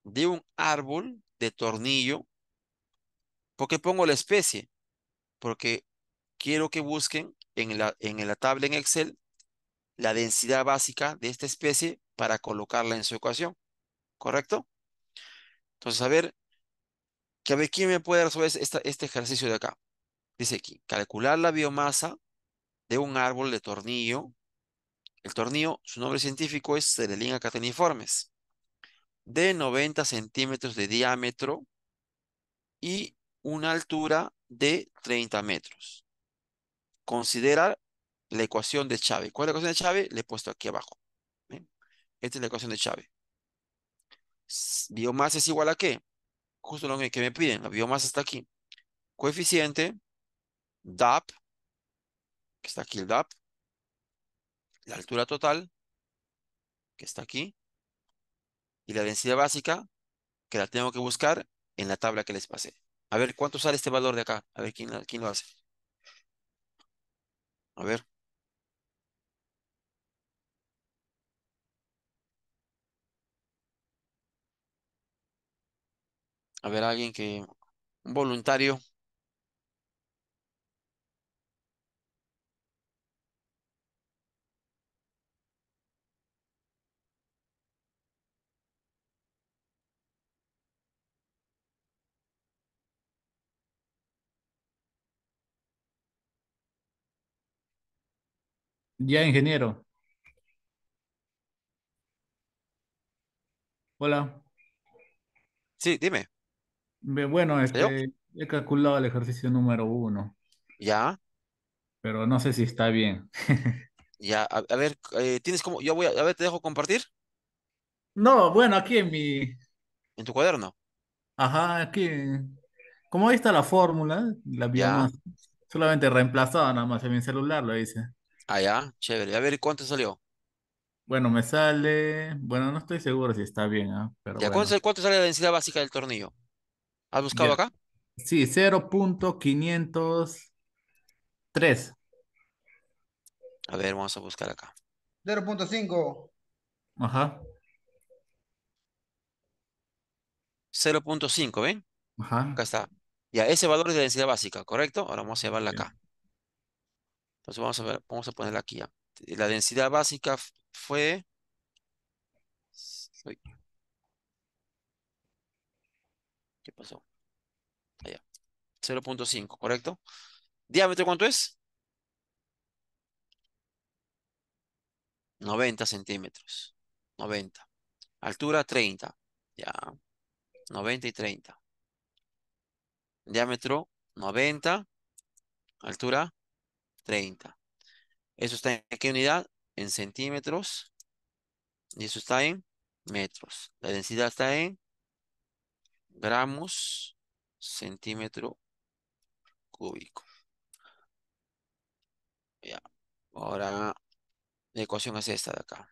de un árbol de tornillo. ¿Por qué pongo la especie? Porque quiero que busquen en la, en la tabla en Excel la densidad básica de esta especie para colocarla en su ecuación. ¿Correcto? Entonces, a ver, quién me puede resolver esta, este ejercicio de acá. Dice aquí, calcular la biomasa de un árbol de tornillo. El tornillo, su nombre científico es línea cateniformes. De 90 centímetros de diámetro y una altura de 30 metros. Considerar la ecuación de Chávez. ¿Cuál es la ecuación de Chávez? Le he puesto aquí abajo. Esta es la ecuación de Chávez. Biomasa es igual a qué? Justo lo que me piden. La biomasa está aquí. Coeficiente, DAP, que está aquí el DAP, la altura total, que está aquí, y la densidad básica, que la tengo que buscar en la tabla que les pasé. A ver, ¿cuánto sale este valor de acá? A ver, ¿quién, quién lo hace? A ver. A ver, alguien que, un voluntario. Ya, ingeniero. Hola. Sí, dime. Bueno, este, he calculado el ejercicio número uno, Ya, pero no sé si está bien. ya. A, ver, eh, tienes como. Yo voy a. ver, te dejo compartir No, bueno, aquí en mi, en tu cuaderno. ajá, aquí, como ahí está la fórmula, la solamente reemplazada nada más en mi celular, lo hice. Ah, ya. Chévere. A ver, ¿cuánto salió? Bueno, me sale, bueno, no estoy seguro si está bien, ¿ah? Pero Ya, cuánto sale la densidad básica del tornillo? ¿Has buscado acá? Sí, 0.503. A ver, vamos a buscar acá. 0.5. Ajá. 0.5, ¿ven? Ajá. Acá está. Ya, ese valor es de densidad básica, ¿correcto? Ahora vamos a llevarla acá. Entonces vamos a ver, vamos a ponerla aquí ya. La densidad básica fue... ¿Qué pasó? Allá. 0.5, ¿correcto? ¿Diámetro cuánto es? 90 centímetros. 90. Altura 30. Ya. 90 y 30. Diámetro 90. Altura 30. Eso está en qué unidad? En centímetros. Y eso está en metros. La densidad está en gramos centímetro cúbico. Ya. Ahora, la ecuación es esta de acá.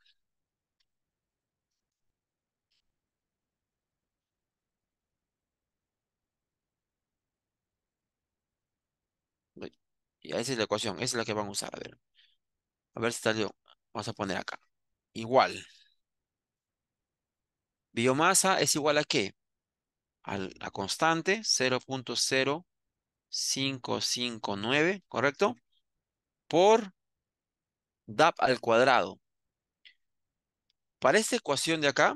Ya, esa es la ecuación, esa es la que van a usar. A ver, a ver si salió. Vamos a poner acá. Igual. Biomasa es igual a qué? a la constante 0.0559, ¿correcto? Por DAP al cuadrado. Para esta ecuación de acá,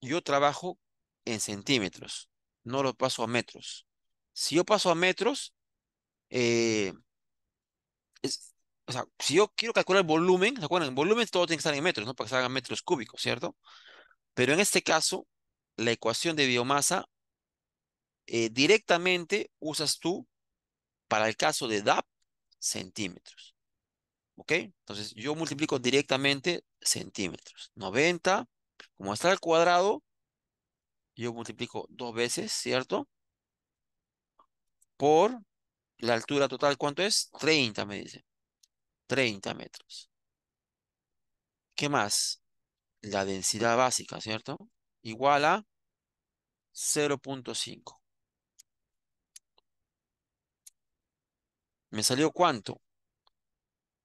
yo trabajo en centímetros, no lo paso a metros. Si yo paso a metros, eh, o sea, si yo quiero calcular el volumen, ¿se acuerdan? El volumen todo tiene que estar en metros, ¿no? Para que salgan metros cúbicos, ¿cierto? Pero en este caso, la ecuación de biomasa eh, directamente usas tú, para el caso de DAP, centímetros. ¿Ok? Entonces yo multiplico directamente centímetros. 90, como está al cuadrado, yo multiplico dos veces, ¿cierto? Por la altura total, ¿cuánto es? 30, me dice. 30 metros. ¿Qué más? La densidad básica, ¿cierto? Igual a 0.5. ¿Me salió cuánto?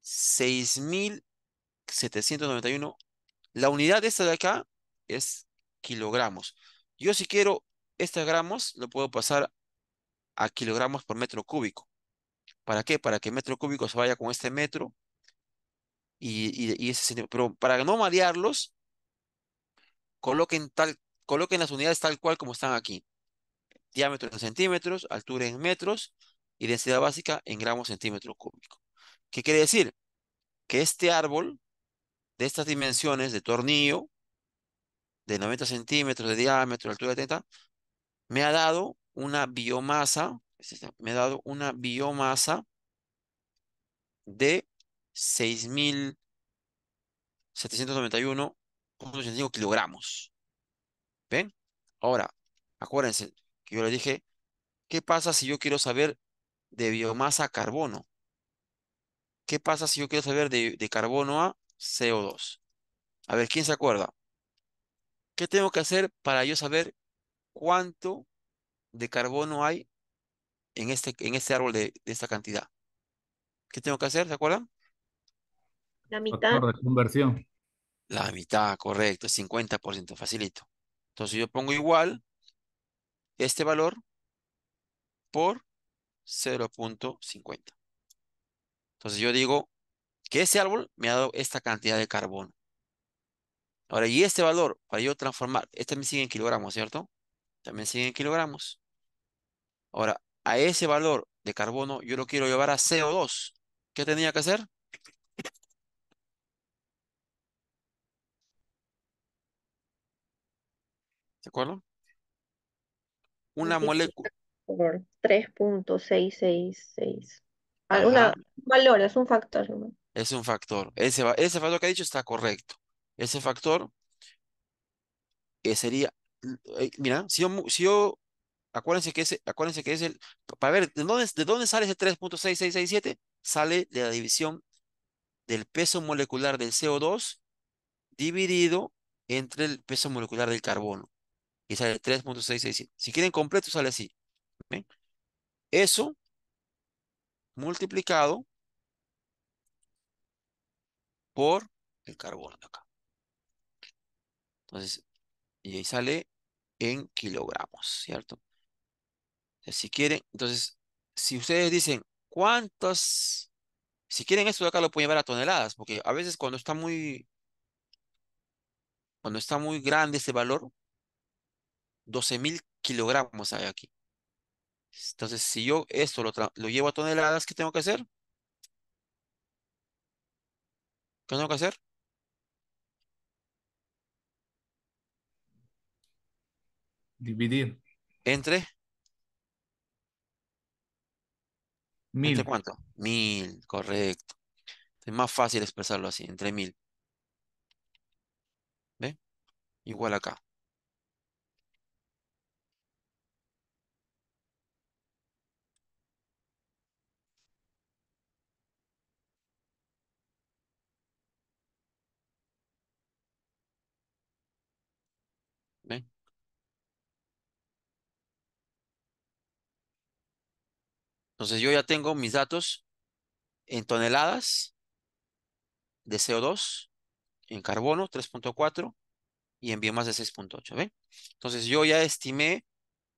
6.791. La unidad de esta de acá es kilogramos. Yo si quiero estas gramos, lo puedo pasar a kilogramos por metro cúbico. ¿Para qué? Para que metro cúbico se vaya con este metro y, Pero para no marearlos, coloquen, tal, coloquen las unidades tal cual como están aquí. Diámetro en centímetros, altura en metros, y densidad básica en gramos centímetro cúbico. ¿Qué quiere decir? Que este árbol de estas dimensiones de tornillo, de 90 centímetros de diámetro, de altura de 30, me ha dado una biomasa, me ha dado una biomasa de 6.791.85 kilogramos. ¿Ven? Ahora, acuérdense que yo les dije, ¿qué pasa si yo quiero saber de biomasa a carbono. ¿Qué pasa si yo quiero saber de, carbono a CO2? A ver, ¿quién se acuerda? ¿Qué tengo que hacer para yo saber cuánto de carbono hay en este, en este árbol de, esta cantidad? ¿Qué tengo que hacer? ¿Se acuerdan? La mitad. conversión. La mitad, correcto, 50%, facilito. Entonces yo pongo igual este valor por 0.50. Entonces yo digo que ese árbol me ha dado esta cantidad de carbono. Ahora, y este valor, para yo transformar, este me sigue en kilogramos, ¿cierto? También sigue en kilogramos. Ahora, a ese valor de carbono yo lo quiero llevar a CO2. ¿Qué tenía que hacer? ¿De acuerdo? Una molécula por 3.666. Alguna, valor, es un factor. Es un factor. Ese, factor que ha dicho está correcto. Ese factor Que sería, eh, mira, si yo, si yo, acuérdense que ese, acuérdense que es el, para ver, ¿de dónde, de dónde sale ese 3.6667? Sale de la división del peso molecular del CO2 dividido entre el peso molecular del carbono. Y sale 3.667. Si quieren completo, sale así. ¿Ven? Eso multiplicado por el carbono de acá. Entonces, y ahí sale en kilogramos, ¿cierto? si quieren, entonces, si ustedes dicen, ¿cuántas? Si quieren esto de acá lo pueden llevar a toneladas, porque a veces cuando está muy, cuando está muy grande ese valor, 12.000 kilogramos hay aquí. Entonces, si yo esto lo, lo llevo a toneladas, ¿qué tengo que hacer? ¿Qué tengo que hacer? Dividir. Entre. Mil. cuánto? Mil, correcto. Es más fácil expresarlo así, entre mil. ¿Ve? Igual acá. Entonces yo ya tengo mis datos en toneladas de CO2, en carbono 3.4 y en biomasa de 6.8. Entonces yo ya estimé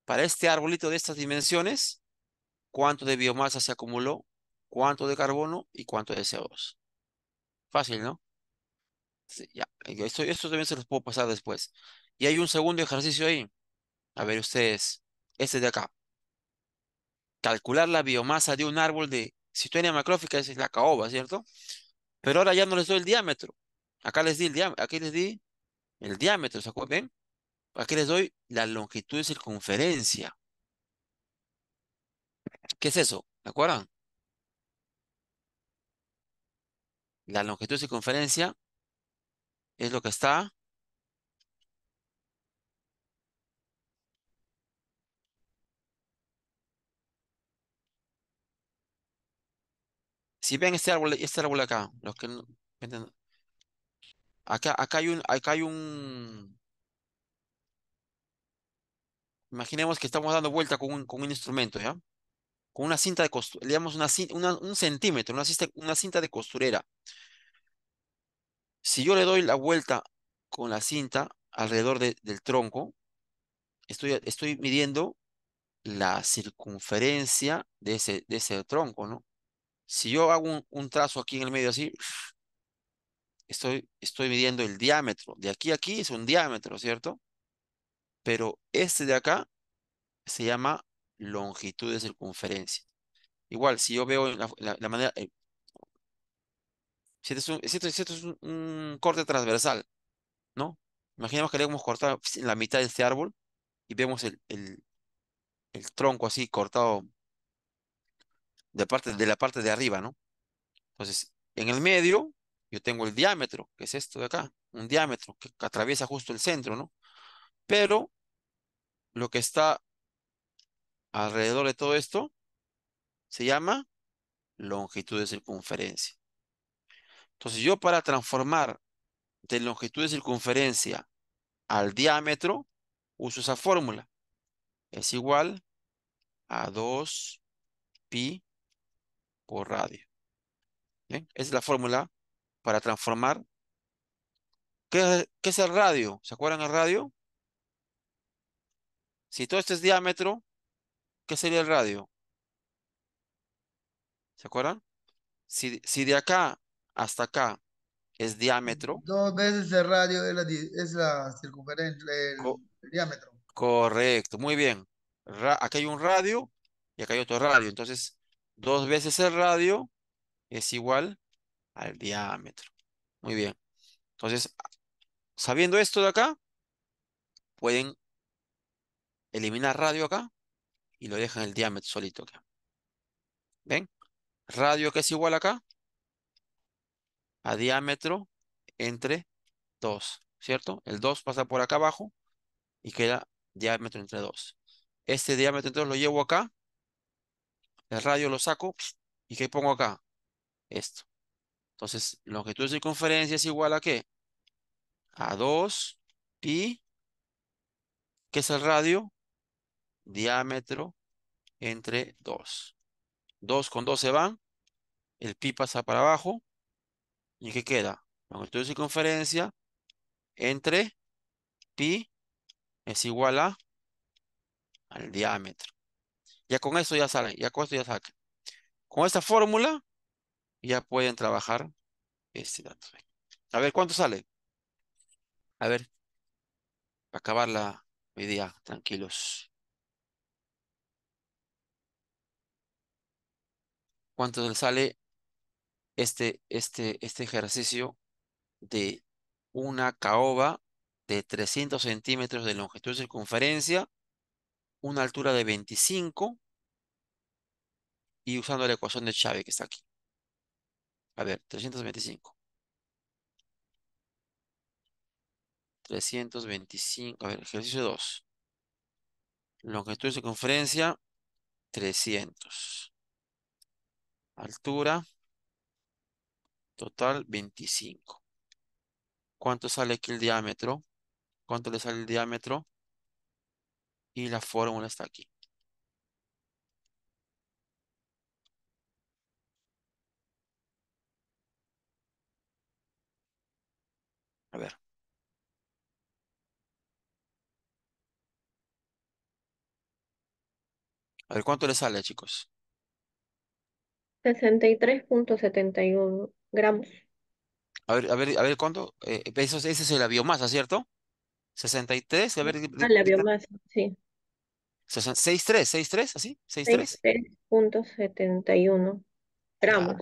para este arbolito de estas dimensiones cuánto de biomasa se acumuló, cuánto de carbono y cuánto de CO2. Fácil, ¿no? ya, esto también se los puedo pasar después. Y hay un segundo ejercicio ahí. A ver ustedes, este de acá calcular la biomasa de un árbol de situania macrófica, esa es la caoba, ¿cierto? Pero ahora ya no les doy el diámetro. Acá les di el diámetro, aquí les di el diámetro, ¿se acuerdan? Aquí les doy la longitud de circunferencia. ¿Qué es eso? ¿Se acuerdan? La longitud de circunferencia es lo que está si ven este árbol, este árbol acá, los que acá, acá hay un, acá hay un, imaginemos que estamos dando vuelta con un, instrumento, ¿ya? Con una cinta de costura, digamos una, un centímetro, una cinta, una cinta de costurera. Si yo le doy la vuelta con la cinta alrededor del tronco, estoy, estoy midiendo la circunferencia de ese, de ese tronco, ¿no? Si yo hago un, trazo aquí en el medio así, estoy, estoy midiendo el diámetro. De aquí a aquí es un diámetro, ¿cierto? Pero este de acá se llama longitud de circunferencia. Igual, si yo veo la, manera... Eh, si, esto es, un, corte transversal, ¿no? Imaginemos que le hemos cortado pues, la mitad de este árbol y vemos el, el tronco así cortado de, parte, de la parte de arriba, ¿no? Entonces, en el medio yo tengo el diámetro, que es esto de acá, un diámetro que, atraviesa justo el centro, ¿no? Pero lo que está alrededor de todo esto se llama longitud de circunferencia. Entonces yo para transformar de longitud de circunferencia al diámetro, uso esa fórmula. Es igual a 2pi por radio. es la fórmula para transformar. ¿Qué, es el radio? ¿Se acuerdan el radio? Si todo esto es diámetro, ¿qué sería el radio? ¿Se acuerdan? Si, de acá hasta acá es diámetro. Dos veces el radio es la, circunferencia, el, diámetro. Correcto, muy bien. Aquí hay un radio y acá hay otro radio. Entonces, Dos veces el radio es igual al diámetro. Muy bien. Entonces, sabiendo esto de acá, pueden eliminar radio acá y lo dejan el diámetro solito acá. ¿Ven? Radio que es igual acá a diámetro entre 2, ¿cierto? El 2 pasa por acá abajo y queda diámetro entre 2. Este diámetro entre 2 lo llevo acá el radio lo saco y ¿qué pongo acá? Esto. Entonces, longitud de circunferencia es igual a qué? A 2 pi, que es el radio? Diámetro entre 2. 2 con 2 se van, el pi pasa para abajo, ¿y qué queda? Longitud de circunferencia entre pi es igual a al diámetro. Ya con esto ya sale. ya con esto ya sale. Con esta fórmula ya pueden trabajar este dato. A ver, ¿cuánto sale? A ver, para la la tranquilos. ¿Cuánto sale este, este, este ejercicio de una caoba de 300 centímetros de longitud de circunferencia, una altura de 25 y usando la ecuación de Chávez que está aquí. A ver, 325. 325, a ver, ejercicio 2. Longitud y circunferencia, 300. Altura, total 25. ¿Cuánto sale aquí el diámetro? ¿Cuánto le sale el diámetro? Y la fórmula está aquí. A ver, ¿cuánto le sale, chicos? 63.71 gramos. A ver, a ver, a ver, ¿cuánto? Eh, eh, esa es la biomasa, ¿cierto? 63, a ver. Ah, la biomasa, sí. 63, 63, así, 63. 63.71 gramos.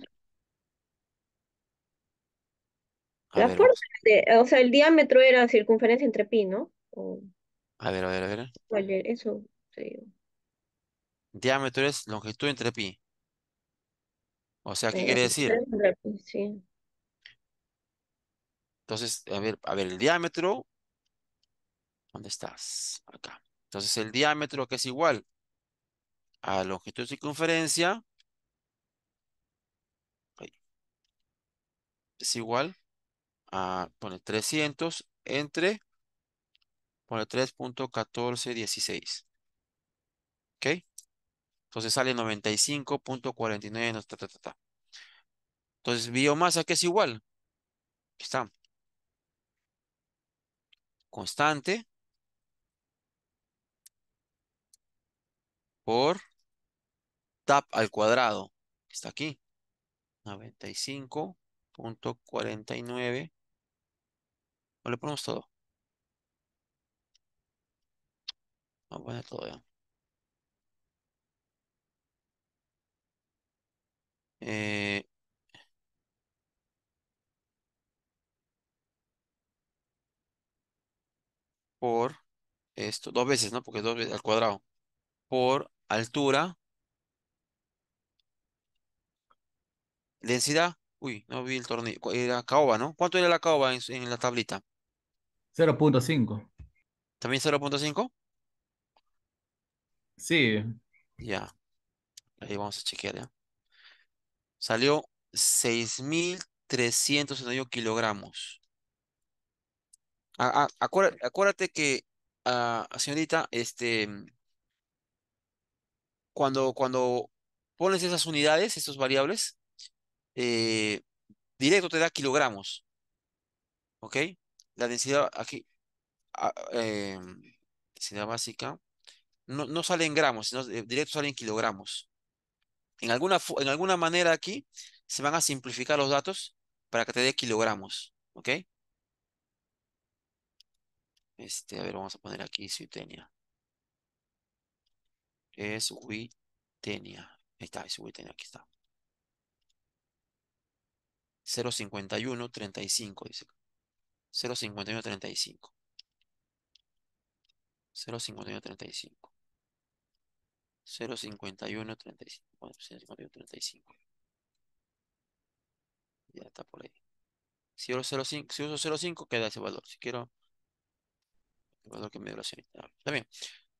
la ver, o sea, el diámetro era circunferencia entre pi, ¿no? a ver, a ver, a ver. ¿Cuál Eso, sí. Diámetro es longitud entre pi. O sea, ¿qué eh, quiere decir? Entonces, a ver, a ver, el diámetro. ¿Dónde estás? Acá. Entonces, el diámetro que es igual a longitud de circunferencia. Es igual a, pone 300 entre, pone 3.1416. ¿Ok? Entonces sale 95.49. Entonces biomasa que es igual. Aquí está. Constante. Por tap al cuadrado. Está aquí. 95.49. O le ponemos todo. Vamos a poner todo ya. Eh, por esto, dos veces, ¿no? Porque dos veces al cuadrado. Por altura. Densidad. Uy, no vi el tornillo. Era caoba, ¿no? ¿Cuánto era la caoba en la tablita? 0.5. ¿También 0.5? Sí. Ya. Ahí vamos a chequear, ¿ya? salió seis kilogramos. acuérdate, acuérdate, que, ah, señorita, este, cuando, cuando pones esas unidades, estos variables, eh, directo te da kilogramos. ¿Ok? La densidad aquí, ah, em, densidad básica, no, no sale en gramos, sino eh, directo sale en kilogramos en alguna, en alguna manera aquí se van a simplificar los datos para que te dé kilogramos, ¿ok? Este, a ver, vamos a poner aquí suitenia. Es suitenia. Ahí está, es suitenia, aquí está. 0.51.35, dice. 0.51.35. 0.51.35. 051 35. 35. Ya está por ahí. Si uso 05, queda ese valor. Si quiero el valor que me dio la señorita. Ah, está bien.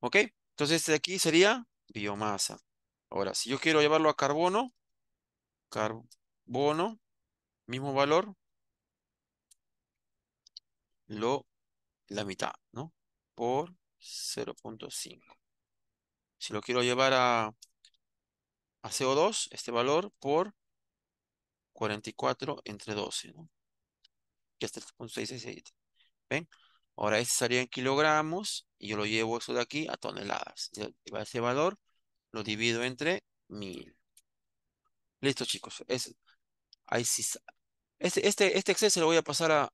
¿Ok? Entonces este de aquí sería biomasa. Ahora, si yo quiero llevarlo a carbono, carbono, mismo valor, lo, la mitad, ¿no? Por 0.5 si lo quiero llevar a, CO2, este valor, por 44 entre 12, ¿no? Que este es 3.667. ¿Ven? Ahora, este estaría en kilogramos y yo lo llevo eso de aquí a toneladas. Yo ese valor, lo divido entre 1000. Listo, chicos. Es, ahí sí, este, este, este lo voy a pasar a,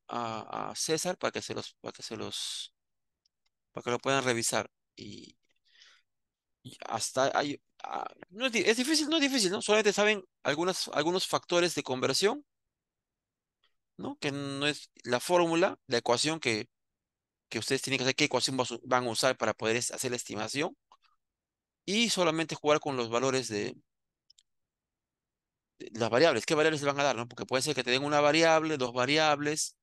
a César para que se los, para que se los, para que lo puedan revisar y, hasta hay, ah, es, difícil, no es difícil, ¿no? Solamente saben algunas, algunos factores de conversión, ¿no? Que no es la fórmula, la ecuación que, que ustedes tienen que hacer, qué ecuación van a usar para poder hacer la estimación y solamente jugar con los valores de, las variables, qué variables se van a dar, ¿no? Porque puede ser que te den una variable, dos variables,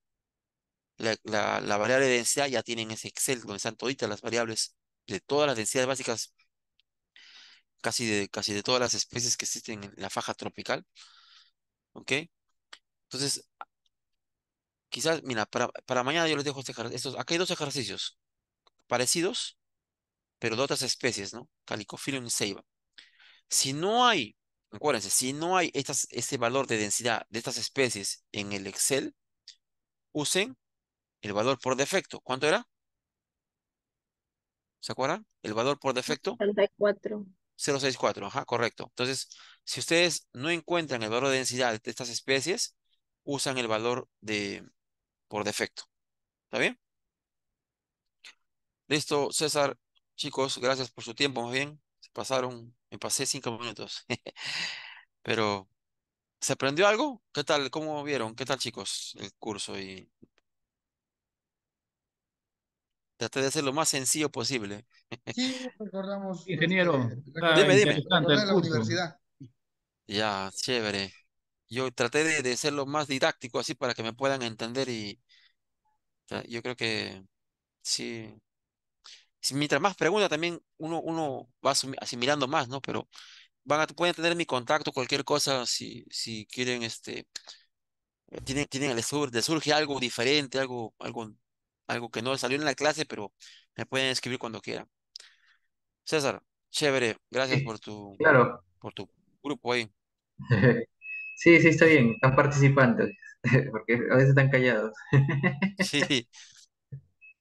la, la variable de densidad ya tienen ese Excel donde están toditas las variables de todas las densidades básicas casi de, casi de todas las especies que existen en la faja tropical. ¿Ok? Entonces, quizás, mira, para, mañana yo les dejo este, estos, aquí hay dos ejercicios parecidos, pero de otras especies, ¿no? Calicophyllum y ceiba. Si no hay, acuérdense, si no hay estas, este valor de densidad de estas especies en el Excel, usen el valor por defecto. ¿Cuánto era? ¿Se acuerdan? El valor por defecto. 84. 064, ajá, correcto. Entonces, si ustedes no encuentran el valor de densidad de estas especies, usan el valor de por defecto. ¿Está bien? Listo, César. Chicos, gracias por su tiempo, muy bien. pasaron, me pasé cinco minutos. Pero, ¿se aprendió algo? ¿Qué tal? ¿Cómo vieron? ¿Qué tal, chicos, el curso y Traté de hacer lo más sencillo posible. Sí, recordamos. Este, Ingeniero, dime, dime. La universidad. Ya, chévere. Yo traté de, de ser más didáctico así para que me puedan entender y yo creo que sí. Mientras más preguntas también uno, uno va asimilando más, ¿no? Pero van a, pueden tener mi contacto, cualquier cosa, si, si quieren, este, eh, tienen, tienen, les, surge algo diferente, algo, algo algo que no salió en la clase, pero me pueden escribir cuando quieran. César, chévere, gracias por tu, claro. por tu grupo ahí. Sí, sí, está bien, están participantes, porque a veces están callados. Sí.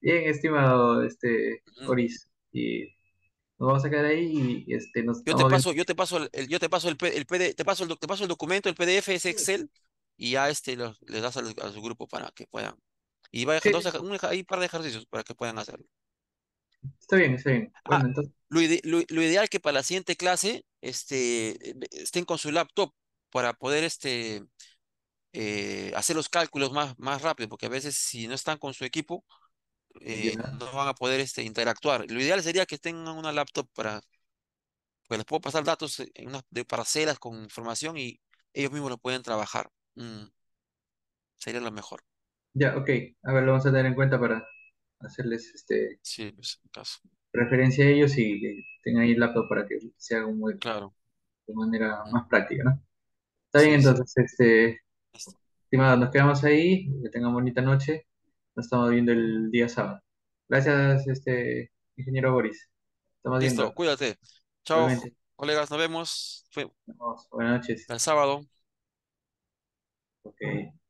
Bien, estimado este, Oris, y nos vamos a quedar ahí y este, nos yo te paso, yo te paso el, yo te paso el, el PDF, te paso el, te paso el documento, el PDF es Excel, y ya este le das a su grupo para que puedan y va hay un par de ejercicios para que puedan hacerlo. Está bien, está bien. Ah, lo, lo, ideal que para la siguiente clase este, estén con su laptop para poder este, eh, hacer los cálculos más, más rápido, porque a veces si no están con su equipo, eh, no van a poder este, interactuar. Lo ideal sería que tengan una laptop para, pues les puedo pasar datos eh, en de parcelas con información y ellos mismos lo pueden trabajar. Mm, sería lo mejor. Ya, ok. A ver, lo vamos a tener en cuenta para hacerles este pues, referencia a ellos y tengan ahí el laptop para que se haga un de manera más práctica, ¿no? Está bien, entonces, este, estimado, nos quedamos ahí. Que tengan bonita noche. Nos estamos viendo el día sábado. Gracias, este, ingeniero Boris. Estamos Listo, cuídate. Chao, colegas, nos vemos. Buenas noches. el sábado. Ok.